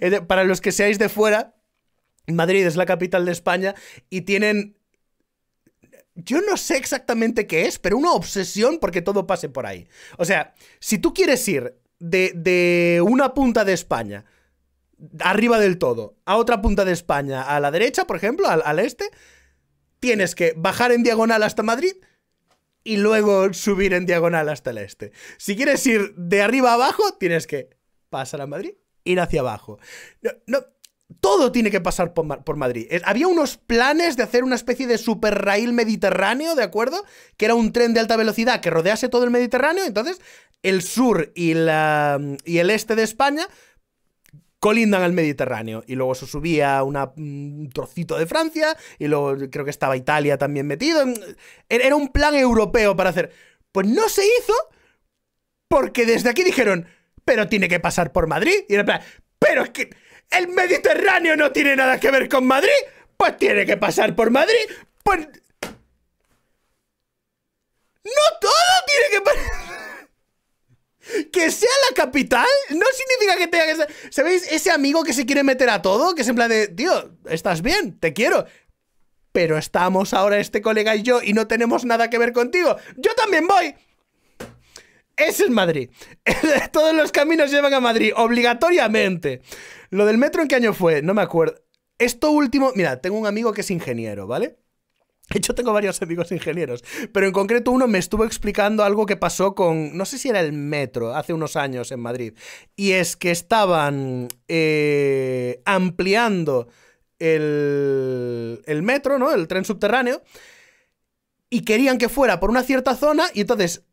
Eh, para los que seáis de fuera, Madrid es la capital de España y tienen... Yo no sé exactamente qué es, pero una obsesión porque todo pase por ahí. O sea, si tú quieres ir de, una punta de España arriba del todo, a otra punta de España, a la derecha, por ejemplo, al, este, tienes que bajar en diagonal hasta Madrid y luego subir en diagonal hasta el este. Si quieres ir de arriba abajo, tienes que pasar a Madrid, ir hacia abajo. No, todo tiene que pasar por, por Madrid. había unos planes de hacer una especie de ...superrail mediterráneo, ¿de acuerdo? Que era un tren de alta velocidad que rodease todo el Mediterráneo. Entonces, el sur y, la, y el este de España colindan al Mediterráneo y luego se subía un mm, trocito de Francia y luego creo que estaba Italia también metido. Mm, er-, era un plan europeo para hacer. Pues no se hizo porque desde aquí dijeron, pero tiene que pasar por Madrid. Y era plan, pero es que el Mediterráneo no tiene nada que ver con Madrid, pues tiene que pasar por Madrid. Pues... No todo tiene que pasar que sea la capital no significa que tenga que ser. ¿Sabéis? Ese amigo que se quiere meter a todo, que es en plan de, tío, estás bien, te quiero. Pero estamos ahora este colega y yo y no tenemos nada que ver contigo. Yo también voy. es en Madrid. Todos los caminos llevan a Madrid, obligatoriamente. Lo del metro, ¿en qué año fue? No me acuerdo. Esto último, mira, tengo un amigo que es ingeniero, ¿vale? Yo tengo varios amigos ingenieros, pero en concreto uno me estuvo explicando algo que pasó con, no sé si era el metro, hace unos años en Madrid, y es que estaban eh, ampliando el, el metro, ¿no? El tren subterráneo, y querían que fuera por una cierta zona, y entonces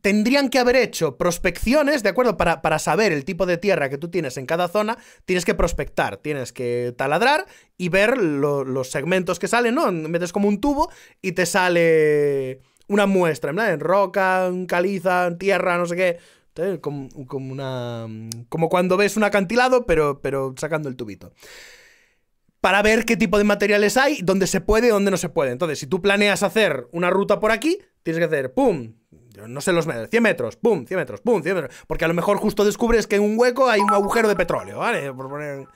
tendrían que haber hecho prospecciones, ¿de acuerdo? Para, para, saber el tipo de tierra que tú tienes en cada zona, tienes que prospectar, tienes que taladrar y ver los segmentos que salen, ¿no? Metes como un tubo y te sale una muestra, ¿verdad? En roca, en caliza, en tierra, no sé qué. Como, como, una, como cuando ves un acantilado, pero, pero sacando el tubito para ver qué tipo de materiales hay, dónde se puede, dónde no se puede. Entonces, si tú planeas hacer una ruta por aquí, tienes que hacer, ¡pum! no sé los medios... 100 metros, pum, 100 metros, pum, 100 metros. Porque a lo mejor justo descubres que en un hueco hay un agujero de petróleo, ¿vale? Por poner...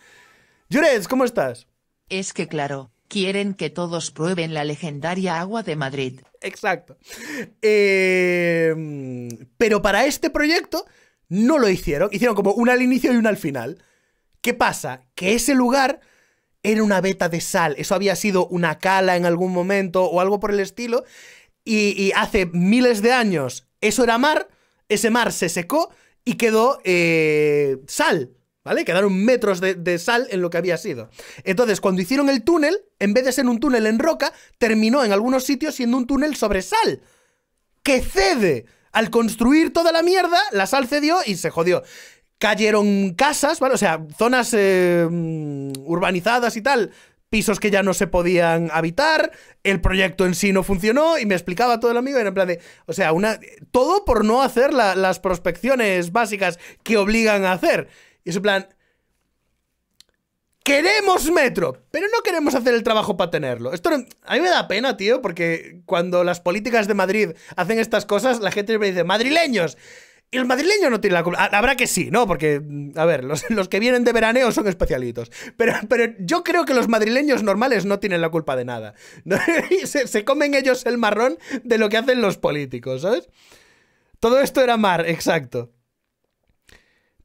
¿cómo estás? Es que claro, quieren que todos prueben la legendaria agua de Madrid. Exacto. Em, pero para este proyecto no lo hicieron. Hicieron como una al inicio y una al final. ¿Qué pasa? Que ese lugar era una veta de sal. Eso había sido una cala en algún momento o algo por el estilo y, hace miles de años eso era mar, ese mar se secó y quedó eh, sal. ¿Vale? Quedaron metros de, sal en lo que había sido. Entonces, cuando hicieron el túnel, en vez de ser un túnel en roca, terminó en algunos sitios siendo un túnel sobre sal. ¡Que cede! Al construir toda la mierda, la sal cedió y se jodió. Cayeron casas, ¿vale? O sea, zonas eh, mm, urbanizadas y tal, pisos que ya no se podían habitar, el proyecto en sí no funcionó y me explicaba todo el amigo, era en plan de, o sea, una, todo por no hacer las prospecciones básicas que obligan a hacer. Y es en plan, queremos metro, pero no queremos hacer el trabajo para tenerlo. Esto a mí me da pena, tío, porque cuando las políticas de Madrid hacen estas cosas, la gente me dice, madrileños el madrileño no tiene la culpa. Habrá que sí, ¿no? Porque, mm, a ver, los, que vienen de veraneo son especialitos. Pero, pero yo creo que los madrileños normales no tienen la culpa de nada. se, se, comen ellos el marrón de lo que hacen los políticos, ¿sabes? Todo esto era mar, exacto.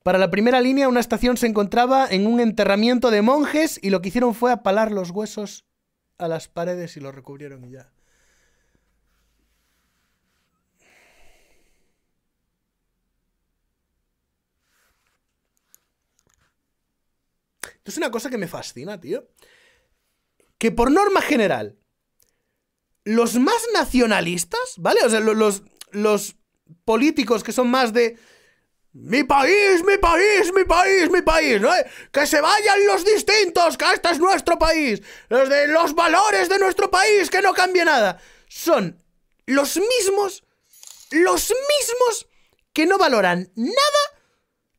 Para la primera línea, una estación se encontraba en un enterramiento de monjes y lo que hicieron fue apalar los huesos a las paredes y lo recubrieron y ya. es una cosa que me fascina, tío. Que por norma general, los más nacionalistas, ¿vale? O sea, los, los políticos que son más de... Mi país, mi país, mi país, mi país, ¿no? Que se vayan los distintos, que este es nuestro país. Los de los valores de nuestro país, que no cambie nada. Son los mismos, los mismos que no valoran nada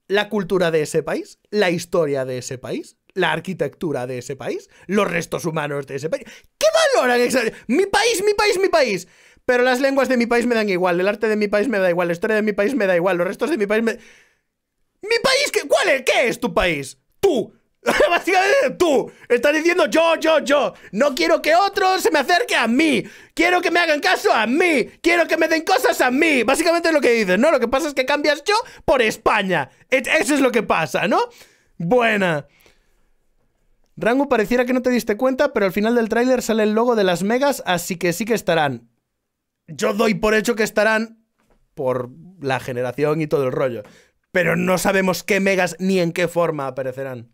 la cultura de ese país, la historia de ese país la arquitectura de ese país, los restos humanos de ese país. ¿Qué valoran? Mi país, mi país, mi país. Pero las lenguas de mi país me dan igual, el arte de mi país me da igual, la historia de mi país me da igual, los restos de mi país me... ¿Mi país? Qué? ¿Cuál es? ¿Qué es tu país? Tú. Básicamente tú estás diciendo yo, yo, yo. No quiero que otro se me acerque a mí. Quiero que me hagan caso a mí. Quiero que me den cosas a mí. Básicamente es lo que dices, ¿no? Lo que pasa es que cambias yo por España. Eso es lo que pasa, ¿no? Buena. Rango, pareciera que no te diste cuenta, pero al final del tráiler sale el logo de las megas, así que sí que estarán. Yo doy por hecho que estarán por la generación y todo el rollo. Pero no sabemos qué megas ni en qué forma aparecerán.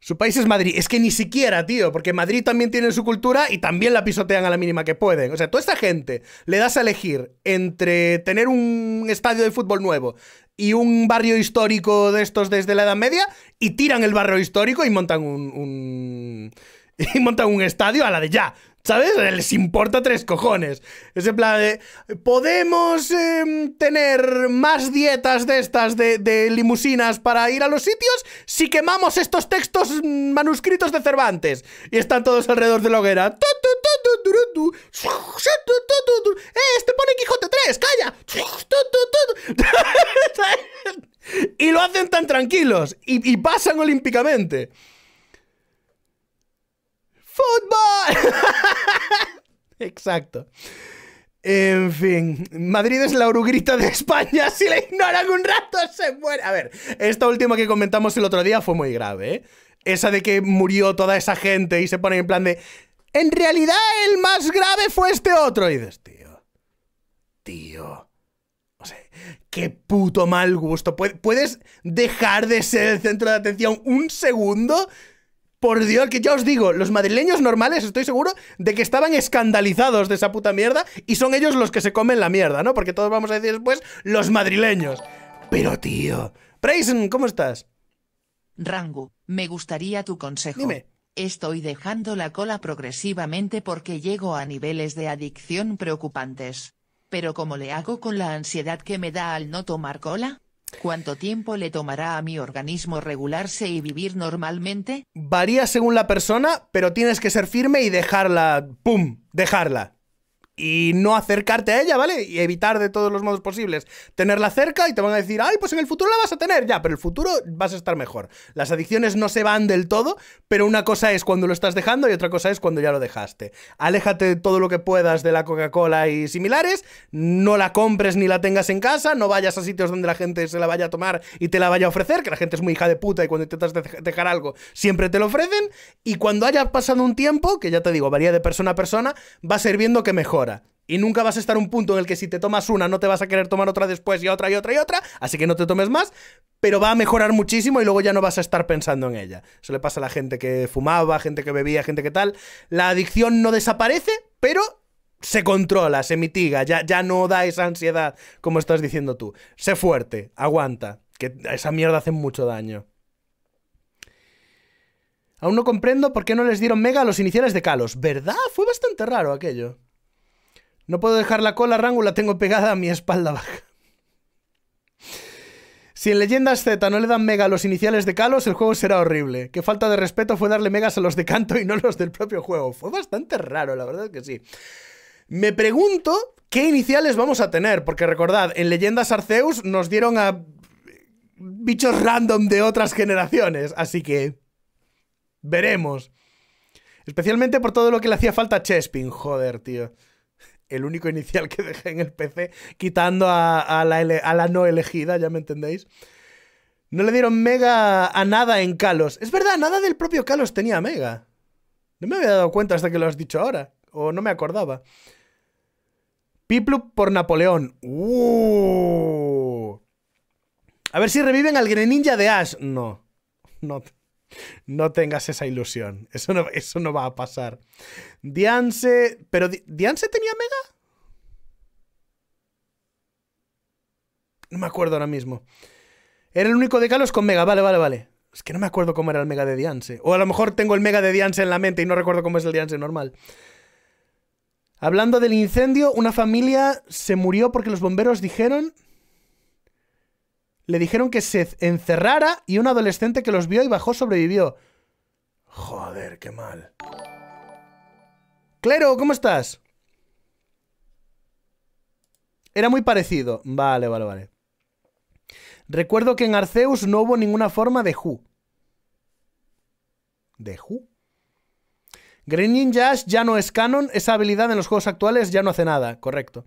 Su país es Madrid. Es que ni siquiera, tío, porque Madrid también tiene su cultura y también la pisotean a la mínima que pueden. O sea, toda esta gente le das a elegir entre tener un estadio de fútbol nuevo, y un barrio histórico de estos desde la Edad Media y tiran el barrio histórico y montan un, y montan un estadio a la de ya. ¿Sabes? Les importa tres cojones. Ese plan de. ¿Podemos em, tener más dietas de estas de, limusinas para ir a los sitios si quemamos estos textos mm, manuscritos de Cervantes? Y están todos alrededor de la hoguera. ¡Este pone Quijote 3! ¡Calla! y lo hacen tan tranquilos y pasan olímpicamente. ¡Fútbol! Exacto. En fin, Madrid es la orugrita de España. Si la ignoran un rato, se muere. A ver, esta última que comentamos el otro día fue muy grave, ¿eh? Esa de que murió toda esa gente y se pone en plan de. En realidad, el más grave fue este otro. Y dices, tío. Tío. O sea, qué puto mal gusto. ¿Puedes dejar de ser el centro de atención un segundo? Por Dios, que ya os digo, los madrileños normales estoy seguro de que estaban escandalizados de esa puta mierda y son ellos los que se comen la mierda, ¿no? Porque todos vamos a decir después los madrileños. Pero tío, Prayson, ¿cómo estás? Rangu, me gustaría tu consejo. Dime. Estoy dejando la cola progresivamente porque llego a niveles de adicción preocupantes. Pero ¿cómo le hago con la ansiedad que me da al no tomar cola? ¿Cuánto tiempo le tomará a mi organismo regularse y vivir normalmente? Varía según la persona, pero tienes que ser firme y dejarla, ¡pum!, dejarla y no acercarte a ella, ¿vale? Y evitar de todos los modos posibles tenerla cerca y te van a decir, ay, pues en el futuro la vas a tener, ya, pero el futuro vas a estar mejor. Las adicciones no se van del todo, pero una cosa es cuando lo estás dejando y otra cosa es cuando ya lo dejaste. Aléjate de todo lo que puedas de la Coca-Cola y similares, no la compres ni la tengas en casa, no vayas a sitios donde la gente se la vaya a tomar y te la vaya a ofrecer, que la gente es muy hija de puta y cuando intentas dejar algo siempre te lo ofrecen, y cuando haya pasado un tiempo, que ya te digo, varía de persona a persona, va a ser viendo que mejor. Y nunca vas a estar un punto en el que si te tomas una no te vas a querer tomar otra después y otra y otra y otra, así que no te tomes más, pero va a mejorar muchísimo y luego ya no vas a estar pensando en ella. Eso le pasa a la gente que fumaba, gente que bebía, gente que tal. La adicción no desaparece, pero se controla, se mitiga, ya, ya no da esa ansiedad como estás diciendo tú. Sé fuerte, aguanta, que esa mierda hace mucho daño. Aún no comprendo por qué no les dieron mega a los iniciales de Kalos. ¿Verdad? Fue bastante raro aquello. No puedo dejar la cola rango, la tengo pegada a mi espalda baja. Si en Leyendas Z no le dan mega a los iniciales de Kalos, el juego será horrible. Qué falta de respeto fue darle megas a los de Canto y no los del propio juego. Fue bastante raro, la verdad que sí. Me pregunto qué iniciales vamos a tener, porque recordad, en Leyendas Arceus nos dieron a bichos random de otras generaciones, así que veremos. Especialmente por todo lo que le hacía falta a Chespin, joder, tío el único inicial que dejé en el PC, quitando a, la, no elegida, ya me entendéis. No le dieron mega a nada en Kalos. Es verdad, nada del propio Kalos tenía mega. No me había dado cuenta hasta que lo has dicho ahora. O no me acordaba. Piplup por Napoleón. Uh. A ver si reviven al Greninja de Ash. No. No, no tengas esa ilusión. Eso no, eso no va a pasar. Dianse. ¿Pero Dianse tenía Mega? No me acuerdo ahora mismo. Era el único de Kalos con Mega. Vale, vale, vale. Es que no me acuerdo cómo era el Mega de Dianse. O a lo mejor tengo el Mega de Dianse en la mente y no recuerdo cómo es el Dianse normal. Hablando del incendio, una familia se murió porque los bomberos dijeron le dijeron que se encerrara y un adolescente que los vio y bajó sobrevivió. Joder, qué mal. Clero, ¿cómo estás? Era muy parecido. Vale, vale, vale. Recuerdo que en Arceus no hubo ninguna forma de Who. ¿De Who? Green Jazz ya no es canon, esa habilidad en los juegos actuales ya no hace nada, correcto.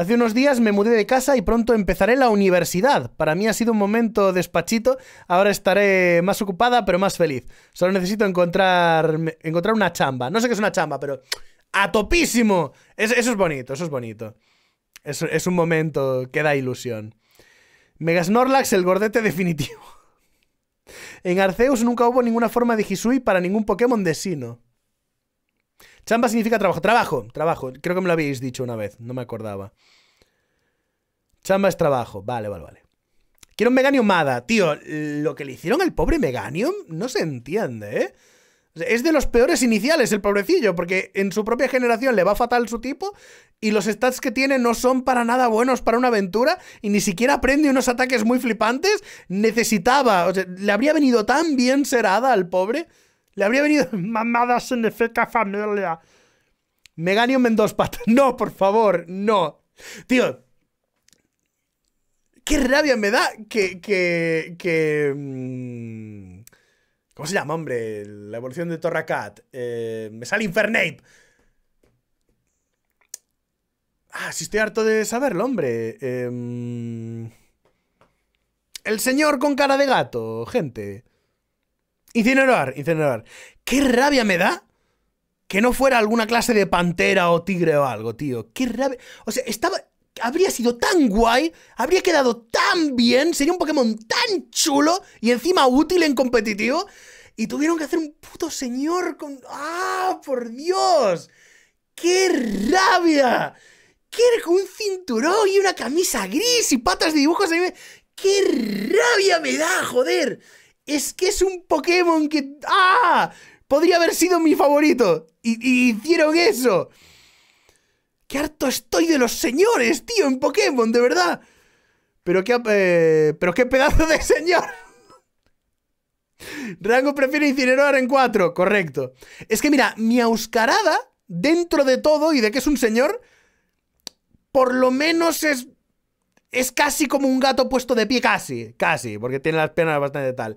Hace unos días me mudé de casa y pronto empezaré la universidad. Para mí ha sido un momento despachito. Ahora estaré más ocupada, pero más feliz. Solo necesito encontrar, encontrar una chamba. No sé qué es una chamba, pero a topísimo. eso es bonito, eso es bonito. Es, un momento que da ilusión. Snorlax, el gordete definitivo. En Arceus nunca hubo ninguna forma de Hisui para ningún Pokémon de Sino. Chamba significa trabajo. Trabajo, trabajo. Creo que me lo habéis dicho una vez, no me acordaba. Chamba es trabajo. Vale, vale, vale. Quiero un Meganium Mada. Tío, lo que le hicieron al pobre Meganium no se entiende, ¿eh? Es de los peores iniciales el pobrecillo, porque en su propia generación le va fatal su tipo y los stats que tiene no son para nada buenos para una aventura y ni siquiera aprende unos ataques muy flipantes. Necesitaba, o sea, le habría venido tan bien serada al pobre. Le habría venido mamadas en efecto familia. Meganium en dos patas. No, por favor, no. Tío, qué rabia me da que, que, mm, ¿Cómo se llama, hombre? La evolución de Torracat. Cat. Eh, me sale Infernape. Ah, sí estoy harto de saberlo, hombre. Em, el señor con cara de gato, gente. Incinerar, incinerar. ¿Qué rabia me da? Que no fuera alguna clase de pantera o tigre o algo, tío. Qué rabia. O sea, estaba. Habría sido tan guay, habría quedado tan bien, sería un Pokémon tan chulo y encima útil en competitivo. Y tuvieron que hacer un puto señor con. ¡Ah, por Dios! ¡Qué rabia! ¡Qué con un cinturón y una camisa gris y patas de dibujos! ¡Qué rabia me da, joder! es que es un Pokémon que... ¡Ah! Podría haber sido mi favorito. Y, hicieron eso. ¡Qué harto estoy de los señores, tío, en Pokémon, de verdad! Pero qué, eh, pero qué pedazo de señor. Rango prefiere incinerar en cuatro, correcto. Es que mira, mi auscarada, dentro de todo y de que es un señor, por lo menos es es casi como un gato puesto de pie, casi, casi, porque tiene las piernas bastante tal.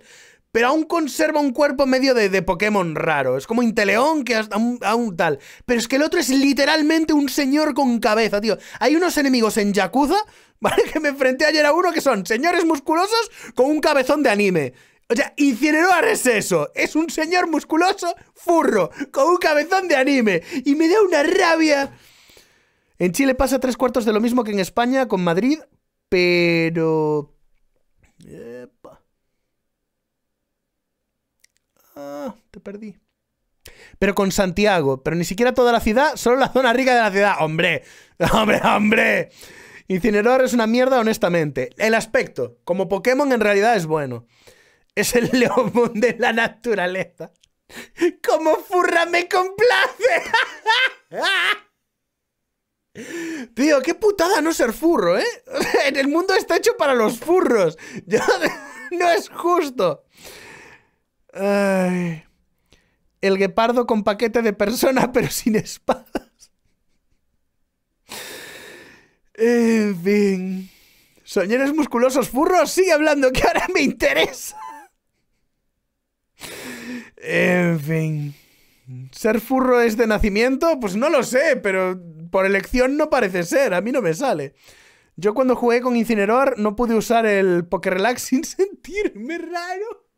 Pero aún conserva un cuerpo medio de, de Pokémon raro. Es como Inteleón, que aún, aún tal. Pero es que el otro es literalmente un señor con cabeza, tío. Hay unos enemigos en Yakuza, ¿vale? Que me enfrenté ayer a uno que son señores musculosos con un cabezón de anime. O sea, Incineroar es eso. Es un señor musculoso, furro, con un cabezón de anime. Y me da una rabia. En Chile pasa tres cuartos de lo mismo que en España con Madrid, pero... Ah, te perdí. Pero con Santiago, pero ni siquiera toda la ciudad, solo la zona rica de la ciudad. ¡Hombre! ¡Hombre, hombre! Incinerador es una mierda, honestamente. El aspecto, como Pokémon, en realidad es bueno. Es el león de la naturaleza. ¡Como furra me complace! Tío, qué putada no ser furro, ¿eh? en el mundo está hecho para los furros. no es justo. Ay. El guepardo con paquete de persona, pero sin espadas. En fin. ¿Soñeres musculosos furros, sigue hablando, que ahora me interesa. En fin. ¿Ser furro es de nacimiento? Pues no lo sé, pero por elección no parece ser, a mí no me sale. Yo cuando jugué con Incineroar no pude usar el Poker Relax sin sentirme raro.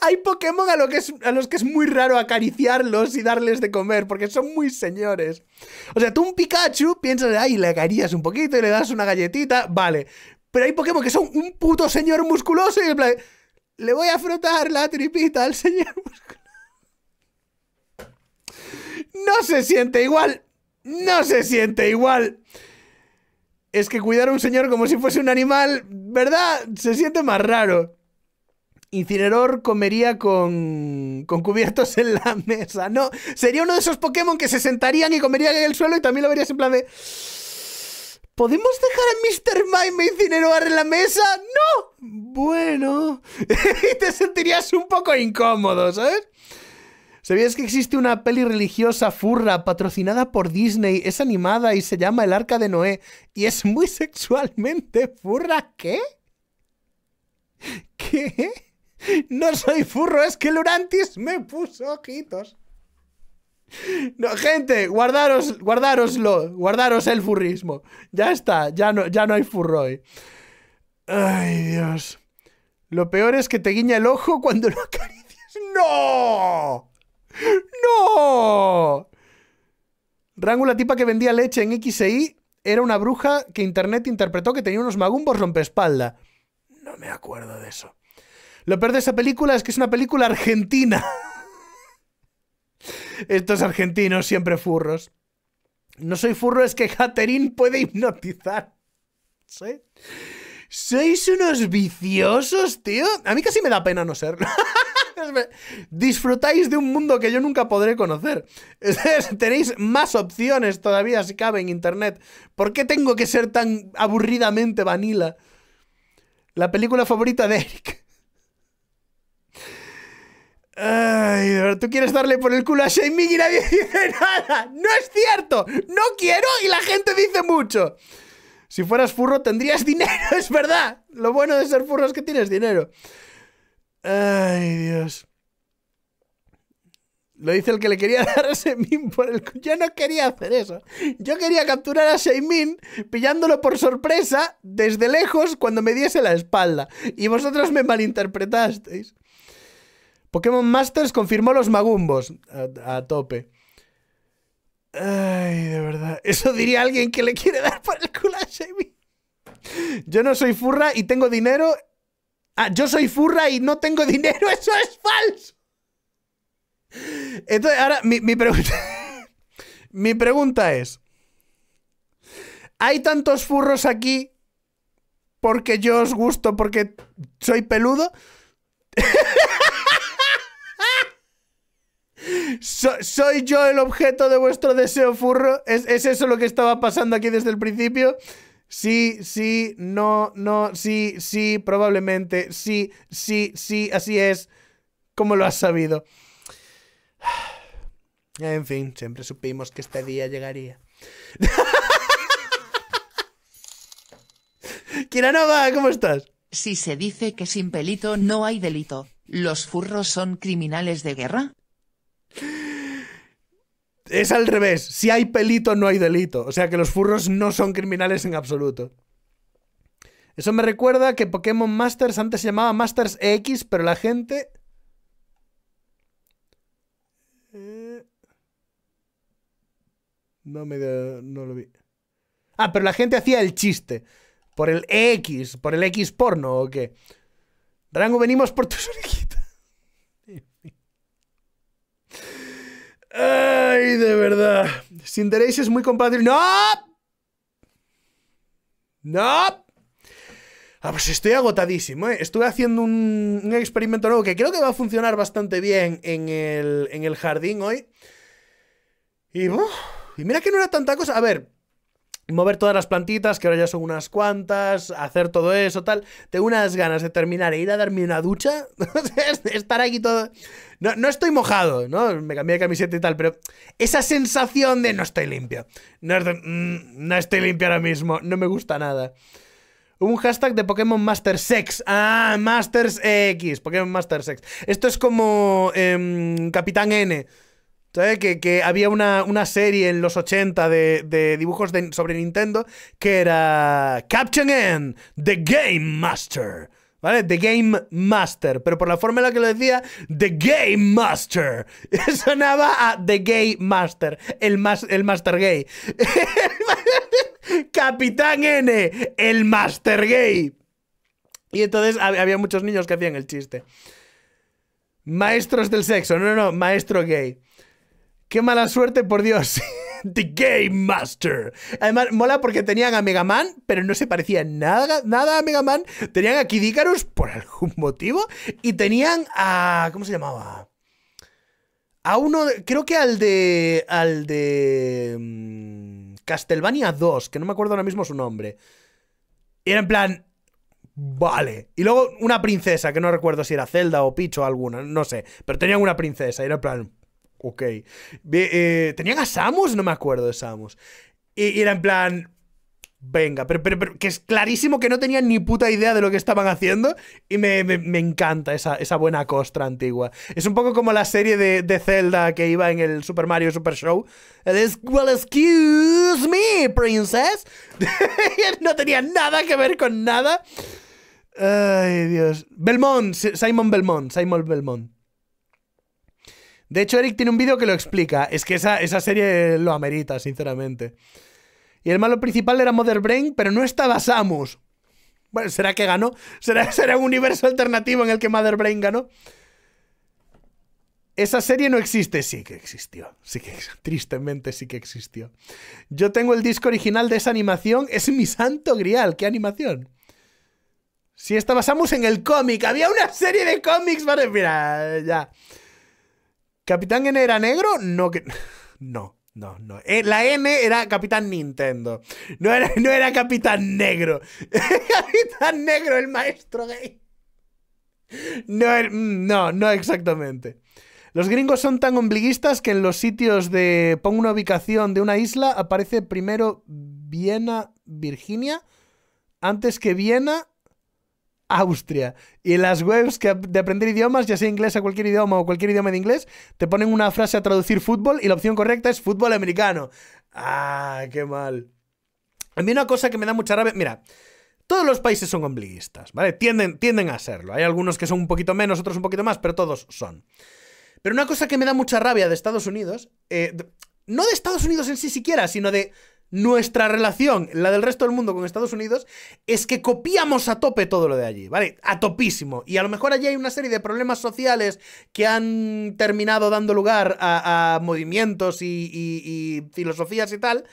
Hay Pokémon a, que es, a los que es muy raro acariciarlos y darles de comer, porque son muy señores. O sea, tú un Pikachu piensas, ay, le acaricias un poquito y le das una galletita, vale. Pero hay Pokémon que son un puto señor musculoso y en le voy a frotar la tripita al señor No se siente igual. No se siente igual. Es que cuidar a un señor como si fuese un animal, ¿verdad? Se siente más raro. Incineror comería con, con cubiertos en la mesa. No, sería uno de esos Pokémon que se sentarían y comerían en el suelo y también lo verías en plan de... ¿Podemos dejar a Mr. Mime y en la mesa? ¡No! Bueno. y te sentirías un poco incómodo, ¿sabes? ¿Sabías que existe una peli religiosa furra patrocinada por Disney? Es animada y se llama El Arca de Noé. Y es muy sexualmente furra. ¿Qué? ¿Qué? No soy furro, es que Lurantis me puso ojitos. No, gente, guardaros, guardároslo, guardaros el furrismo. Ya está, ya no, ya no hay furroy. Ay, Dios. Lo peor es que te guiña el ojo cuando lo acaricias. ¡No! ¡No! Rango, la tipa que vendía leche en X e era una bruja que internet interpretó que tenía unos magumbos rompeespalda. No me acuerdo de eso. Lo peor de esa película es que es una película argentina. Estos argentinos siempre furros. No soy furro, es que Catherine puede hipnotizar. ¿Sí? Sois unos viciosos, tío. A mí casi me da pena no ser. Disfrutáis de un mundo que yo nunca podré conocer. Tenéis más opciones todavía si cabe en internet. ¿Por qué tengo que ser tan aburridamente vanila? La película favorita de Eric. Ay, tú quieres darle por el culo a Shaming y nadie dice nada. No es cierto. No quiero y la gente dice mucho. Si fueras furro tendrías dinero, es verdad. Lo bueno de ser furro es que tienes dinero. Ay, Dios. Lo dice el que le quería dar a Seimin por el... culo. Yo no quería hacer eso. Yo quería capturar a Shaymin pillándolo por sorpresa desde lejos cuando me diese la espalda. Y vosotros me malinterpretasteis. Pokémon Masters confirmó los magumbos. A, tope. Ay, de verdad. Eso diría alguien que le quiere dar por el culo a Yo no soy furra y tengo dinero. Ah, yo soy furra y no tengo dinero. Eso es falso. Entonces, ahora, mi, mi pregunta. mi pregunta es. ¿Hay tantos furros aquí porque yo os gusto, porque soy peludo? ¿Soy yo el objeto de vuestro deseo furro? ¿Es, ¿Es, eso lo que estaba pasando aquí desde el principio? Sí, sí, no, no, sí, sí, probablemente, sí, sí, sí, así es. ¿Cómo lo has sabido? En fin, siempre supimos que este día llegaría. Kiranova, ¿cómo estás? Si se dice que sin pelito no hay delito, ¿los furros son criminales de guerra? Es al revés. Si hay pelito, no hay delito. O sea que los furros no son criminales en absoluto. Eso me recuerda que Pokémon Masters antes se llamaba Masters X pero la gente. Eh, no me. No lo vi. Ah, pero la gente hacía el chiste. Por el X por el X porno o qué. Rango, venimos por tus Ay, de verdad. Cinderace es muy compatible. ¡No! ¡No! Ah, pues estoy agotadísimo, ¿eh? Estuve haciendo un, experimento nuevo que creo que va a funcionar bastante bien en el, jardín hoy. Y, y mira que no era tanta cosa. A ver, mover todas las plantitas, que ahora ya son unas cuantas, hacer todo eso, tal. Tengo unas ganas de terminar e ir a darme una ducha. Estar aquí todo. No, estoy mojado, ¿no? Me cambié de camiseta y tal, pero esa sensación de no estoy limpio. No, mm, no estoy limpio ahora mismo, no me gusta nada. Un hashtag de Pokémon Master Sex. Ah, Masters X, Pokémon Master Sex. Esto es como em, Capitán N. ¿Sabes? Que, había una, serie en los 80 de, dibujos sobre Nintendo que era Captain N, The Game Master. ¿Vale? The Game Master. Pero por la forma en la que lo decía, The Game Master. Sonaba a The Gay Master. El, el Master Gay. Capitán N, el Master Gay. Y entonces había muchos niños que hacían el chiste. Maestros del sexo. No, no, no. Maestro gay. Qué mala suerte, por Dios. The Game Master. Además, mola porque tenían a Mega Man, pero no se parecía nada, nada a Mega Man. Tenían a Kid por algún motivo. Y tenían a. ¿Cómo se llamaba? A uno, creo que al de. Al de. Mm, Castlevania 2, que no me acuerdo ahora mismo su nombre. Y era en plan. Vale. Y luego una princesa, que no recuerdo si era Zelda o Picho o alguna, no sé. Pero tenían una princesa y era en plan. Ok. Eh, ¿Tenían a Samus? No me acuerdo de Samus. Y, era en plan. Venga, pero, que es clarísimo que no tenían ni puta idea de lo que estaban haciendo. Y me, encanta esa, buena costra antigua. Es un poco como la serie de, de Zelda que iba en el Super Mario Super Show. well, excuse me, princess. no tenía nada que ver con nada. Ay, Dios. Belmont, Simon Belmont, Simon Belmont. De hecho, Eric tiene un vídeo que lo explica. Es que esa, serie lo amerita, sinceramente. Y el malo principal era Mother Brain, pero no estaba Samus. Bueno, ¿será que ganó? ¿Será, será un universo alternativo en el que Mother Brain ganó? Esa serie no existe, sí que existió, sí que tristemente sí que existió. Yo tengo el disco original de esa animación, es mi santo grial, qué animación. Si sí, estaba basamos en el cómic, había una serie de cómics, vale, mira, ya. Capitán N era negro, no que... No, no, no. Eh, la N era Capitán Nintendo. No era, no era Capitán Negro. Capitán Negro, el maestro gay. No, er, mm, no, no exactamente. Los gringos son tan ombliguistas que en los sitios de pongo una ubicación de una isla aparece primero Viena, Virginia, antes que Viena Austria. Y las webs que de aprender idiomas, ya sea inglés a cualquier idioma o cualquier idioma de inglés, te ponen una frase a traducir fútbol y la opción correcta es fútbol americano. Ah, qué mal. A mí una cosa que me da mucha rabia, mira, todos los países son ombliguistas, ¿vale? Tienden, tienden a serlo. Hay algunos que son un poquito menos, otros un poquito más, pero todos son. Pero una cosa que me da mucha rabia de Estados Unidos, eh, no de Estados Unidos en sí siquiera, sino de nuestra relación, la del resto del mundo con Estados Unidos, es que copiamos a tope todo lo de allí, ¿vale? A topísimo. Y a lo mejor allí hay una serie de problemas sociales que han terminado dando lugar a, movimientos y, y filosofías y tal,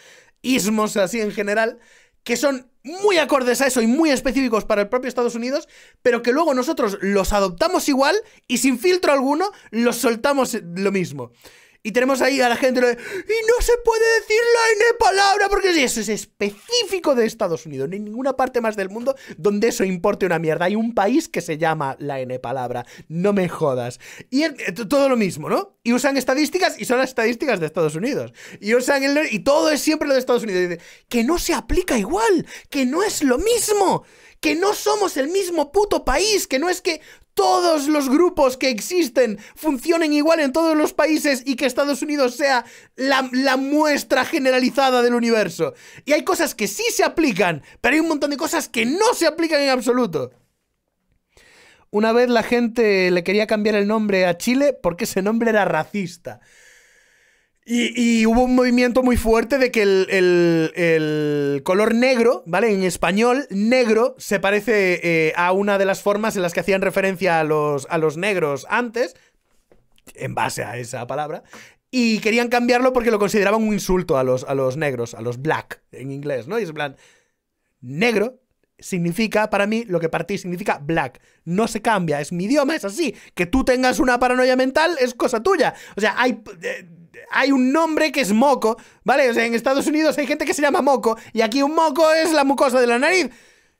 ismos así en general, que son muy acordes a eso y muy específicos para el propio Estados Unidos, pero que luego nosotros los adoptamos igual y sin filtro alguno los soltamos lo mismo. Y tenemos ahí a la gente y no se puede decir la N palabra porque eso es específico de Estados Unidos, No hay ninguna parte más del mundo donde eso importe una mierda. Hay un país que se llama la N palabra, no me jodas. Y eh, todo lo mismo, ¿no? Y usan estadísticas y son las estadísticas de Estados Unidos. Y usan el, y todo es siempre lo de Estados Unidos. que no se aplica igual, que no es lo mismo que no somos el mismo puto país, que no es que todos los grupos que existen funcionen igual en todos los países y que Estados Unidos sea la, muestra generalizada del universo. Y hay cosas que sí se aplican, pero hay un montón de cosas que no se aplican en absoluto. Una vez la gente le quería cambiar el nombre a Chile porque ese nombre era racista. Y, hubo un movimiento muy fuerte de que el, color negro, ¿vale? En español, negro se parece eh, a una de las formas en las que hacían referencia a los, a los negros antes, en base a esa palabra, y querían cambiarlo porque lo consideraban un insulto a los, a los negros, a los black en inglés, ¿no? Y es plan, negro significa, para mí, lo que para ti significa black. No se cambia, es mi idioma, es así. Que tú tengas una paranoia mental es cosa tuya. O sea, hay... Eh, hay un nombre que es moco, ¿vale? O sea, en Estados Unidos hay gente que se llama moco y aquí un moco es la mucosa de la nariz.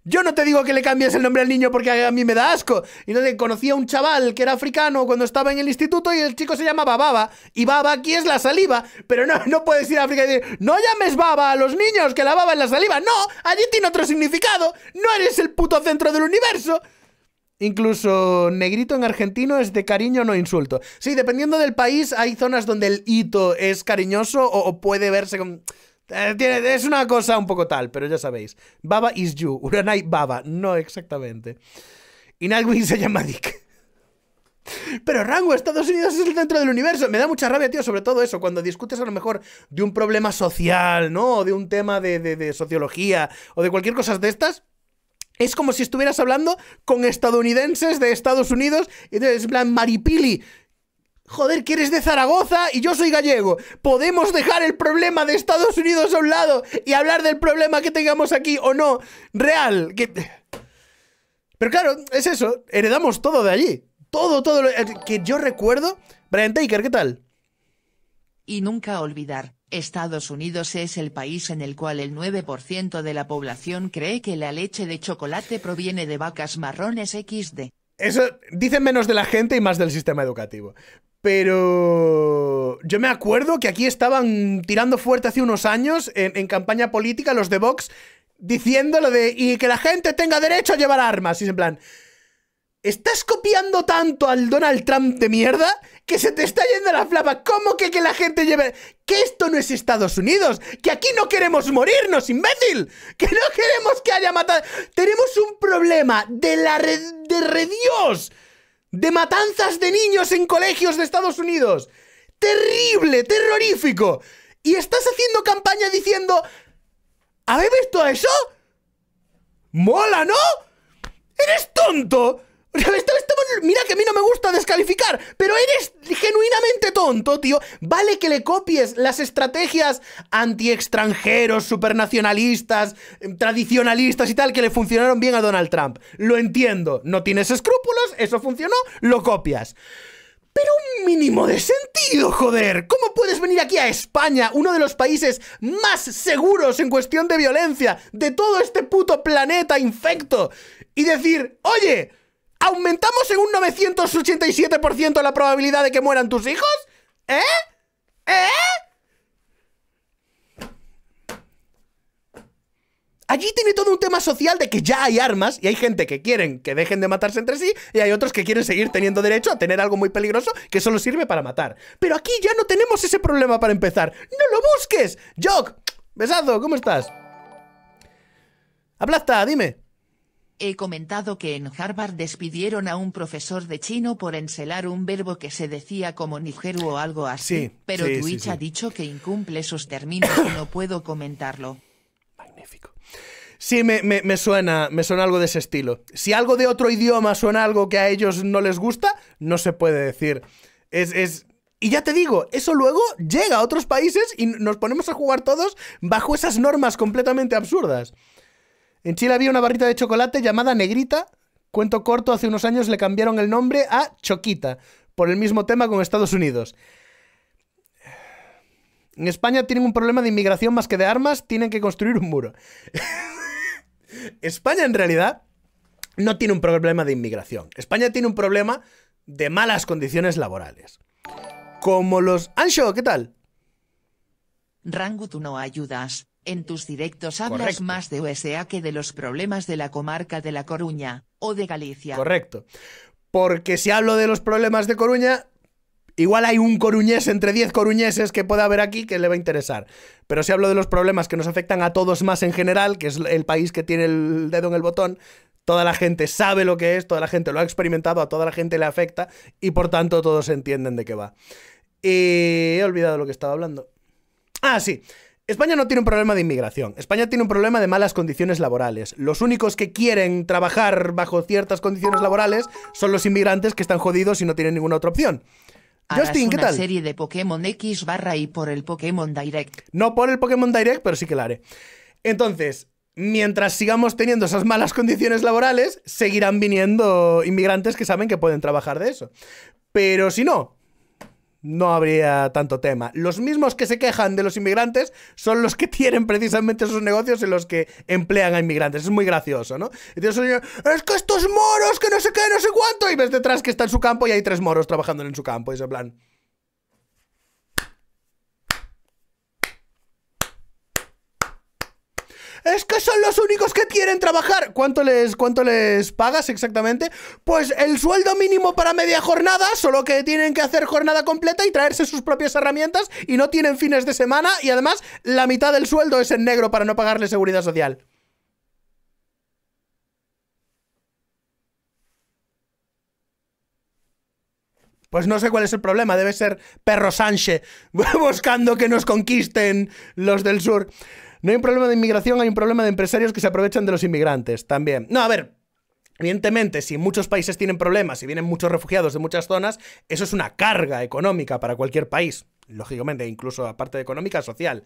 Yo no te digo que le cambies el nombre al niño porque a mí me da asco. Y no conocí a un chaval que era africano cuando estaba en el instituto y el chico se llamaba Baba. Y Baba aquí es la saliva. Pero no, no puedes ir a África y decir, no llames Baba a los niños, que la baba es la saliva. No, allí tiene otro significado. No eres el puto centro del universo. Incluso negrito en argentino es de cariño, no insulto. Sí, dependiendo del país, hay zonas donde el hito es cariñoso o, puede verse como... Eh, es una cosa un poco tal, pero ya sabéis. Baba is you. Uranai Baba. No exactamente. Nalwin se llama Dick. Pero Rango, Estados Unidos es el centro del universo. Me da mucha rabia, tío, sobre todo eso, cuando discutes a lo mejor de un problema social, ¿no? O de un tema de sociología o de cualquier cosa de estas. Es como si estuvieras hablando con estadounidenses de Estados Unidos y entonces, en plan, Maripili, Joder, que eres de Zaragoza y yo soy gallego. Podemos dejar el problema de Estados Unidos a un lado y hablar del problema que tengamos aquí o no. Real. Pero claro, es eso. Heredamos todo de allí. Todo, todo lo que yo recuerdo. Brian Taker, ¿qué tal? Y nunca olvidar. Estados Unidos es el país en el cual el 9% de la población cree que la leche de chocolate proviene de vacas marrones XD. Eso dicen menos de la gente y más del sistema educativo. Pero yo me acuerdo que aquí estaban tirando fuerte hace unos años en, campaña política los de Vox diciendo lo de y que la gente tenga derecho a llevar armas. Y en plan, Estás copiando tanto al Donald Trump de mierda que se te está yendo la flapa. ¿Cómo que, que la gente lleve.? Que esto no es Estados Unidos. Que aquí no queremos morirnos, imbécil. Que no queremos que haya matado. Tenemos un problema de la red. de redios. De matanzas de niños en colegios de Estados Unidos. Terrible, terrorífico. Y estás haciendo campaña diciendo. ¿Habéis visto eso? ¡Mola, no! ¡Eres tonto! Mira que a mí no me gusta descalificar, pero eres genuinamente tonto, tío. Vale que le copies las estrategias anti-extranjeros, supernacionalistas, em, tradicionalistas y tal que le funcionaron bien a Donald Trump. Lo entiendo, no tienes escrúpulos, eso funcionó, lo copias. Pero un mínimo de sentido, joder. ¿Cómo puedes venir aquí a España, uno de los países más seguros en cuestión de violencia de todo este puto planeta infecto, y decir, oye, ¿Aumentamos en un 987% la probabilidad de que mueran tus hijos? ¿Eh? ¿Eh? Allí tiene todo un tema social de que ya hay armas y hay gente que quieren que dejen de matarse entre sí y hay otros que quieren seguir teniendo derecho a tener algo muy peligroso que solo sirve para matar. Pero aquí ya no tenemos ese problema para empezar. ¡No lo busques! Jock, besazo, ¿cómo estás? Aplasta, dime. He comentado que en Harvard despidieron a un profesor de chino por encelar un verbo que se decía como nigeru o algo así, pero Twitch ha dicho que incumple sus términos y no puedo comentarlo. Magnífico. Sí, me, suena, me suena algo de ese estilo. Si algo de otro idioma suena algo que a ellos no les gusta, no se puede decir. Es, es, y ya te digo, eso luego llega a otros países y nos ponemos a jugar todos bajo esas normas completamente absurdas. En Chile había una barrita de chocolate llamada Negrita. Cuento corto, hace unos años le cambiaron el nombre a Choquita, por el mismo tema con Estados Unidos. En España tienen un problema de inmigración más que de armas, tienen que construir un muro. España en realidad no tiene un problema de inmigración. España tiene un problema de malas condiciones laborales. Como los... Ancho, ¿qué tal? Rango, tú no ayudas. En tus directos hablas más de USA que de los problemas de la comarca de La Coruña o de Galicia. Correcto. Porque si hablo de los problemas de Coruña, igual hay un coruñés entre 10 coruñeses que puede haber aquí que le va a interesar. Pero si hablo de los problemas que nos afectan a todos más en general, que es el país que tiene el dedo en el botón, toda la gente sabe lo que es, toda la gente lo ha experimentado, a toda la gente le afecta y por tanto todos entienden de qué va. Y he olvidado lo que estaba hablando. Ah, sí. España no tiene un problema de inmigración, España tiene un problema de malas condiciones laborales. Los únicos que quieren trabajar bajo ciertas condiciones laborales son los inmigrantes que están jodidos y no tienen ninguna otra opción. Justin, ¿qué tal? serie de Pokémon X barra y por el Pokémon Direct. No por el Pokémon Direct, pero sí que la haré. Entonces, mientras sigamos teniendo esas malas condiciones laborales, seguirán viniendo inmigrantes que saben que pueden trabajar de eso. Pero si no, no habría tanto tema. Los mismos que se quejan de los inmigrantes son los que tienen precisamente esos negocios en los que emplean a inmigrantes. Es muy gracioso, ¿no? Y es que estos moros, que no sé qué, no sé cuánto, y ves detrás que está en su campo y hay tres moros trabajando en su campo, y es en plan... es que son los únicos que quieren trabajar. ¿Cuánto les, cuánto les pagas exactamente? Pues el sueldo mínimo para media jornada, solo que tienen que hacer jornada completa y traerse sus propias herramientas y no tienen fines de semana y además la mitad del sueldo es en negro para no pagarle seguridad social. Pues no sé cuál es el problema, debe ser Perro Sánchez buscando que nos conquisten los del sur. No hay un problema de inmigración, hay un problema de empresarios que se aprovechan de los inmigrantes también. No, a ver, Evidentemente, si muchos países tienen problemas y vienen muchos refugiados de muchas zonas, eso es una carga económica para cualquier país. Lógicamente, incluso aparte de económica, social.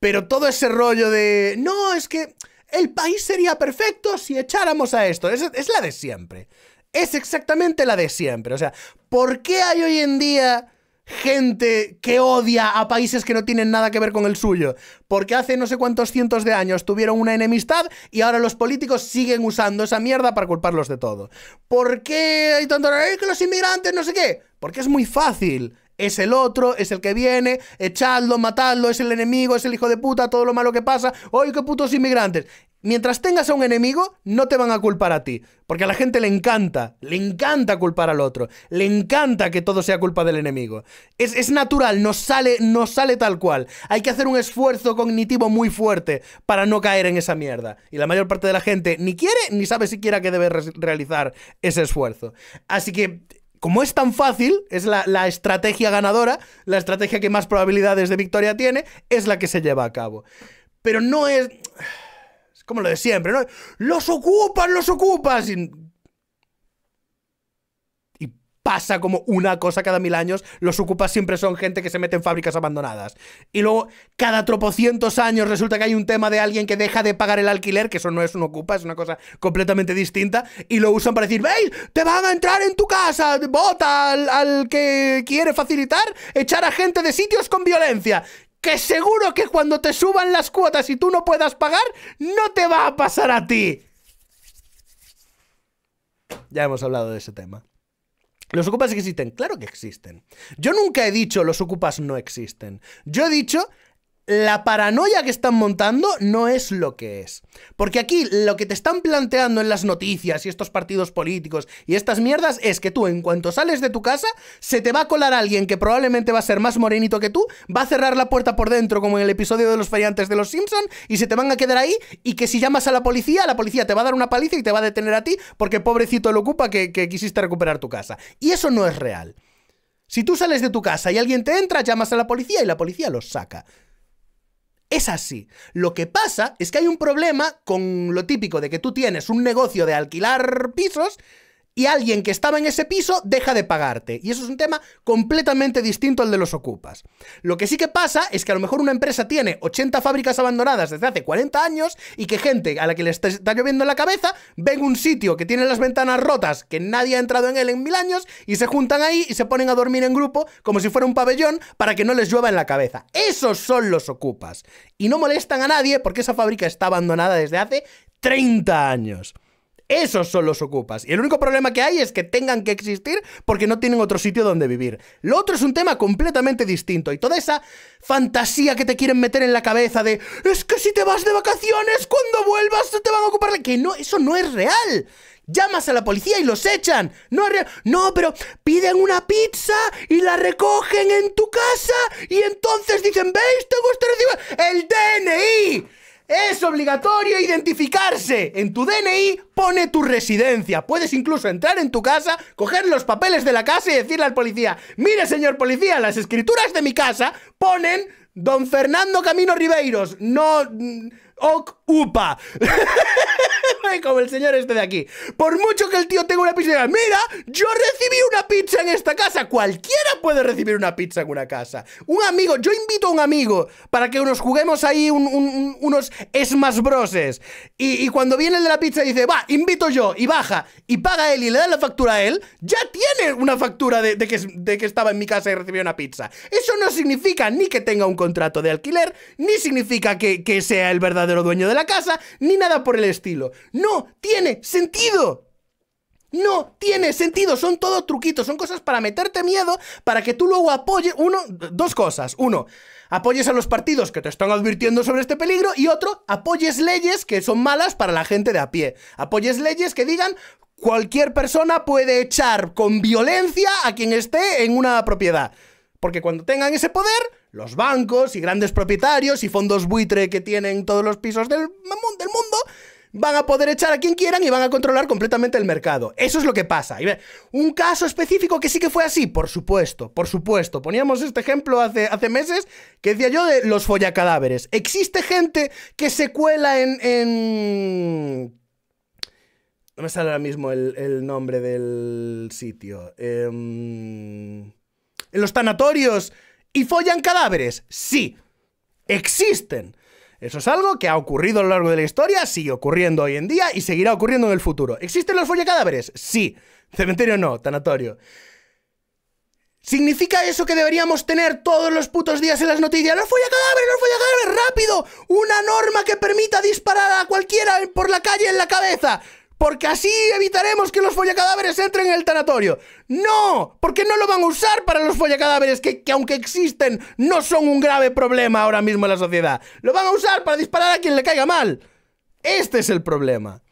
Pero todo ese rollo de... No, es que el país sería perfecto si echáramos a esto. es la de siempre. Es exactamente la de siempre. O sea, ¿por qué hay hoy en día gente que odia a países que no tienen nada que ver con el suyo, porque hace no sé cuántos cientos de años tuvieron una enemistad y ahora los políticos siguen usando esa mierda para culparlos de todo. ¿Por qué hay tanto eh, que los inmigrantes no sé qué? Porque es muy fácil. Es el otro, es el que viene, echadlo, matadlo, es el enemigo, es el hijo de puta, todo lo malo que pasa. ¡Ay, qué putos inmigrantes! Mientras tengas a un enemigo, no te van a culpar a ti. Porque a la gente le encanta, le encanta culpar al otro, le encanta que todo sea culpa del enemigo. Es, natural, nos sale, nos sale tal cual. Hay que hacer un esfuerzo cognitivo muy fuerte para no caer en esa mierda. Y la mayor parte de la gente ni quiere ni sabe siquiera que debe realizar ese esfuerzo. Así que como es tan fácil, es la, la, estrategia ganadora, la estrategia que más probabilidades de victoria tiene, es la que se lleva a cabo. Pero no es, como lo de siempre, ¿no? ¡Los ocupan, los ocupas! Y... pasa como una cosa cada mil años, los ocupas siempre son gente que se mete en fábricas abandonadas. Y luego, cada tropocientos años resulta que hay un tema de alguien que deja de pagar el alquiler, que eso no es un ocupa, es una cosa completamente distinta, y lo usan para decir, ¡Veis! ¡Te van a entrar en tu casa! ¡Vota al que quiere facilitar echar a gente de sitios con violencia! que seguro que cuando te suban las cuotas y tú no puedas pagar, no te va a pasar a ti. Ya hemos hablado de ese tema. ¿Los ocupas existen? Claro que existen. Yo nunca he dicho los ocupas no existen. Yo he dicho la paranoia que están montando no es lo que es. Porque aquí lo que te están planteando en las noticias y estos partidos políticos y estas mierdas es que tú en cuanto sales de tu casa se te va a colar alguien que probablemente va a ser más morenito que tú, va a cerrar la puerta por dentro como en el episodio de los feriantes de los Simpson y se te van a quedar ahí y que si llamas a la policía, la policía te va a dar una paliza y te va a detener a ti porque pobrecito lo ocupa que quisiste recuperar tu casa. Y eso no es real. Si tú sales de tu casa y alguien te entra, llamas a la policía y la policía los saca. Es así. Lo que pasa es que hay un problema con lo típico de que tú tienes un negocio de alquilar pisos y alguien que estaba en ese piso deja de pagarte. Y eso es un tema completamente distinto al de los ocupas. Lo que sí que pasa es que a lo mejor una empresa tiene 80 fábricas abandonadas desde hace 40 años y que gente a la que le está, lloviendo en la cabeza ven un sitio que tiene las ventanas rotas, que nadie ha entrado en él en mil años y se juntan ahí y se ponen a dormir en grupo como si fuera un pabellón para que no les llueva en la cabeza. Esos son los ocupas. Y no molestan a nadie porque esa fábrica está abandonada desde hace 30 años. Esos son los ocupas. Y el único problema que hay es que tengan que existir porque no tienen otro sitio donde vivir. Lo otro es un tema completamente distinto. Y toda esa fantasía que te quieren meter en la cabeza de es que si te vas de vacaciones, cuando vuelvas te van a ocupar... de Que no, eso no es real. Llamas a la policía y los echan. No, no, pero piden una pizza y la recogen en tu casa y entonces dicen, ¿veis? Tengo este recibo. ¡El DNI! Es obligatorio identificarse. En tu DNI pone tu residencia. Puedes incluso entrar en tu casa, coger los papeles de la casa y decirle al policía, mire señor policía, las escrituras de mi casa ponen Don Fernando Camino Ribeiros, no Ok Upa. Como el señor este de aquí. Por mucho que el tío tenga una pizza y diga, mira, yo recibí una pizza en esta casa. Cualquiera puede recibir una pizza en una casa. Un amigo, yo invito a un amigo para que nos juguemos ahí unos Smash Broses. Y, cuando viene el de la pizza y dice, va, invito yo, y baja, y paga él y le da la factura a él, ya tiene una factura de, que, estaba en mi casa y recibió una pizza. Eso no significa ni que tenga un contrato de alquiler, ni significa que sea el verdadero lo dueño de la casa, ni nada por el estilo. No tiene sentido. No tiene sentido, son todo truquitos, son cosas para meterte miedo, para que tú luego apoyes, uno, dos cosas, uno, apoyes a los partidos que te están advirtiendo sobre este peligro y otro, apoyes leyes que son malas para la gente de a pie, apoyes leyes que digan cualquier persona puede echar con violencia a quien esté en una propiedad. Porque cuando tengan ese poder, los bancos y grandes propietarios y fondos buitre que tienen todos los pisos del, mundo van a poder echar a quien quieran y van a controlar completamente el mercado. Eso es lo que pasa. Y un caso específico que sí que fue así, por supuesto, por supuesto. Poníamos este ejemplo hace, meses que decía yo de los follacadáveres. Existe gente que se cuela en... No me sale ahora mismo el, el nombre del sitio. Eh en los tanatorios y follan cadáveres? Sí, existen. Eso es algo que ha ocurrido a lo largo de la historia, sigue ocurriendo hoy en día y seguirá ocurriendo en el futuro. ¿Existen los follacadáveres? Sí. Cementerio no, tanatorio. ¿Significa eso que deberíamos tener todos los putos días en las noticias? ¡Los cadáveres, los cadáveres? ¡Rápido! ¡Una norma que permita disparar a cualquiera por la calle en la cabeza! Porque así evitaremos que los follacadáveres entren en el tanatorio. No, porque no lo van a usar para los follacadáveres que, que aunque existen no son un grave problema ahora mismo en la sociedad. Lo van a usar para disparar a quien le caiga mal. Este es el problema.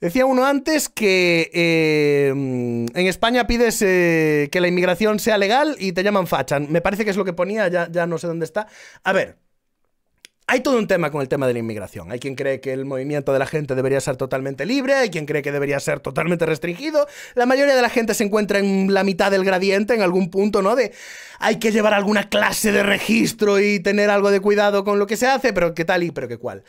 Decía uno antes que eh, en España pides eh, que la inmigración sea legal y te llaman fachan. Me parece que es lo que ponía, ya, ya no sé dónde está. A ver, hay todo un tema con el tema de la inmigración. Hay quien cree que el movimiento de la gente debería ser totalmente libre, hay quien cree que debería ser totalmente restringido. La mayoría de la gente se encuentra en la mitad del gradiente, en algún punto, ¿no? De hay que llevar alguna clase de registro y tener algo de cuidado con lo que se hace, pero qué tal y pero qué cual.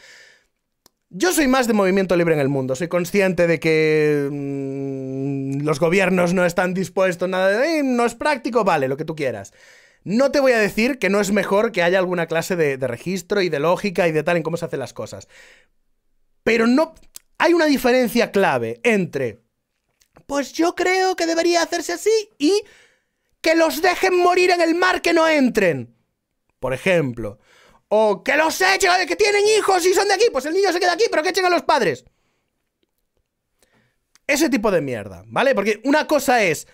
Yo soy más de movimiento libre en el mundo, soy consciente de que mm, los gobiernos no están dispuestos, nada de, no es práctico, vale, lo que tú quieras. No te voy a decir que no es mejor que haya alguna clase de, registro y de lógica y de tal en cómo se hacen las cosas. Pero no. Hay una diferencia clave entre. Pues yo creo que debería hacerse así y. Que los dejen morir en el mar que no entren. Por ejemplo. O que los echen, que tienen hijos y son de aquí. Pues el niño se queda aquí, pero que echen a los padres. Ese tipo de mierda, ¿vale? Porque una cosa es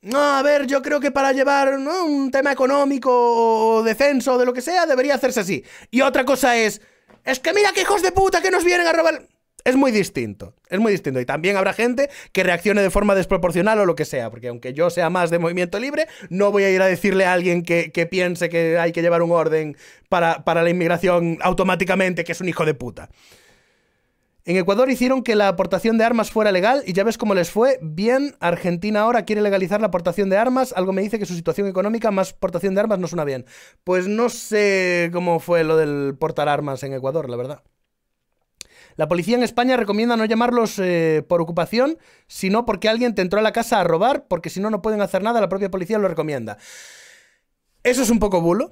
no, a ver, yo creo que para llevar un tema económico o defenso o de lo que sea, debería hacerse así. Y otra cosa es, es que mira que hijos de puta que nos vienen a robar. Es muy distinto, es muy distinto. Y también habrá gente que reaccione de forma desproporcional o lo que sea, porque aunque yo sea más de movimiento libre, no voy a ir a decirle a alguien que, piense que hay que llevar un orden para, para la inmigración automáticamente que es un hijo de puta. En Ecuador hicieron que la aportación de armas fuera legal y ya ves cómo les fue. Bien, Argentina ahora quiere legalizar la aportación de armas. Algo me dice que su situación económica más portación de armas no suena bien. Pues no sé cómo fue lo del portar armas en Ecuador, la verdad. La policía en España recomienda no llamarlos eh, por ocupación, sino porque alguien te entró a la casa a robar, porque si no, no pueden hacer nada. La propia policía lo recomienda. Eso es un poco bulo.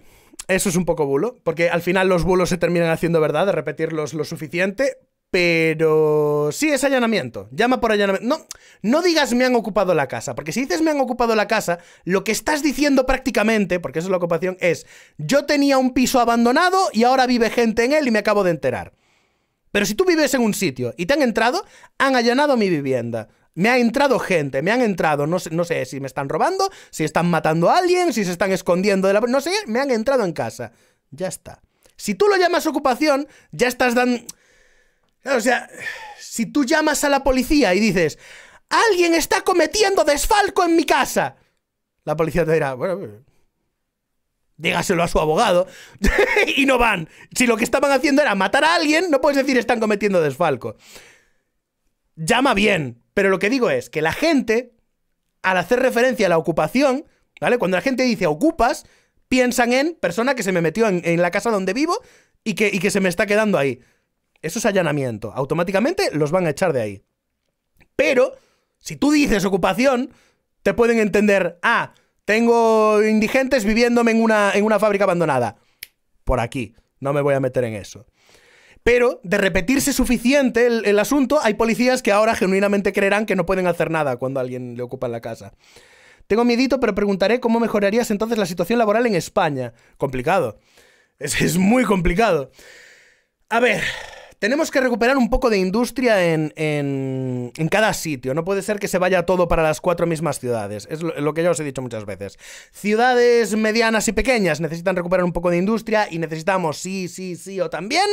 Eso es un poco bulo, porque al final los bulos se terminan haciendo verdad de repetirlos lo suficiente, pero sí es allanamiento. Llama por allanamiento. No, no digas me han ocupado la casa, porque si dices me han ocupado la casa, lo que estás diciendo prácticamente, porque eso es la ocupación, es yo tenía un piso abandonado y ahora vive gente en él y me acabo de enterar. Pero si tú vives en un sitio y te han entrado, han allanado mi vivienda. Me ha entrado gente, me han entrado, no sé, no sé si me están robando, si están matando a alguien, si se están escondiendo de la... No sé, me han entrado en casa. Ya está. Si tú lo llamas ocupación, ya estás dando o sea, si tú llamas a la policía y dices, alguien está cometiendo desfalco en mi casa, la policía te dirá, bueno, pues, dígaselo a su abogado, y no van. Si lo que estaban haciendo era matar a alguien, no puedes decir están cometiendo desfalco. Llama bien, pero lo que digo es que la gente, al hacer referencia a la ocupación, ¿vale? Cuando la gente dice ocupas, piensan en persona que se me metió en, la casa donde vivo y que, y que se me está quedando ahí. Eso es allanamiento. Automáticamente los van a echar de ahí. Pero, si tú dices ocupación, te pueden entender, ah, tengo indigentes viviéndome en una, en una fábrica abandonada. Por aquí, no me voy a meter en eso. Pero de repetirse suficiente el, asunto, hay policías que ahora genuinamente creerán que no pueden hacer nada cuando alguien le ocupa la casa. Tengo miedito, pero preguntaré cómo mejorarías entonces la situación laboral en España. Complicado. es muy complicado. A ver, tenemos que recuperar un poco de industria en, en, cada sitio. No puede ser que se vaya todo para las cuatro mismas ciudades. Es lo, que ya os he dicho muchas veces. Ciudades medianas y pequeñas necesitan recuperar un poco de industria y necesitamos, sí, sí, sí o también,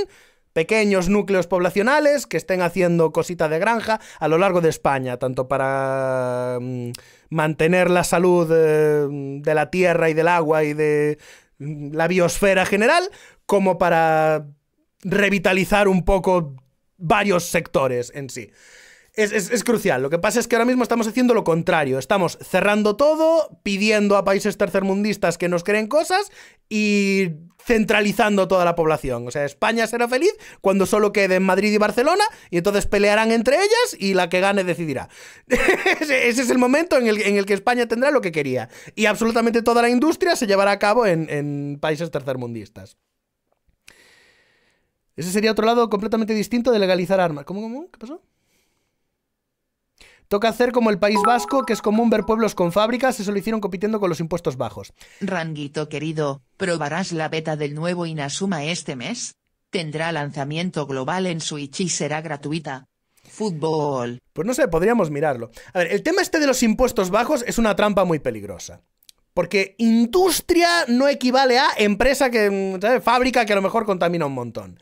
pequeños núcleos poblacionales que estén haciendo cosita de granja a lo largo de España, tanto para mm, mantener la salud eh, de la tierra y del agua y de mm, la biosfera general, como para revitalizar un poco varios sectores en sí. Es, crucial. Lo que pasa es que ahora mismo estamos haciendo lo contrario. Estamos cerrando todo, pidiendo a países tercermundistas que nos creen cosas y centralizando toda la población. O sea, España será feliz cuando solo quede en Madrid y Barcelona y entonces pelearán entre ellas y la que gane decidirá. ese, es el momento en el, que España tendrá lo que quería. Y absolutamente toda la industria se llevará a cabo en países tercermundistas. Ese sería otro lado completamente distinto de legalizar armas. ¿Cómo, cómo? ¿Qué pasó? Toca hacer como el País Vasco, que es común ver pueblos con fábricas, se lo hicieron compitiendo con los impuestos bajos. Ranguito querido, ¿probarás la beta del nuevo Inasuma este mes? Tendrá lanzamiento global en Switch y será gratuita. Fútbol. Pues no sé, podríamos mirarlo. A ver, el tema este de los impuestos bajos es una trampa muy peligrosa. Porque industria no equivale a empresa que, ¿sabes? fábrica que a lo mejor contamina un montón.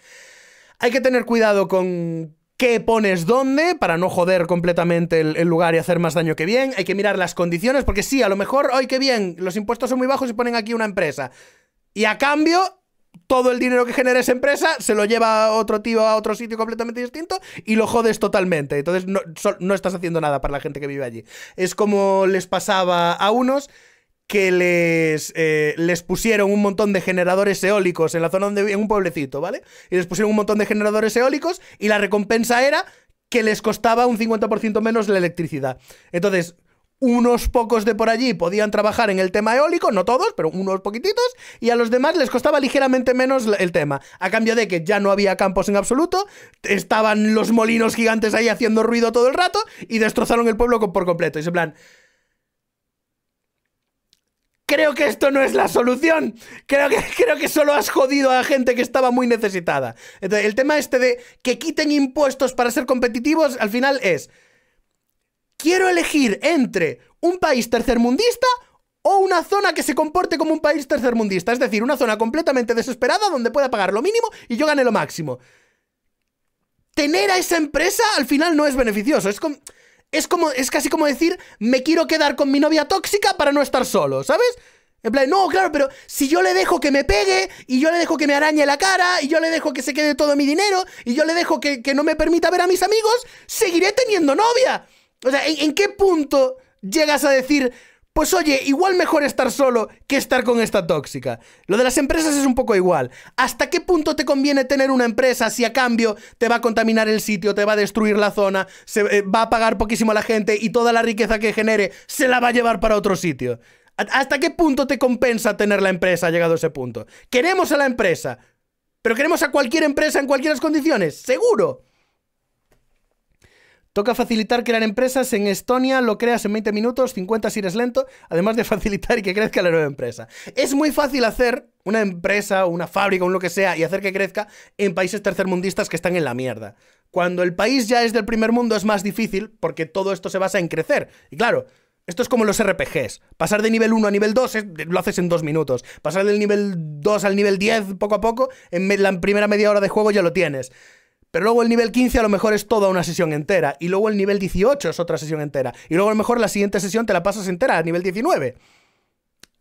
Hay que tener cuidado con qué pones dónde para no joder completamente el, lugar y hacer más daño que bien. Hay que mirar las condiciones, porque sí, a lo mejor, hoy qué bien, los impuestos son muy bajos y ponen aquí una empresa. Y a cambio, todo el dinero que genera esa empresa se lo lleva otro tío a otro sitio completamente distinto y lo jodes totalmente. Entonces no, no estás haciendo nada para la gente que vive allí. Es como les pasaba a unos que les, eh, les pusieron un montón de generadores eólicos en la zona donde en un pueblecito, ¿vale? Y les pusieron un montón de generadores eólicos y la recompensa era que les costaba un 50% menos la electricidad. Entonces, unos pocos de por allí podían trabajar en el tema eólico, no todos, pero unos poquititos, y a los demás les costaba ligeramente menos el tema, a cambio de que ya no había campos en absoluto, estaban los molinos gigantes ahí haciendo ruido todo el rato y destrozaron el pueblo por completo. Y en plan, creo que esto no es la solución. Creo que, creo que solo has jodido a gente que estaba muy necesitada. el tema este de que quiten impuestos para ser competitivos, al final es, quiero elegir entre un país tercermundista o una zona que se comporte como un país tercermundista, es decir, una zona completamente desesperada donde pueda pagar lo mínimo y yo gane lo máximo. Tener a esa empresa al final no es beneficioso, es como... Es como, es casi como decir, me quiero quedar con mi novia tóxica para no estar solo, ¿sabes? En plan, no, claro, pero si yo le dejo que me pegue, y yo le dejo que me arañe la cara, y yo le dejo que se quede todo mi dinero, y yo le dejo que, no me permita ver a mis amigos, seguiré teniendo novia. O sea, en qué punto llegas a decir, pues oye, igual mejor estar solo que estar con esta tóxica. Lo de las empresas es un poco igual. ¿Hasta qué punto te conviene tener una empresa si a cambio te va a contaminar el sitio, te va a destruir la zona, se, eh, va a pagar poquísimo a la gente y toda la riqueza que genere se la va a llevar para otro sitio? ¿Hasta qué punto te compensa tener la empresa llegado a ese punto? Queremos a la empresa, pero queremos a cualquier empresa en cualquieras condiciones, seguro. Toca facilitar crear empresas en Estonia, lo creas en 20 minutos, 50 si eres lento, además de facilitar y que crezca la nueva empresa. Es muy fácil hacer una empresa una fábrica o un lo que sea y hacer que crezca en países tercermundistas que están en la mierda. Cuando el país ya es del primer mundo es más difícil porque todo esto se basa en crecer. Y claro, esto es como los RPGs. Pasar de nivel 1 a nivel 2 lo haces en dos minutos. Pasar del nivel 2 al nivel 10 poco a poco, en la primera media hora de juego ya lo tienes. Pero luego el nivel 15 a lo mejor es toda una sesión entera. Y luego el nivel 18 es otra sesión entera. Y luego a lo mejor la siguiente sesión te la pasas entera a nivel 19.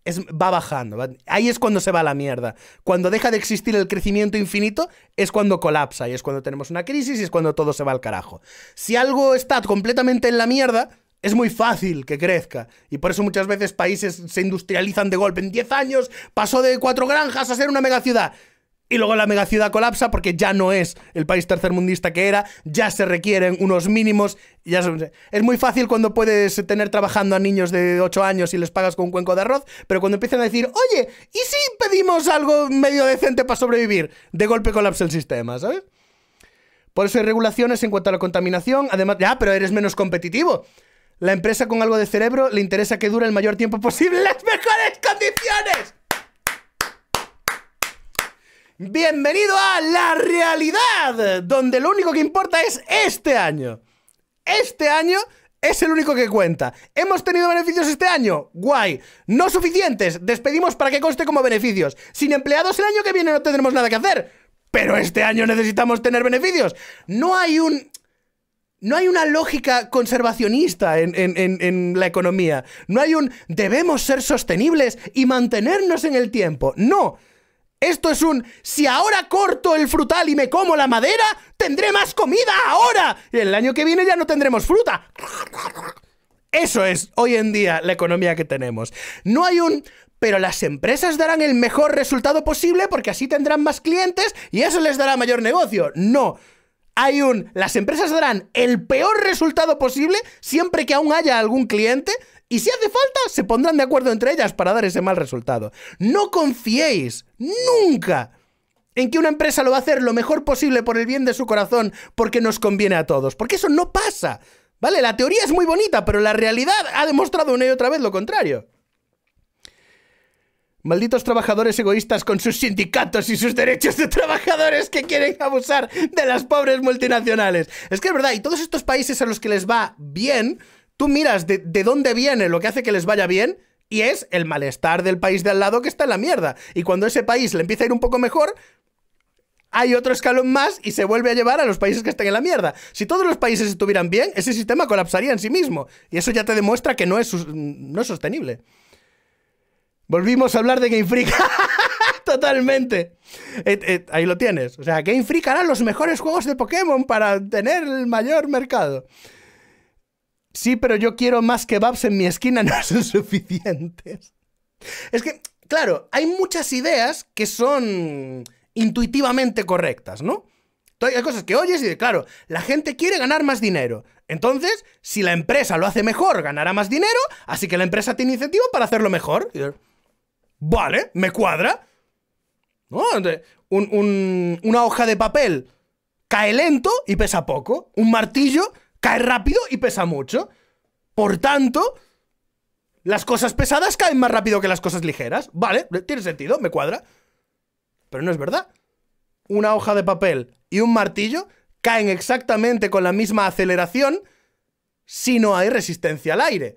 Es, va bajando. ahí es cuando se va a la mierda. Cuando deja de existir el crecimiento infinito es cuando colapsa y es cuando tenemos una crisis y es cuando todo se va al carajo. Si algo está completamente en la mierda, es muy fácil que crezca. Y por eso muchas veces países se industrializan de golpe. En 10 años pasó de cuatro granjas a ser una megaciudad. Y luego la megaciudad colapsa porque ya no es el país tercermundista que era, ya se requieren unos mínimos. Ya Es muy fácil cuando puedes tener trabajando a niños de 8 años y les pagas con un cuenco de arroz, pero cuando empiezan a decir, oye, ¿y si pedimos algo medio decente para sobrevivir? De golpe colapsa el sistema, ¿sabes? Por eso hay regulaciones en cuanto a la contaminación, además, ya, pero eres menos competitivo. La empresa con algo de cerebro le interesa que dure el mayor tiempo posible en las mejores condiciones. Bienvenido a la realidad, donde lo único que importa es este año. Este año es el único que cuenta. ¿Hemos tenido beneficios este año? Guay. No suficientes. Despedimos para que conste como beneficios. Sin empleados el año que viene no tendremos nada que hacer. Pero este año necesitamos tener beneficios. No hay un... No hay una lógica conservacionista en, en, la economía. No hay un debemos ser sostenibles y mantenernos en el tiempo. No. Esto es un, si ahora corto el frutal y me como la madera, tendré más comida ahora. Y el año que viene ya no tendremos fruta. Eso es hoy en día la economía que tenemos. No hay un, pero las empresas darán el mejor resultado posible porque así tendrán más clientes y eso les dará mayor negocio. No. Hay un, las empresas darán el peor resultado posible siempre que aún haya algún cliente y si hace falta, se pondrán de acuerdo entre ellas para dar ese mal resultado. No confiéis nunca en que una empresa lo va a hacer lo mejor posible por el bien de su corazón porque nos conviene a todos, porque eso no pasa. ¿Vale? La teoría es muy bonita, pero la realidad ha demostrado una y otra vez lo contrario. Malditos trabajadores egoístas con sus sindicatos y sus derechos de trabajadores que quieren abusar de las pobres multinacionales. Es que es verdad, y todos estos países a los que les va bien, tú miras de, dónde viene lo que hace que les vaya bien y es el malestar del país de al lado que está en la mierda. Y cuando ese país le empieza a ir un poco mejor, hay otro escalón más y se vuelve a llevar a los países que están en la mierda. Si todos los países estuvieran bien, ese sistema colapsaría en sí mismo. Y eso ya te demuestra que no es, sostenible. Volvimos a hablar de Game Freak. Totalmente. ahí lo tienes. O sea, Game Freak hará los mejores juegos de Pokémon para tener el mayor mercado. Sí, pero yo quiero más kebabs en mi esquina, no son suficientes. Es que, claro, hay muchas ideas que son intuitivamente correctas, ¿no? hay cosas que oyes y, de, claro, la gente quiere ganar más dinero. Entonces, si la empresa lo hace mejor, ganará más dinero, así que la empresa tiene incentivo para hacerlo mejor. vale, me cuadra. una hoja de papel cae lento y pesa poco. Un martillo cae rápido y pesa mucho. Por tanto, las cosas pesadas caen más rápido que las cosas ligeras. Vale, tiene sentido, me cuadra. Pero no es verdad. Una hoja de papel y un martillo caen exactamente con la misma aceleración si no hay resistencia al aire.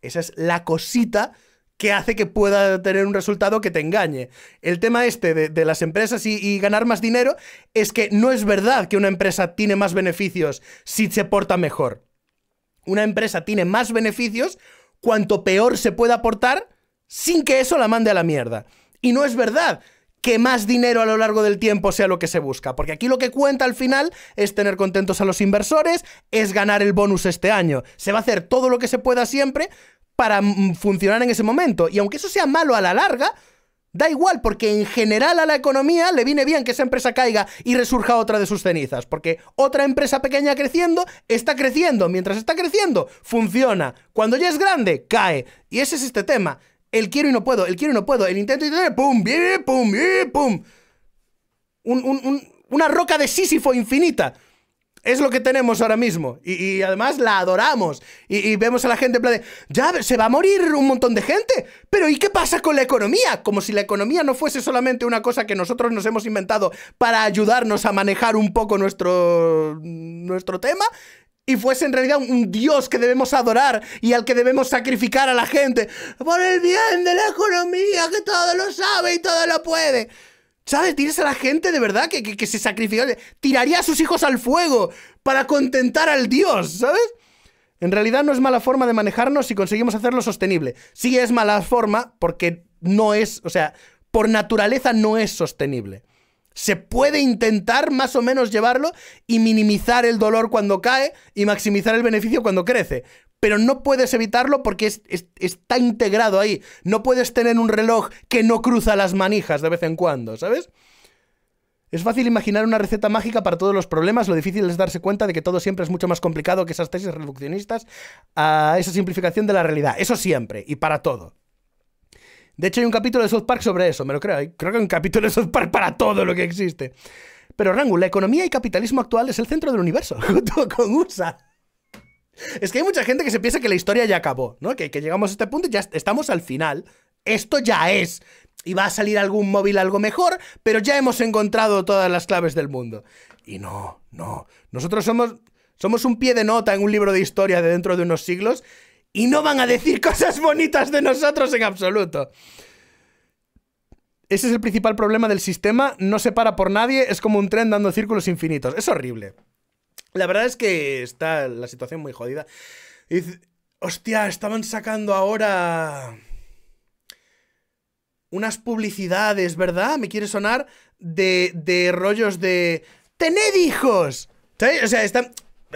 Esa es la cosita que hace que pueda tener un resultado que te engañe. El tema este de, las empresas y, y, ganar más dinero es que no es verdad que una empresa tiene más beneficios si se porta mejor. Una empresa tiene más beneficios cuanto peor se pueda portar sin que eso la mande a la mierda. Y no es verdad que más dinero a lo largo del tiempo sea lo que se busca. Porque aquí lo que cuenta al final es tener contentos a los inversores, es ganar el bonus este año. Se va a hacer todo lo que se pueda siempre para mm, funcionar en ese momento. Y aunque eso sea malo a la larga, da igual, porque en general a la economía le viene bien que esa empresa caiga y resurja otra de sus cenizas, porque otra empresa pequeña creciendo está creciendo, mientras está creciendo, funciona. Cuando ya es grande, cae. Y ese es este tema. El quiero y no puedo, el quiero y no puedo, el intento y todo pum, pum, pum. pum. una roca de Sísifo infinita es lo que tenemos ahora mismo. Y, además la adoramos. Y, vemos a la gente en plan ya, se va a morir un montón de gente. Pero ¿y qué pasa con la economía? Como si la economía no fuese solamente una cosa que nosotros nos hemos inventado para ayudarnos a manejar un poco nuestro, nuestro tema y fuese en realidad un dios que debemos adorar y al que debemos sacrificar a la gente por el bien de la economía que todo lo sabe y todo lo puede. ¿Sabes? Tienes a la gente de verdad que, se sacrificó. Tiraría a sus hijos al fuego para contentar al Dios, ¿sabes? En realidad no es mala forma de manejarnos si conseguimos hacerlo sostenible. Sí es mala forma porque no es, o sea, por naturaleza no es sostenible. Se puede intentar más o menos llevarlo y minimizar el dolor cuando cae y maximizar el beneficio cuando crece pero no puedes evitarlo porque está integrado ahí. No puedes tener un reloj que no cruza las manijas de vez en cuando, ¿sabes? Es fácil imaginar una receta mágica para todos los problemas, lo difícil es darse cuenta de que todo siempre es mucho más complicado que esas tesis reduccionistas a esa simplificación de la realidad. Eso siempre y para todo. De hecho, hay un capítulo de South Park sobre eso, me lo creo. Creo que hay un capítulo de South Park para todo lo que existe. Pero Rangul, la economía y capitalismo actual es el centro del universo, junto con USA. Es que hay mucha gente que se piensa que la historia ya acabó, ¿no? Que, llegamos a este punto y ya estamos al final. Esto ya es. Y va a salir algún móvil algo mejor, pero ya hemos encontrado todas las claves del mundo. Y no, no. Nosotros somos, somos un pie de nota en un libro de historia de dentro de unos siglos y no van a decir cosas bonitas de nosotros en absoluto. Ese es el principal problema del sistema, no se para por nadie, es como un tren dando círculos infinitos. Es horrible. La verdad es que está la situación muy jodida. hostia, estaban sacando ahora unas publicidades, ¿verdad? Me quiere sonar de, rollos de... ¡Tened hijos! O sea, están...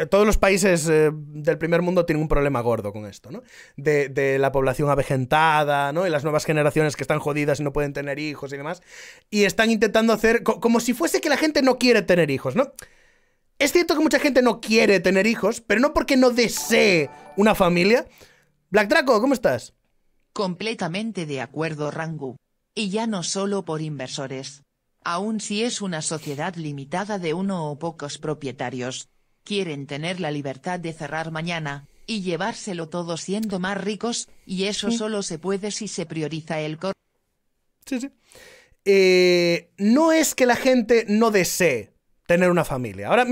Todos los países eh, del primer mundo tienen un problema gordo con esto, ¿no? De, la población avejentada, ¿no? Y las nuevas generaciones que están jodidas y no pueden tener hijos y demás. Y están intentando hacer como si fuese que la gente no quiere tener hijos, ¿no? Es cierto que mucha gente no quiere tener hijos, pero no porque no desee una familia. Black Draco, ¿cómo estás? Completamente de acuerdo, Rangu. Y ya no solo por inversores. Aun si es una sociedad limitada de uno o pocos propietarios, quieren tener la libertad de cerrar mañana, y llevárselo todo siendo más ricos, y eso solo se puede si se prioriza el cor. Sí, sí. Eh, no es que la gente no desee tener una familia. Ahora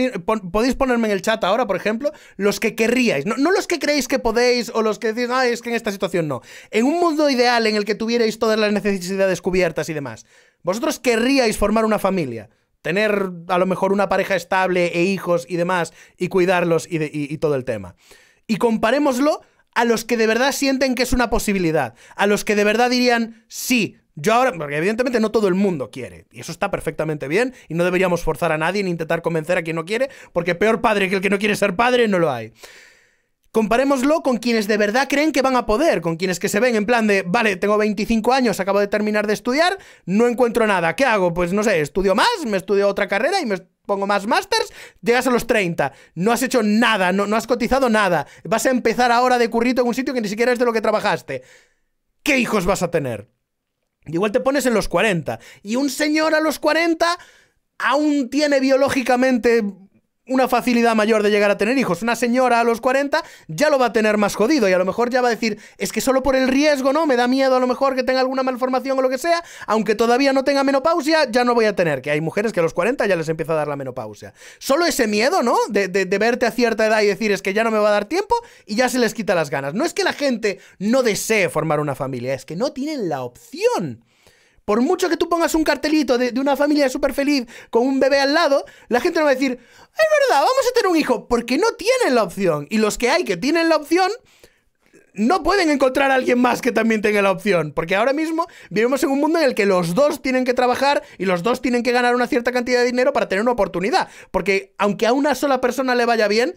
podéis ponerme en el chat ahora, por ejemplo, los que querríais, no, los que creéis que podéis o los que decís, es que en esta situación no. En un mundo ideal en el que tuvierais todas las necesidades cubiertas y demás, vosotros querríais formar una familia, tener a lo mejor una pareja estable e hijos y demás y cuidarlos y, y todo el tema. Y comparémoslo a los que de verdad sienten que es una posibilidad, a los que de verdad dirían, sí, yo ahora, porque evidentemente no todo el mundo quiere, y eso está perfectamente bien, y no deberíamos forzar a nadie ni intentar convencer a quien no quiere, porque peor padre que el que no quiere ser padre no lo hay. Comparémoslo con quienes de verdad creen que van a poder, con quienes que se ven en plan de, vale, tengo 25 años, acabo de terminar de estudiar, no encuentro nada, ¿qué hago? Pues no sé, estudio más, me estudio otra carrera y me pongo más másters, llegas a los 30, no has hecho nada, no, no has cotizado nada, vas a empezar ahora de currito en un sitio que ni siquiera es de lo que trabajaste. ¿Qué hijos vas a tener? Igual te pones en los 40. Y un señor a los 40 aún tiene biológicamente una facilidad mayor de llegar a tener hijos. Una señora a los 40 ya lo va a tener más jodido y a lo mejor ya va a decir, es que solo por el riesgo, ¿no? Me da miedo a lo mejor que tenga alguna malformación o lo que sea, aunque todavía no tenga menopausia, ya no voy a tener, que hay mujeres que a los 40 ya les empieza a dar la menopausia. Solo ese miedo, ¿no? De, verte a cierta edad y decir, es que ya no me va a dar tiempo y ya se les quita las ganas. No es que la gente no desee formar una familia, es que no tienen la opción. Por mucho que tú pongas un cartelito de, una familia súper feliz con un bebé al lado, la gente no va a decir, es verdad, vamos a tener un hijo, porque no tienen la opción. Y los que hay que tienen la opción, no pueden encontrar a alguien más que también tenga la opción, porque ahora mismo vivimos en un mundo en el que los dos tienen que trabajar y los dos tienen que ganar una cierta cantidad de dinero para tener una oportunidad, porque aunque a una sola persona le vaya bien,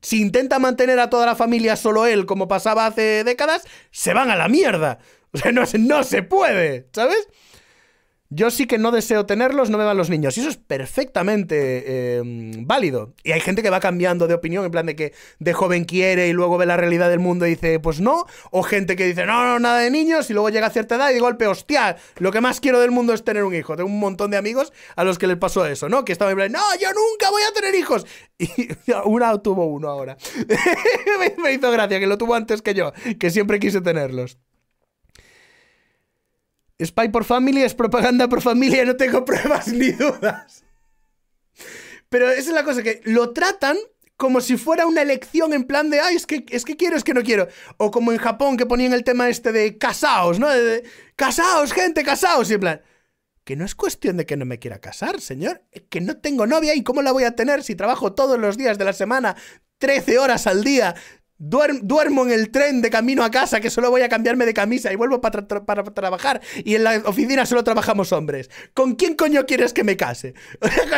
si intenta mantener a toda la familia solo él, como pasaba hace décadas, se van a la mierda. O sea, no, no se puede, ¿sabes? Yo sí que no deseo tenerlos, no me van los niños. Y eso es perfectamente eh, válido. Y hay gente que va cambiando de opinión, en plan de que de joven quiere y luego ve la realidad del mundo y dice, pues no. O gente que dice, no, no, nada de niños, y luego llega a cierta edad y de golpe, hostia, lo que más quiero del mundo es tener un hijo. Tengo un montón de amigos a los que les pasó eso, ¿no? Que estaban en plan, no, yo nunca voy a tener hijos. Y una tuvo uno ahora. me hizo gracia que lo tuvo antes que yo, que siempre quise tenerlos. Spy por familia? es propaganda por familia, no tengo pruebas ni dudas. Pero esa es la cosa, que lo tratan como si fuera una elección en plan de, ay, es que, es que quiero, es que no quiero. O como en Japón que ponían el tema este de casaos, ¿no? casaos, gente, casaos. Y en plan, que no es cuestión de que no me quiera casar, señor. Que no tengo novia y cómo la voy a tener si trabajo todos los días de la semana, 13 horas al día, duermo en el tren de camino a casa, que solo voy a cambiarme de camisa y vuelvo para, trabajar. Y en la oficina solo trabajamos hombres. ¿Con quién coño quieres que me case?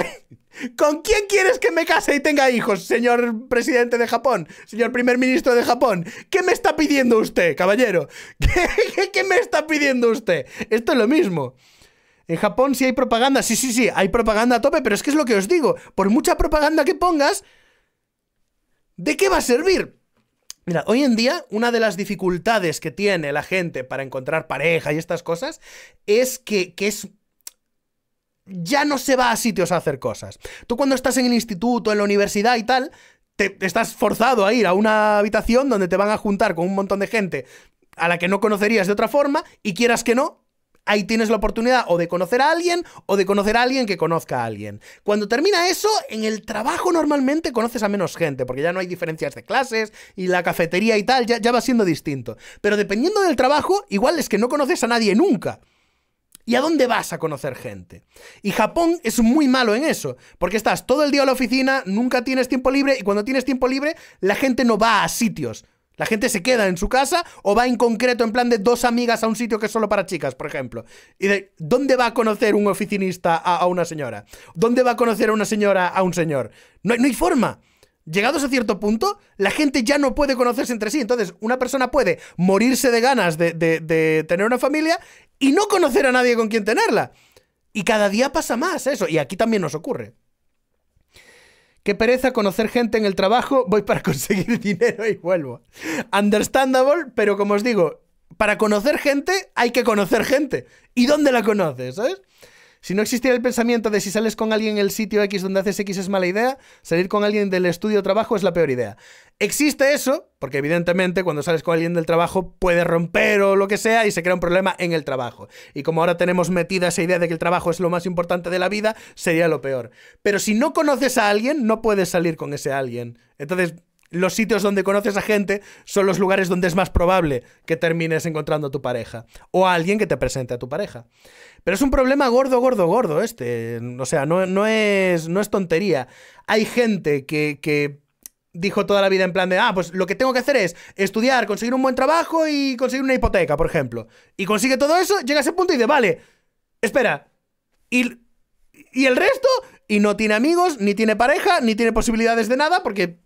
¿Con quién quieres que me case y tenga hijos, señor presidente de Japón? Señor primer ministro de Japón. ¿Qué me está pidiendo usted, caballero? ¿Qué, qué me está pidiendo usted? Esto es lo mismo. En Japón sí hay propaganda. Sí, sí, sí, hay propaganda a tope, pero es que es lo que os digo. Por mucha propaganda que pongas, ¿de qué va a servir? Mira, hoy en día una de las dificultades que tiene la gente para encontrar pareja y estas cosas es que, es ya no se va a sitios a hacer cosas. Tú cuando estás en el instituto, en la universidad y tal, te estás forzado a ir a una habitación donde te van a juntar con un montón de gente a la que no conocerías de otra forma y quieras que no, ahí tienes la oportunidad o de conocer a alguien o de conocer a alguien que conozca a alguien. Cuando termina eso, en el trabajo normalmente conoces a menos gente, porque ya no hay diferencias de clases y la cafetería y tal, ya, va siendo distinto. Pero dependiendo del trabajo, igual es que no conoces a nadie nunca. ¿Y a dónde vas a conocer gente? Y Japón es muy malo en eso, porque estás todo el día en la oficina, nunca tienes tiempo libre y cuando tienes tiempo libre la gente no va a sitios la gente se queda en su casa o va en concreto en plan de dos amigas a un sitio que es solo para chicas, por ejemplo. Y de, ¿dónde va a conocer un oficinista a, una señora? ¿Dónde va a conocer a una señora a un señor? No, hay forma. Llegados a cierto punto, la gente ya no puede conocerse entre sí. Entonces, una persona puede morirse de ganas de tener una familia y no conocer a nadie con quien tenerla. Y cada día pasa más eso. Y aquí también nos ocurre. Qué pereza conocer gente en el trabajo, voy para conseguir dinero y vuelvo. Understandable, pero como os digo, para conocer gente hay que conocer gente. ¿Y dónde la conoces? ¿Sabes? Si no existiera el pensamiento de si sales con alguien en el sitio X donde haces X es mala idea, salir con alguien del estudio o trabajo es la peor idea. Existe eso, porque evidentemente cuando sales con alguien del trabajo puede romper o lo que sea y se crea un problema en el trabajo. Y como ahora tenemos metida esa idea de que el trabajo es lo más importante de la vida, sería lo peor. Pero si no conoces a alguien, no puedes salir con ese alguien. Entonces, los sitios donde conoces a gente son los lugares donde es más probable que termines encontrando a tu pareja o a alguien que te presente a tu pareja. Pero es un problema gordo, gordo, gordo este. O sea, no, no, es, no es, tontería. Hay gente que, que dijo toda la vida en plan de, ah, pues lo que tengo que hacer es estudiar, conseguir un buen trabajo y conseguir una hipoteca, por ejemplo. Y consigue todo eso, llega a ese punto y dice, vale, espera, y, y el resto, y no tiene amigos, ni tiene pareja, ni tiene posibilidades de nada, porque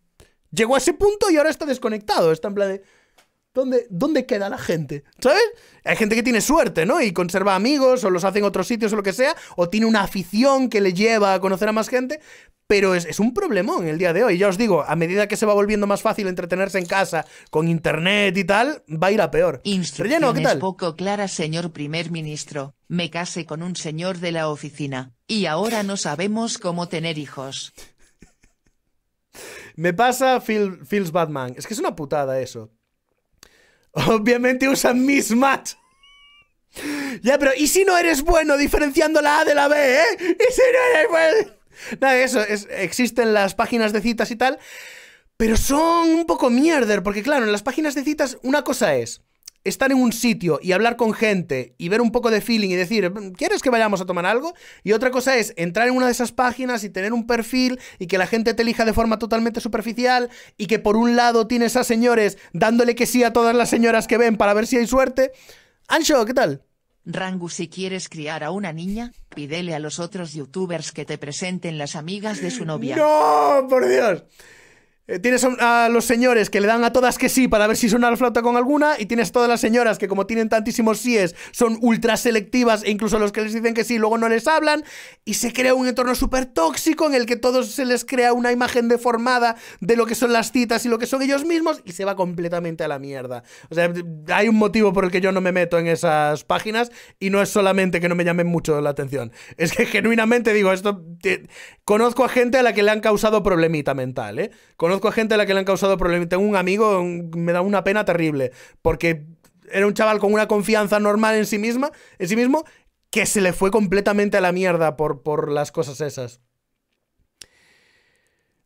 llegó a ese punto y ahora está desconectado, está en plan de... ¿Dónde, ¿Dónde queda la gente? ¿Sabes? Hay gente que tiene suerte, ¿no? Y conserva amigos, o los hace en otros sitios o lo que sea, o tiene una afición que le lleva a conocer a más gente, pero es, es, un problemón el día de hoy. Ya os digo, a medida que se va volviendo más fácil entretenerse en casa con internet y tal, va a ir a peor. Instrucciones tal? poco claras, señor primer ministro. Me casé con un señor de la oficina, y ahora no sabemos cómo tener hijos. Me pasa Phil, Phil's Batman. Es que es una putada eso. Obviamente usan mismatch. Ya, pero ¿y si no eres bueno diferenciando la A de la B, eh? ¿Y si no eres bueno? Nada, eso, existen las páginas de citas y tal, pero son un poco mierder, porque claro, en las páginas de citas una cosa es estar en un sitio y hablar con gente y ver un poco de feeling y decir, mm, ¿quieres que vayamos a tomar algo? Y otra cosa es entrar en una de esas páginas y tener un perfil y que la gente te elija de forma totalmente superficial y que por un lado tienes a señores dándole que sí a todas las señoras que ven para ver si hay suerte. Ancho, ¿qué tal? Rangu, si quieres criar a una niña, pídele a los otros youtubers que te presenten las amigas de su novia. ¡No! ¡Por Dios! Eh, tienes a los señores que le dan a todas que sí para ver si suena la flauta con alguna y tienes a todas las señoras que como tienen tantísimos síes son ultra selectivas e incluso los que les dicen que sí luego no les hablan y se crea un entorno súper tóxico en el que todos se les crea una imagen deformada de lo que son las citas y lo que son ellos mismos y se va completamente a la mierda. O sea, hay un motivo por el que yo no me meto en esas páginas y no es solamente que no me llamen mucho la atención, es que genuinamente digo, esto conozco a gente a la que le han causado problemita mental, ¿eh? Conozco a gente a la que le han causado problemita. Tengo un amigo, me da una pena terrible, porque era un chaval con una confianza normal en sí misma, en sí mismo, que se le fue completamente a la mierda por, las cosas esas.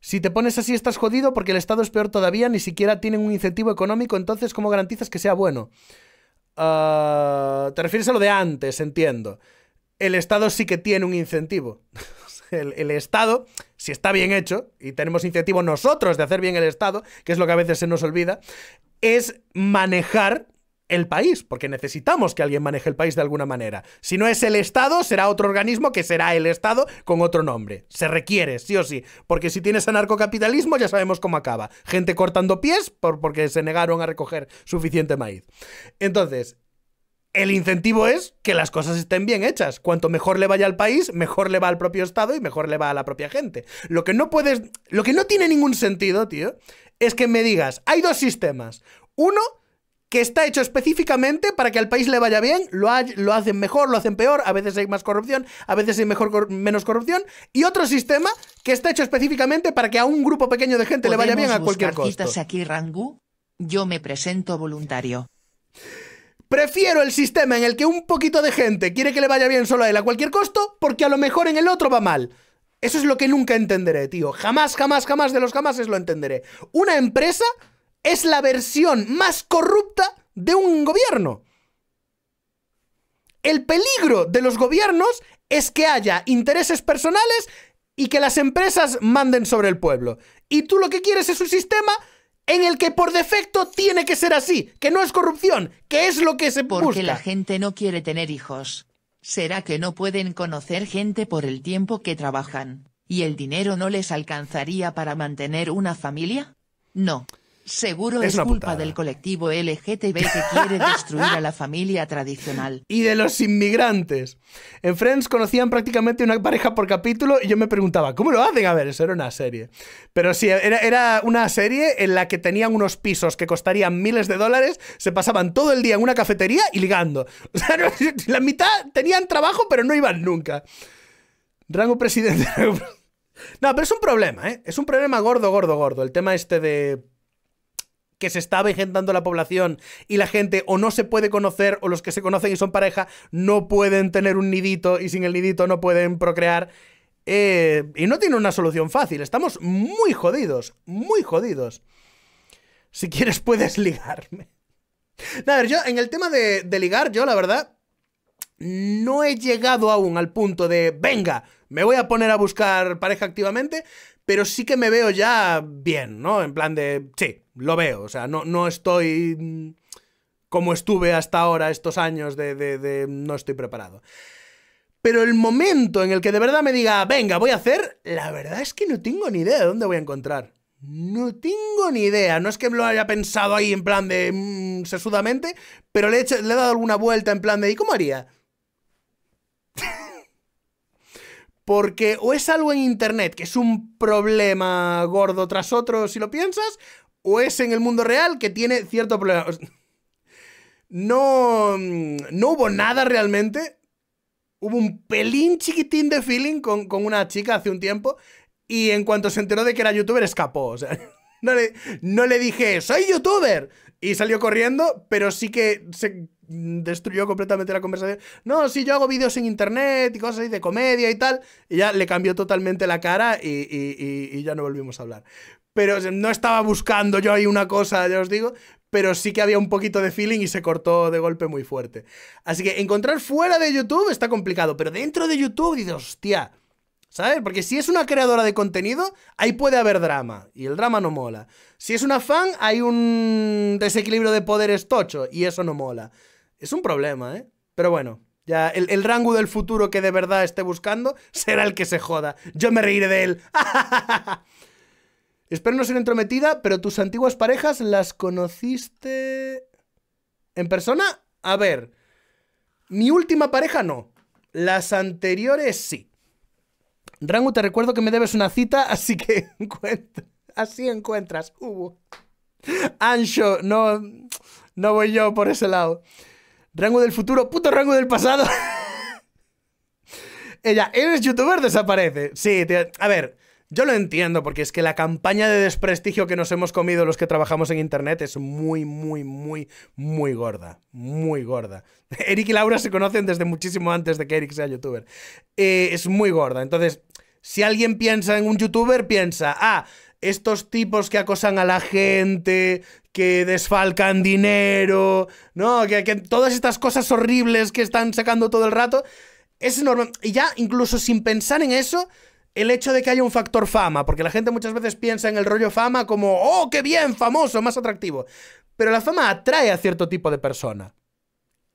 Si te pones así estás jodido porque el Estado es peor todavía, ni siquiera tienen un incentivo económico, entonces ¿cómo garantizas que sea bueno? Ah, te refieres a lo de antes, entiendo. El Estado sí que tiene un incentivo. el, Estado, si está bien hecho, y tenemos incentivo nosotros de hacer bien el Estado, que es lo que a veces se nos olvida, es manejar el país, porque necesitamos que alguien maneje el país de alguna manera. Si no es el Estado, será otro organismo que será el Estado con otro nombre. Se requiere, sí o sí, porque si tienes anarcocapitalismo ya sabemos cómo acaba. Gente cortando pies por, porque se negaron a recoger suficiente maíz. Entonces, el incentivo es que las cosas estén bien hechas. Cuanto mejor le vaya al país, mejor le va al propio Estado y mejor le va a la propia gente. Lo que no puedes, lo que no tiene ningún sentido, tío, es que me digas, hay dos sistemas. Uno que está hecho específicamente para que al país le vaya bien, lo, hacen mejor, lo hacen peor, a veces hay más corrupción, a veces hay mejor, menos corrupción, y otro sistema que está hecho específicamente para que a un grupo pequeño de gente le vaya bien a cualquier cosa. aquí, Rangú? Yo me presento voluntario. Prefiero el sistema en el que un poquito de gente quiere que le vaya bien solo a él a cualquier costo, porque a lo mejor en el otro va mal. Eso es lo que nunca entenderé, tío. Jamás, jamás, jamás de los jamás lo entenderé. Una empresa es la versión más corrupta de un gobierno. El peligro de los gobiernos es que haya intereses personales y que las empresas manden sobre el pueblo. Y tú lo que quieres es un sistema en el que por defecto tiene que ser así, que no es corrupción, que es lo que se Porque la gente no quiere tener hijos. ¿Será que no pueden conocer gente por el tiempo que trabajan, y el dinero no les alcanzaría para mantener una familia? No, Seguro es, culpa del colectivo LGTB que quiere destruir a la familia tradicional. Y de los inmigrantes. En Friends conocían prácticamente una pareja por capítulo y yo me preguntaba, ¿cómo lo hacen? A ver, eso era una serie. Pero sí, era, era una serie en la que tenían unos pisos que costarían miles de dólares, se pasaban todo el día en una cafetería y ligando. O sea, la mitad tenían trabajo pero no iban nunca. Rango presidente. No, pero es un problema, ¿eh? Es un problema gordo, gordo, gordo. El tema este de que se está vejentando la población y la gente o no se puede conocer o los que se conocen y son pareja no pueden tener un nidito y sin el nidito no pueden procrear. Eh, y no tiene una solución fácil. Estamos muy jodidos, muy jodidos. Si quieres puedes ligarme. A ver, yo en el tema de, de ligar, yo la verdad no he llegado aún al punto de, venga, me voy a poner a buscar pareja activamente, pero sí que me veo ya bien, ¿no? En plan de, sí, lo veo, o sea, no, no estoy como estuve hasta ahora estos años de, de, no estoy preparado. Pero el momento en el que de verdad me diga, venga, voy a hacer, la verdad es que no tengo ni idea de dónde voy a encontrar. No tengo ni idea, no es que lo haya pensado ahí en plan de mm, sesudamente, pero le he, le he dado alguna vuelta en plan de, ¿y cómo haría? Porque o es algo en Internet, que es un problema gordo tras otro, si lo piensas, o es en el mundo real que tiene cierto problema. No, no hubo nada realmente. Hubo un pelín chiquitín de feeling con, una chica hace un tiempo y en cuanto se enteró de que era youtuber escapó. no le, no le dije, soy youtuber. Y salió corriendo, pero sí que se Mm, destruyó completamente la conversación. No, si yo hago vídeos en internet y cosas así de comedia y tal. Y ya le cambió totalmente la cara y, y ya no volvimos a hablar. Pero no estaba buscando yo ahí una cosa, ya os digo, pero sí que había un poquito de feeling y se cortó de golpe muy fuerte. Así que encontrar fuera de YouTube está complicado, pero dentro de YouTube dices, hostia, ¿sabes? Porque si es una creadora de contenido, ahí puede haber drama, y el drama no mola. Si es una fan, hay un desequilibrio de poderes tocho, y eso no mola. Es un problema, ¿eh? Pero bueno, ya el, el rango del futuro que de verdad esté buscando será el que se joda. Yo me reiré de él. Espero no ser entrometida, pero tus antiguas parejas las conociste... ¿En persona? A ver. Mi última pareja no. Las anteriores sí. Rango, te recuerdo que me debes una cita, así que así encuentras. Ancho, no, no voy yo por ese lado. Rango del futuro, puto rango del pasado. Ella, ¿eres youtuber? Desaparece. Sí, a ver, yo lo entiendo, porque es que la campaña de desprestigio que nos hemos comido los que trabajamos en Internet es muy, muy, muy, muy gorda. Muy gorda. Eric y Laura se conocen desde muchísimo antes de que Eric sea youtuber. Eh, es muy gorda. Entonces, si alguien piensa en un youtuber, piensa, ah, estos tipos que acosan a la gente, que desfalcan dinero, ¿no? Que, todas estas cosas horribles que están sacando todo el rato, es normal. Y ya, incluso sin pensar en eso, el hecho de que haya un factor fama, porque la gente muchas veces piensa en el rollo fama como, oh, qué bien, famoso, más atractivo. Pero la fama atrae a cierto tipo de persona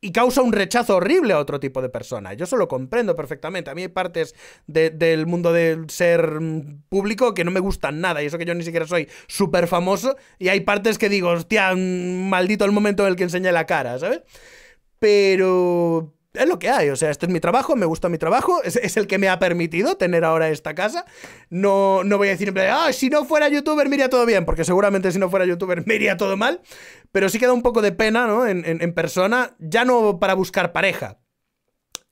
y causa un rechazo horrible a otro tipo de persona. Yo eso lo comprendo perfectamente. A mí hay partes del mundo del ser mm, público que no me gustan nada, y eso que yo ni siquiera soy súper famoso, y hay partes que digo, hostia, mm, maldito el momento en el que enseñé la cara, ¿sabes? Pero es lo que hay, o sea, este es mi trabajo, me gusta mi trabajo, es, el que me ha permitido tener ahora esta casa. No, no voy a decir, ah, si no fuera youtuber me iría todo bien, porque seguramente si no fuera youtuber me iría todo mal, pero sí queda un poco de pena, ¿no? En, en persona, ya no para buscar pareja,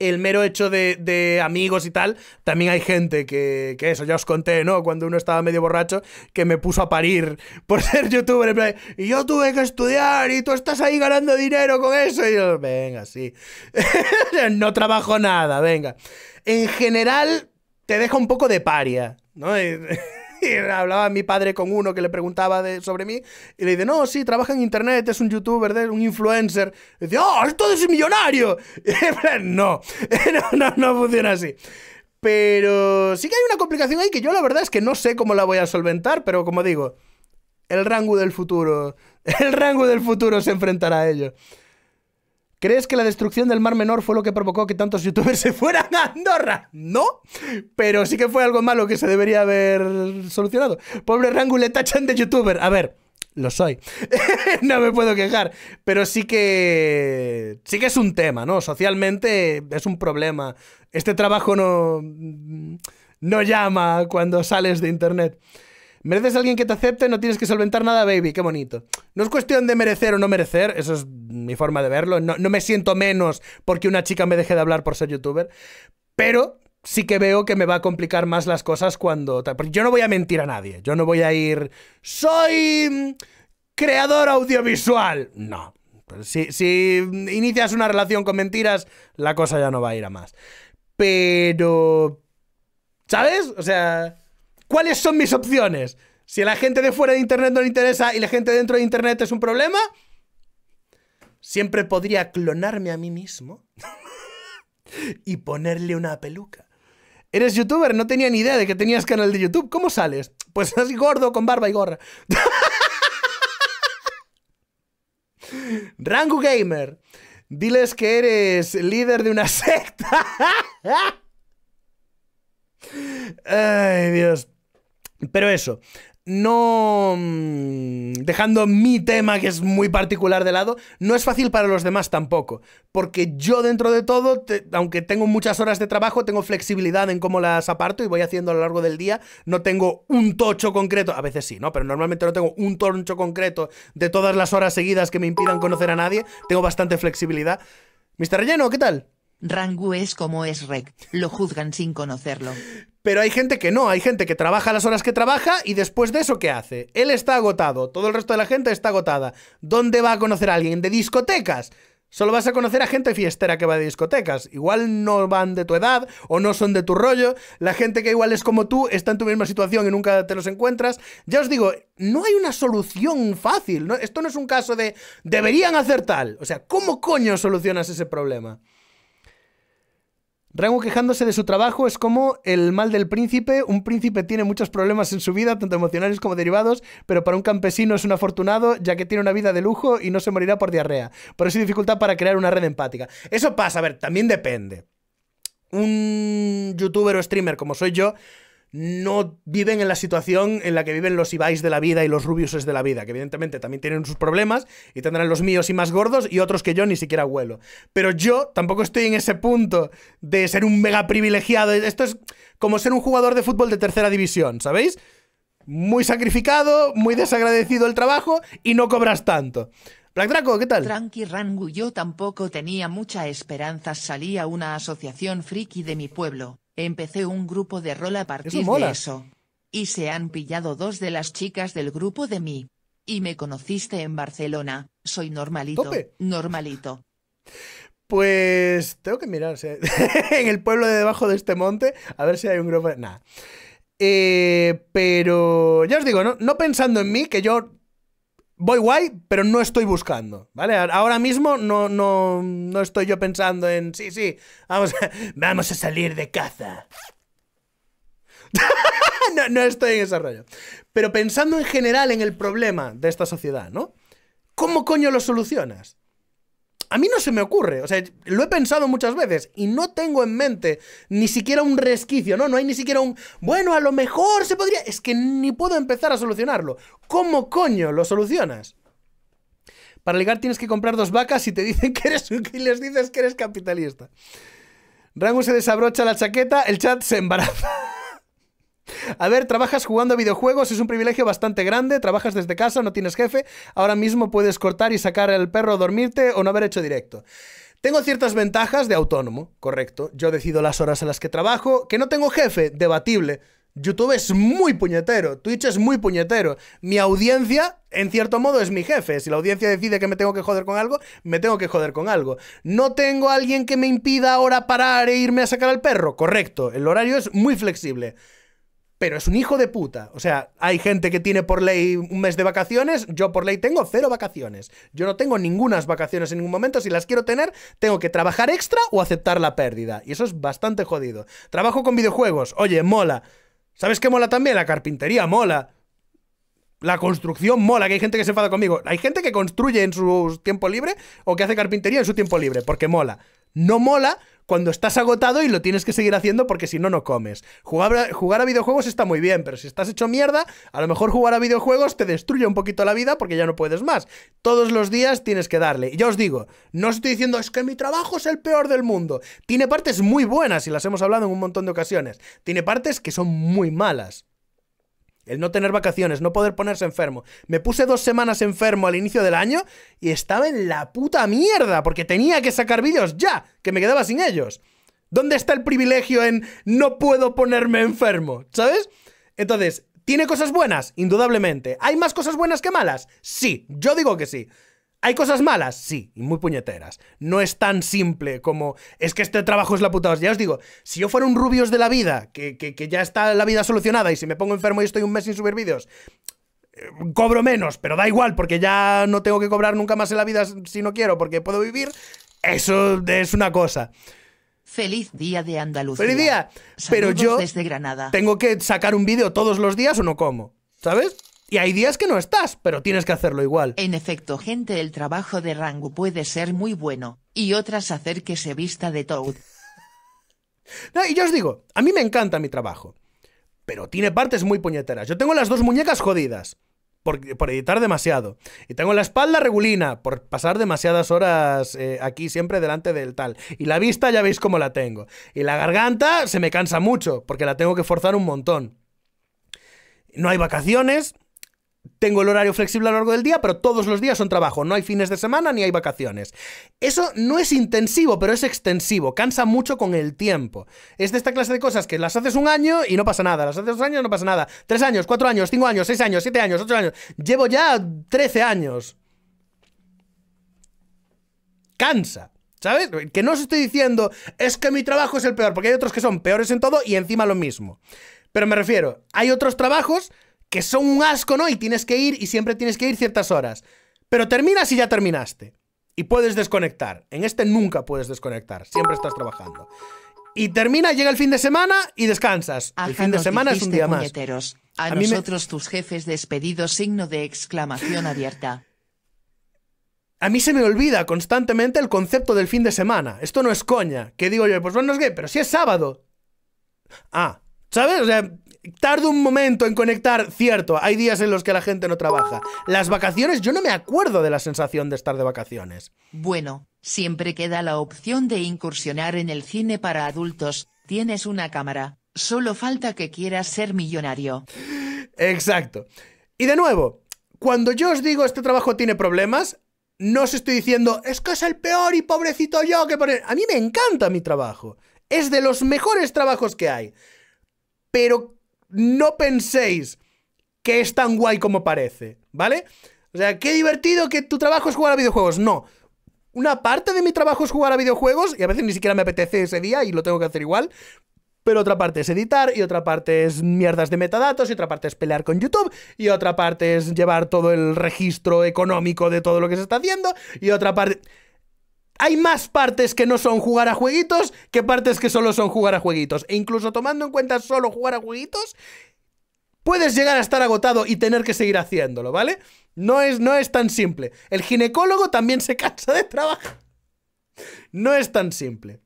el mero hecho de, amigos y tal, también hay gente que, eso, ya os conté, ¿no? Cuando uno estaba medio borracho, que me puso a parir por ser youtuber. y yo tuve que estudiar y tú estás ahí ganando dinero con eso. Y yo, venga, sí. no trabajo nada, venga. En general, te deja un poco de paria, ¿no? y hablaba mi padre con uno que le preguntaba de, sobre mí y le dice, no, sí, trabaja en internet, es un youtuber, es un influencer. dice, oh, esto es millonario. no, no, no, no funciona así. Pero sí que hay una complicación ahí que yo la verdad es que no sé cómo la voy a solventar, pero como digo, el rango del futuro, el rango del futuro se enfrentará a ello. ¿Crees que la destrucción del Mar Menor fue lo que provocó que tantos youtubers se fueran a Andorra? No, pero sí que fue algo malo que se debería haber solucionado. Pobre Rangu le tachan de youtuber. A ver, lo soy. no me puedo quejar. Pero sí que. Sí que es un tema, ¿no? Socialmente es un problema. Este trabajo no. No llama cuando sales de internet. Mereces a alguien que te acepte, no tienes que solventar nada, baby, qué bonito. No es cuestión de merecer o no merecer, eso es mi forma de verlo. No, me siento menos porque una chica me deje de hablar por ser youtuber, pero sí que veo que me va a complicar más las cosas cuando... yo no voy a mentir a nadie, yo no voy a ir... Soy mm, creador audiovisual. No. Pues si, si inicias una relación con mentiras, la cosa ya no va a ir a más. Pero... ¿Sabes? O sea... ¿Cuáles son mis opciones? Si a la gente de fuera de Internet no le interesa y la gente dentro de Internet es un problema, siempre podría clonarme a mí mismo y ponerle una peluca. Eres youtuber, no tenía ni idea de que tenías canal de YouTube. ¿Cómo sales? Pues así gordo, con barba y gorra. Rango Gamer, diles que eres líder de una secta. Ay, Dios. Pero eso, no... Mm, dejando mi tema, que es muy particular de lado, no es fácil para los demás tampoco. Porque yo dentro de todo, aunque tengo muchas horas de trabajo, tengo flexibilidad en cómo las aparto y voy haciendo a lo largo del día. No tengo un tocho concreto, a veces sí, ¿no? Pero normalmente no tengo un tocho concreto de todas las horas seguidas que me impidan conocer a nadie. Tengo bastante flexibilidad. Mr. Relleno, ¿qué tal? Rangu es como es Rec, lo juzgan sin conocerlo. Pero hay gente que no, hay gente que trabaja las horas que trabaja y después de eso, ¿qué hace? Él está agotado, todo el resto de la gente está agotada. ¿Dónde va a conocer a alguien? ¿De discotecas? Solo vas a conocer a gente fiestera que va de discotecas. Igual no van de tu edad o no son de tu rollo. La gente que igual es como tú está en tu misma situación y nunca te los encuentras. Ya os digo, no hay una solución fácil. Esto no es un caso de deberían hacer tal. O sea, ¿cómo coño solucionas ese problema? Rango quejándose de su trabajo es como el mal del príncipe. Un príncipe tiene muchos problemas en su vida, tanto emocionales como derivados, pero para un campesino es un afortunado, ya que tiene una vida de lujo y no se morirá por diarrea. Por eso hay dificultad para crear una red empática. Eso pasa, a ver, también depende. Un youtuber o streamer como soy yo no viven en la situación en la que viven los Ibais de la vida y los Rubiuses de la vida, que evidentemente también tienen sus problemas y tendrán los míos y más gordos y otros que yo ni siquiera huelo. Pero yo tampoco estoy en ese punto de ser un mega privilegiado. Esto es como ser un jugador de fútbol de tercera división, ¿sabéis? Muy sacrificado, muy desagradecido el trabajo y no cobras tanto. Black Draco, ¿qué tal? Tranqui Rangu, yo tampoco tenía mucha esperanza. Salía una asociación friki de mi pueblo. Empecé un grupo de rol a partir de eso. Y se han pillado dos de las chicas del grupo de mí. Y me conociste en Barcelona. Soy normalito. Normalito. Pues tengo que mirarse en el pueblo de debajo de este monte a ver si hay un grupo. Nada. Eh, pero ya os digo, no pensando en mí, que yo voy guay, pero no estoy buscando, ¿vale? Ahora mismo no, no, no estoy yo pensando en, sí, sí, vamos a, vamos a salir de caza. no, no estoy en ese rollo. Pero pensando en general en el problema de esta sociedad, ¿no? ¿Cómo coño lo solucionas? A mí no se me ocurre, o sea, lo he pensado muchas veces y no tengo en mente ni siquiera un resquicio, ¿no? No hay ni siquiera un, bueno, a lo mejor se podría, es que ni puedo empezar a solucionarlo. ¿Cómo coño lo solucionas? Para ligar tienes que comprar dos vacas y te dicen que eres y les dices que eres capitalista. Rango se desabrocha la chaqueta, el chat se embaraza. A ver, trabajas jugando a videojuegos, es un privilegio bastante grande, trabajas desde casa, no tienes jefe, ahora mismo puedes cortar y sacar al perro a dormirte o no haber hecho directo. Tengo ciertas ventajas de autónomo, correcto. Yo decido las horas en las que trabajo, que no tengo jefe, debatible. YouTube es muy puñetero, Twitch es muy puñetero. Mi audiencia, en cierto modo, es mi jefe. Si la audiencia decide que me tengo que joder con algo, me tengo que joder con algo. No tengo alguien que me impida ahora parar e irme a sacar al perro, correcto. El horario es muy flexible pero es un hijo de puta. O sea, hay gente que tiene por ley un mes de vacaciones, yo por ley tengo cero vacaciones. Yo no tengo ningunas vacaciones en ningún momento, si las quiero tener, tengo que trabajar extra o aceptar la pérdida. Y eso es bastante jodido. Trabajo con videojuegos, oye, mola. ¿Sabes qué mola también? La carpintería mola. La construcción mola, que hay gente que se enfada conmigo. Hay gente que construye en su tiempo libre o que hace carpintería en su tiempo libre, porque mola. No mola cuando estás agotado y lo tienes que seguir haciendo porque si no, no comes. Jugar a, videojuegos está muy bien, pero si estás hecho mierda, a lo mejor jugar a videojuegos te destruye un poquito la vida porque ya no puedes más. Todos los días tienes que darle. Y ya os digo, no os estoy diciendo es que mi trabajo es el peor del mundo. Tiene partes muy buenas y las hemos hablado en un montón de ocasiones. Tiene partes que son muy malas. El no tener vacaciones, no poder ponerse enfermo. Me puse dos semanas enfermo al inicio del año y estaba en la puta mierda porque tenía que sacar vídeos ya, que me quedaba sin ellos. ¿Dónde está el privilegio en no puedo ponerme enfermo? ¿Sabes? Entonces, ¿tiene cosas buenas? Indudablemente. ¿Hay más cosas buenas que malas? Sí, yo digo que sí. ¿Hay cosas malas? Sí, y muy puñeteras. No es tan simple como es que este trabajo es la putada. Ya os digo, si yo fuera un Rubios de la vida, que, ya está la vida solucionada y si me pongo enfermo y estoy un mes sin subir vídeos, eh, cobro menos, pero da igual porque ya no tengo que cobrar nunca más en la vida si no quiero porque puedo vivir. Eso es una cosa. Feliz día de Andalucía. Feliz día. pero yo desde Granada. tengo que sacar un vídeo todos los días o no como, ¿sabes? Y hay días que no estás, pero tienes que hacerlo igual. En efecto, gente, el trabajo de rango puede ser muy bueno, y otras hacer que se vista de todo. no, y yo os digo, a mí me encanta mi trabajo, pero tiene partes muy puñeteras. Yo tengo las dos muñecas jodidas. Por, editar demasiado. Y tengo la espalda regulina por pasar demasiadas horas eh, aquí siempre delante del tal. Y la vista ya veis cómo la tengo. Y la garganta se me cansa mucho porque la tengo que forzar un montón. No hay vacaciones, tengo el horario flexible a lo largo del día, pero todos los días son trabajo, no hay fines de semana ni hay vacaciones. Eso no es intensivo, pero es extensivo, cansa mucho con el tiempo. Es de esta clase de cosas que las haces un año y no pasa nada, las haces dos años y no pasa nada, tres años, cuatro años, cinco años, seis años, siete años, ocho años, llevo ya trece años. Cansa. ¿Sabes? Que no os estoy diciendo, es que mi trabajo es el peor, porque hay otros que son peores en todo y encima lo mismo. Pero me refiero, hay otros trabajos que son un asco, ¿no? Y tienes que ir y siempre tienes que ir ciertas horas. Pero terminas y ya terminaste. Y puedes desconectar. En este nunca puedes desconectar. Siempre estás trabajando. Y termina, llega el fin de semana y descansas. el fin de semana es un día más. A, nosotros tus jefes despedidos, signo de exclamación abierta. A mí se me olvida constantemente el concepto del fin de semana. Esto no es coña. Que digo yo, pues bueno, es gay, pero si es sábado. Ah, ¿sabes? O sea, Tardo un momento en conectar, cierto, hay días en los que la gente no trabaja. Las vacaciones, yo no me acuerdo de la sensación de estar de vacaciones. Bueno, siempre queda la opción de incursionar en el cine para adultos, tienes una cámara, solo falta que quieras ser millonario. Exacto. Y de nuevo, cuando yo os digo este trabajo tiene problemas, no os estoy diciendo, es que es el peor y pobrecito yo que pone... A mí me encanta mi trabajo. Es de los mejores trabajos que hay. Pero no penséis que es tan guay como parece, ¿vale? O sea, qué divertido que tu trabajo es jugar a videojuegos. No. Una parte de mi trabajo es jugar a videojuegos y a veces ni siquiera me apetece ese día y lo tengo que hacer igual. Pero otra parte es editar, y otra parte es mierdas de metadatos, y otra parte es pelear con YouTube, y otra parte es llevar todo el registro económico de todo lo que se está haciendo, y otra parte hay más partes que no son jugar a jueguitos que partes que solo son jugar a jueguitos. E incluso tomando en cuenta solo jugar a jueguitos, puedes llegar a estar agotado y tener que seguir haciéndolo, ¿vale? No es, no es tan simple. El ginecólogo también se cansa de trabajar. No es tan simple.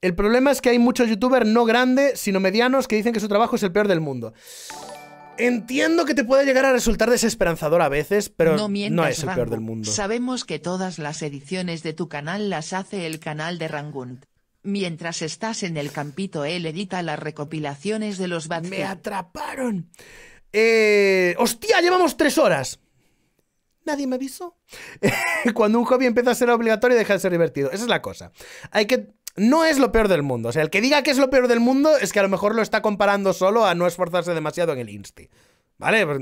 El problema es que hay muchos youtubers no grandes, sino medianos, que dicen que su trabajo es el peor del mundo. Entiendo que te puede llegar a resultar desesperanzador a veces, pero no, es el peor del mundo. Sabemos que todas las ediciones de tu canal las hace el canal de Rangunt. Mientras estás en el campito, él edita las recopilaciones de los Batman. ¡Me atraparon! Eh, ¡Hostia! Llevamos tres horas. Nadie me avisó. Cuando un hobby empieza a ser obligatorio, deja de ser divertido. Esa es la cosa. Hay que no es lo peor del mundo. O sea, el que diga que es lo peor del mundo es que a lo mejor lo está comparando solo a no esforzarse demasiado en el Insti. ¿Vale? Pues,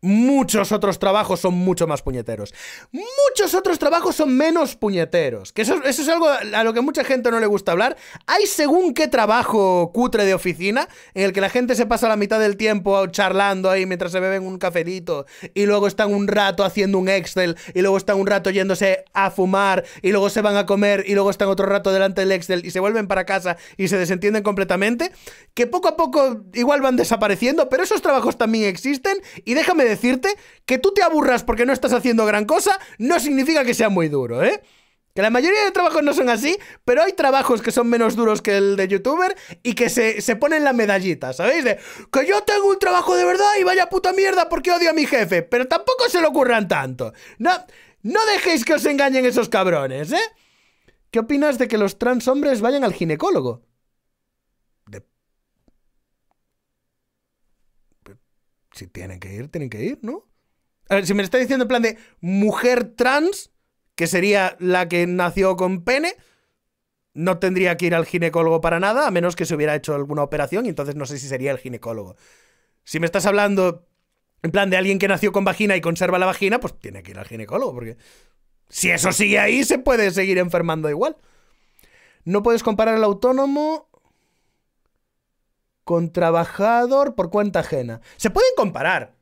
Muchos otros trabajos son mucho más puñeteros. Muchos otros trabajos son menos puñeteros. Que eso, es algo a lo que mucha gente no le gusta hablar. Hay según qué trabajo cutre de oficina en el que la gente se pasa la mitad del tiempo charlando ahí mientras se beben un caferito. y luego están un rato haciendo un Excel y luego están un rato yéndose a fumar y luego se van a comer y luego están otro rato delante del Excel y se vuelven para casa y se desentienden completamente. Que poco a poco igual van desapareciendo, pero esos trabajos también existen y déjame decirte que tú te aburras porque no estás haciendo gran cosa, no significa que sea muy duro, ¿eh? Que la mayoría de trabajos no son así, pero hay trabajos que son menos duros que el de youtuber y que se, ponen la medallita, ¿sabéis? De que yo tengo un trabajo de verdad y vaya puta mierda porque odio a mi jefe, pero tampoco se lo ocurran tanto. No, no dejéis que os engañen esos cabrones, ¿eh? ¿Qué opinas de que los trans hombres vayan al ginecólogo? si tienen que ir, tienen que ir, ¿no? A ver, si me está diciendo en plan de mujer trans, que sería la que nació con pene, no tendría que ir al ginecólogo para nada, a menos que se hubiera hecho alguna operación, y entonces no sé si sería el ginecólogo. Si me estás hablando en plan de alguien que nació con vagina y conserva la vagina, pues tiene que ir al ginecólogo, porque si eso sigue ahí, se puede seguir enfermando igual. No puedes comparar el autónomo con trabajador por cuenta ajena. Se pueden comparar,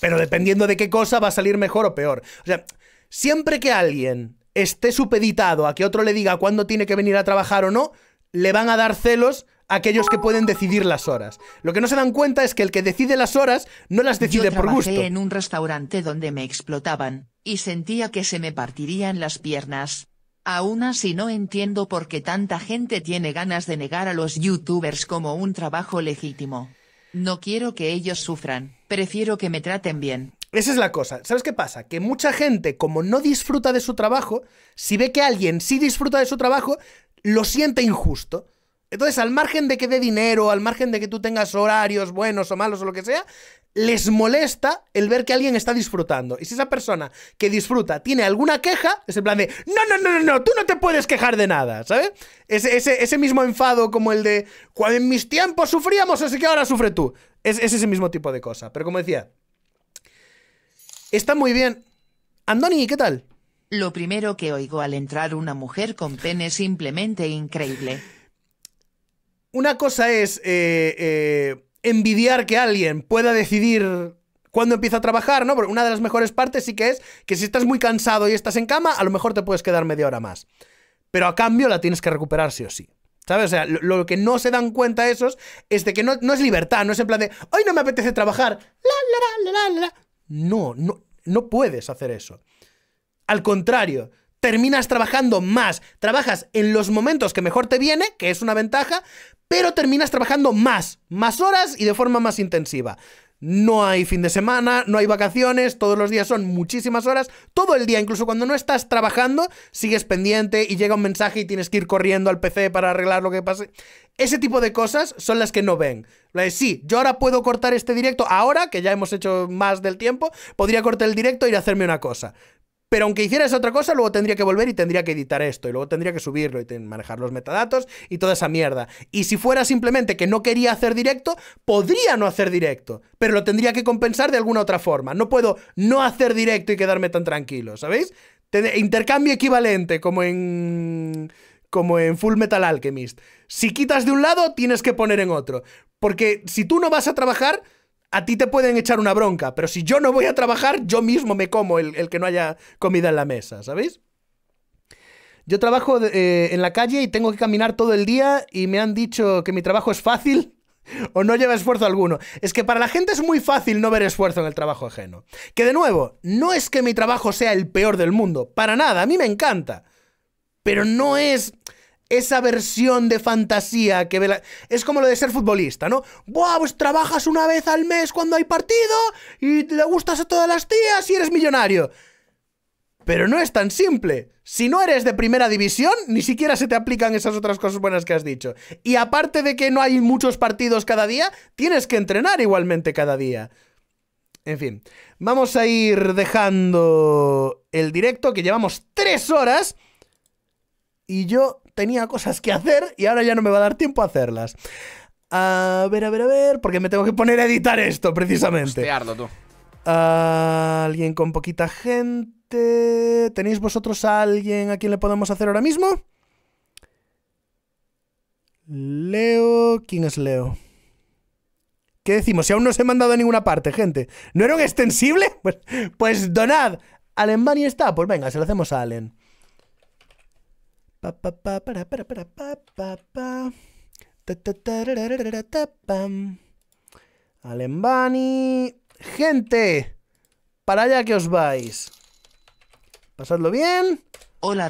pero dependiendo de qué cosa va a salir mejor o peor. O sea, siempre que alguien esté supeditado a que otro le diga cuándo tiene que venir a trabajar o no, le van a dar celos a aquellos que pueden decidir las horas. Lo que no se dan cuenta es que el que decide las horas no las decide por gusto. en un restaurante donde me explotaban y sentía que se me partirían las piernas. Aún así no entiendo por qué tanta gente tiene ganas de negar a los youtubers como un trabajo legítimo. No quiero que ellos sufran, prefiero que me traten bien. Esa es la cosa. ¿Sabes qué pasa? Que mucha gente, como no disfruta de su trabajo, si ve que alguien sí disfruta de su trabajo, lo siente injusto. Entonces, al margen de que dé dinero, al margen de que tú tengas horarios buenos o malos o lo que sea, les molesta el ver que alguien está disfrutando. Y si esa persona que disfruta tiene alguna queja, es el plan de, no, no, no, no, no, tú no te puedes quejar de nada, ¿sabes? Ese, mismo enfado como el de, cuando en mis tiempos sufríamos, así que ahora sufre tú. Es, ese mismo tipo de cosa. Pero como decía, está muy bien. Andoni, ¿qué tal? Lo primero que oigo al entrar una mujer con pene es simplemente increíble una cosa es eh, eh, envidiar que alguien pueda decidir cuándo empieza a trabajar, ¿no? Porque una de las mejores partes sí que es que si estás muy cansado y estás en cama, a lo mejor te puedes quedar media hora más. Pero a cambio la tienes que recuperar sí o sí. ¿Sabes? O sea, lo, que no se dan cuenta esos es de que no, es libertad, no es en plan de, hoy no me apetece trabajar. La, la, la, la, No, no, no puedes hacer eso. Al contrario, terminas trabajando más, trabajas en los momentos que mejor te viene, que es una ventaja, pero terminas trabajando más, más horas y de forma más intensiva. No hay fin de semana, no hay vacaciones, todos los días son muchísimas horas, todo el día, incluso cuando no estás trabajando, sigues pendiente y llega un mensaje y tienes que ir corriendo al PC para arreglar lo que pase. Ese tipo de cosas son las que no ven. Sí, yo ahora puedo cortar este directo, ahora que ya hemos hecho más del tiempo, podría cortar el directo y ir a hacerme una cosa. Pero aunque hicieras otra cosa, luego tendría que volver y tendría que editar esto, y luego tendría que subirlo y manejar los metadatos y toda esa mierda. Y si fuera simplemente que no quería hacer directo, podría no hacer directo, pero lo tendría que compensar de alguna otra forma. No puedo no hacer directo y quedarme tan tranquilo, ¿sabéis? Intercambio equivalente, como en como en Full Metal Alchemist. Si quitas de un lado, tienes que poner en otro. Porque si tú no vas a trabajar, a ti te pueden echar una bronca, pero si yo no voy a trabajar, yo mismo me como el, que no haya comida en la mesa, ¿sabéis? Yo trabajo eh, en la calle y tengo que caminar todo el día y me han dicho que mi trabajo es fácil o no lleva esfuerzo alguno. Es que para la gente es muy fácil no ver esfuerzo en el trabajo ajeno. Que de nuevo, no es que mi trabajo sea el peor del mundo, para nada, a mí me encanta. Pero no es esa versión de fantasía que ve Es como lo de ser futbolista, ¿no? Buah, pues trabajas una vez al mes cuando hay partido y le gustas a todas las tías y eres millonario. Pero no es tan simple. Si no eres de primera división, ni siquiera se te aplican esas otras cosas buenas que has dicho. Y aparte de que no hay muchos partidos cada día, tienes que entrenar igualmente cada día. En fin, vamos a ir dejando el directo que llevamos tres horas. Y yo tenía cosas que hacer y ahora ya no me va a dar tiempo a hacerlas. A ver, a ver, a ver, porque me tengo que poner a editar esto precisamente. alguien con poquita gente. ¿Tenéis vosotros a alguien a quien le podemos hacer ahora mismo? Leo. ¿Quién es Leo? ¿Qué decimos? Si aún no se he mandado a ninguna parte, gente. ¿No era un extensible? Pues, pues donad. Alemania está. Pues venga, se lo hacemos a Allen. Pa pa pa para para para pa pa pa. Ta ta Alembani. Gente, para allá que os vais. Pasadlo bien. Hola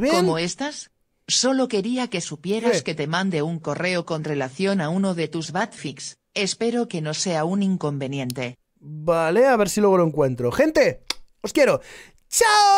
bien. ¿cómo estás? Solo quería que supieras eh. que te mande un correo con relación a uno de tus Batfix. Espero que no sea un inconveniente. Vale, a ver si luego lo encuentro. Gente, os quiero. ciao。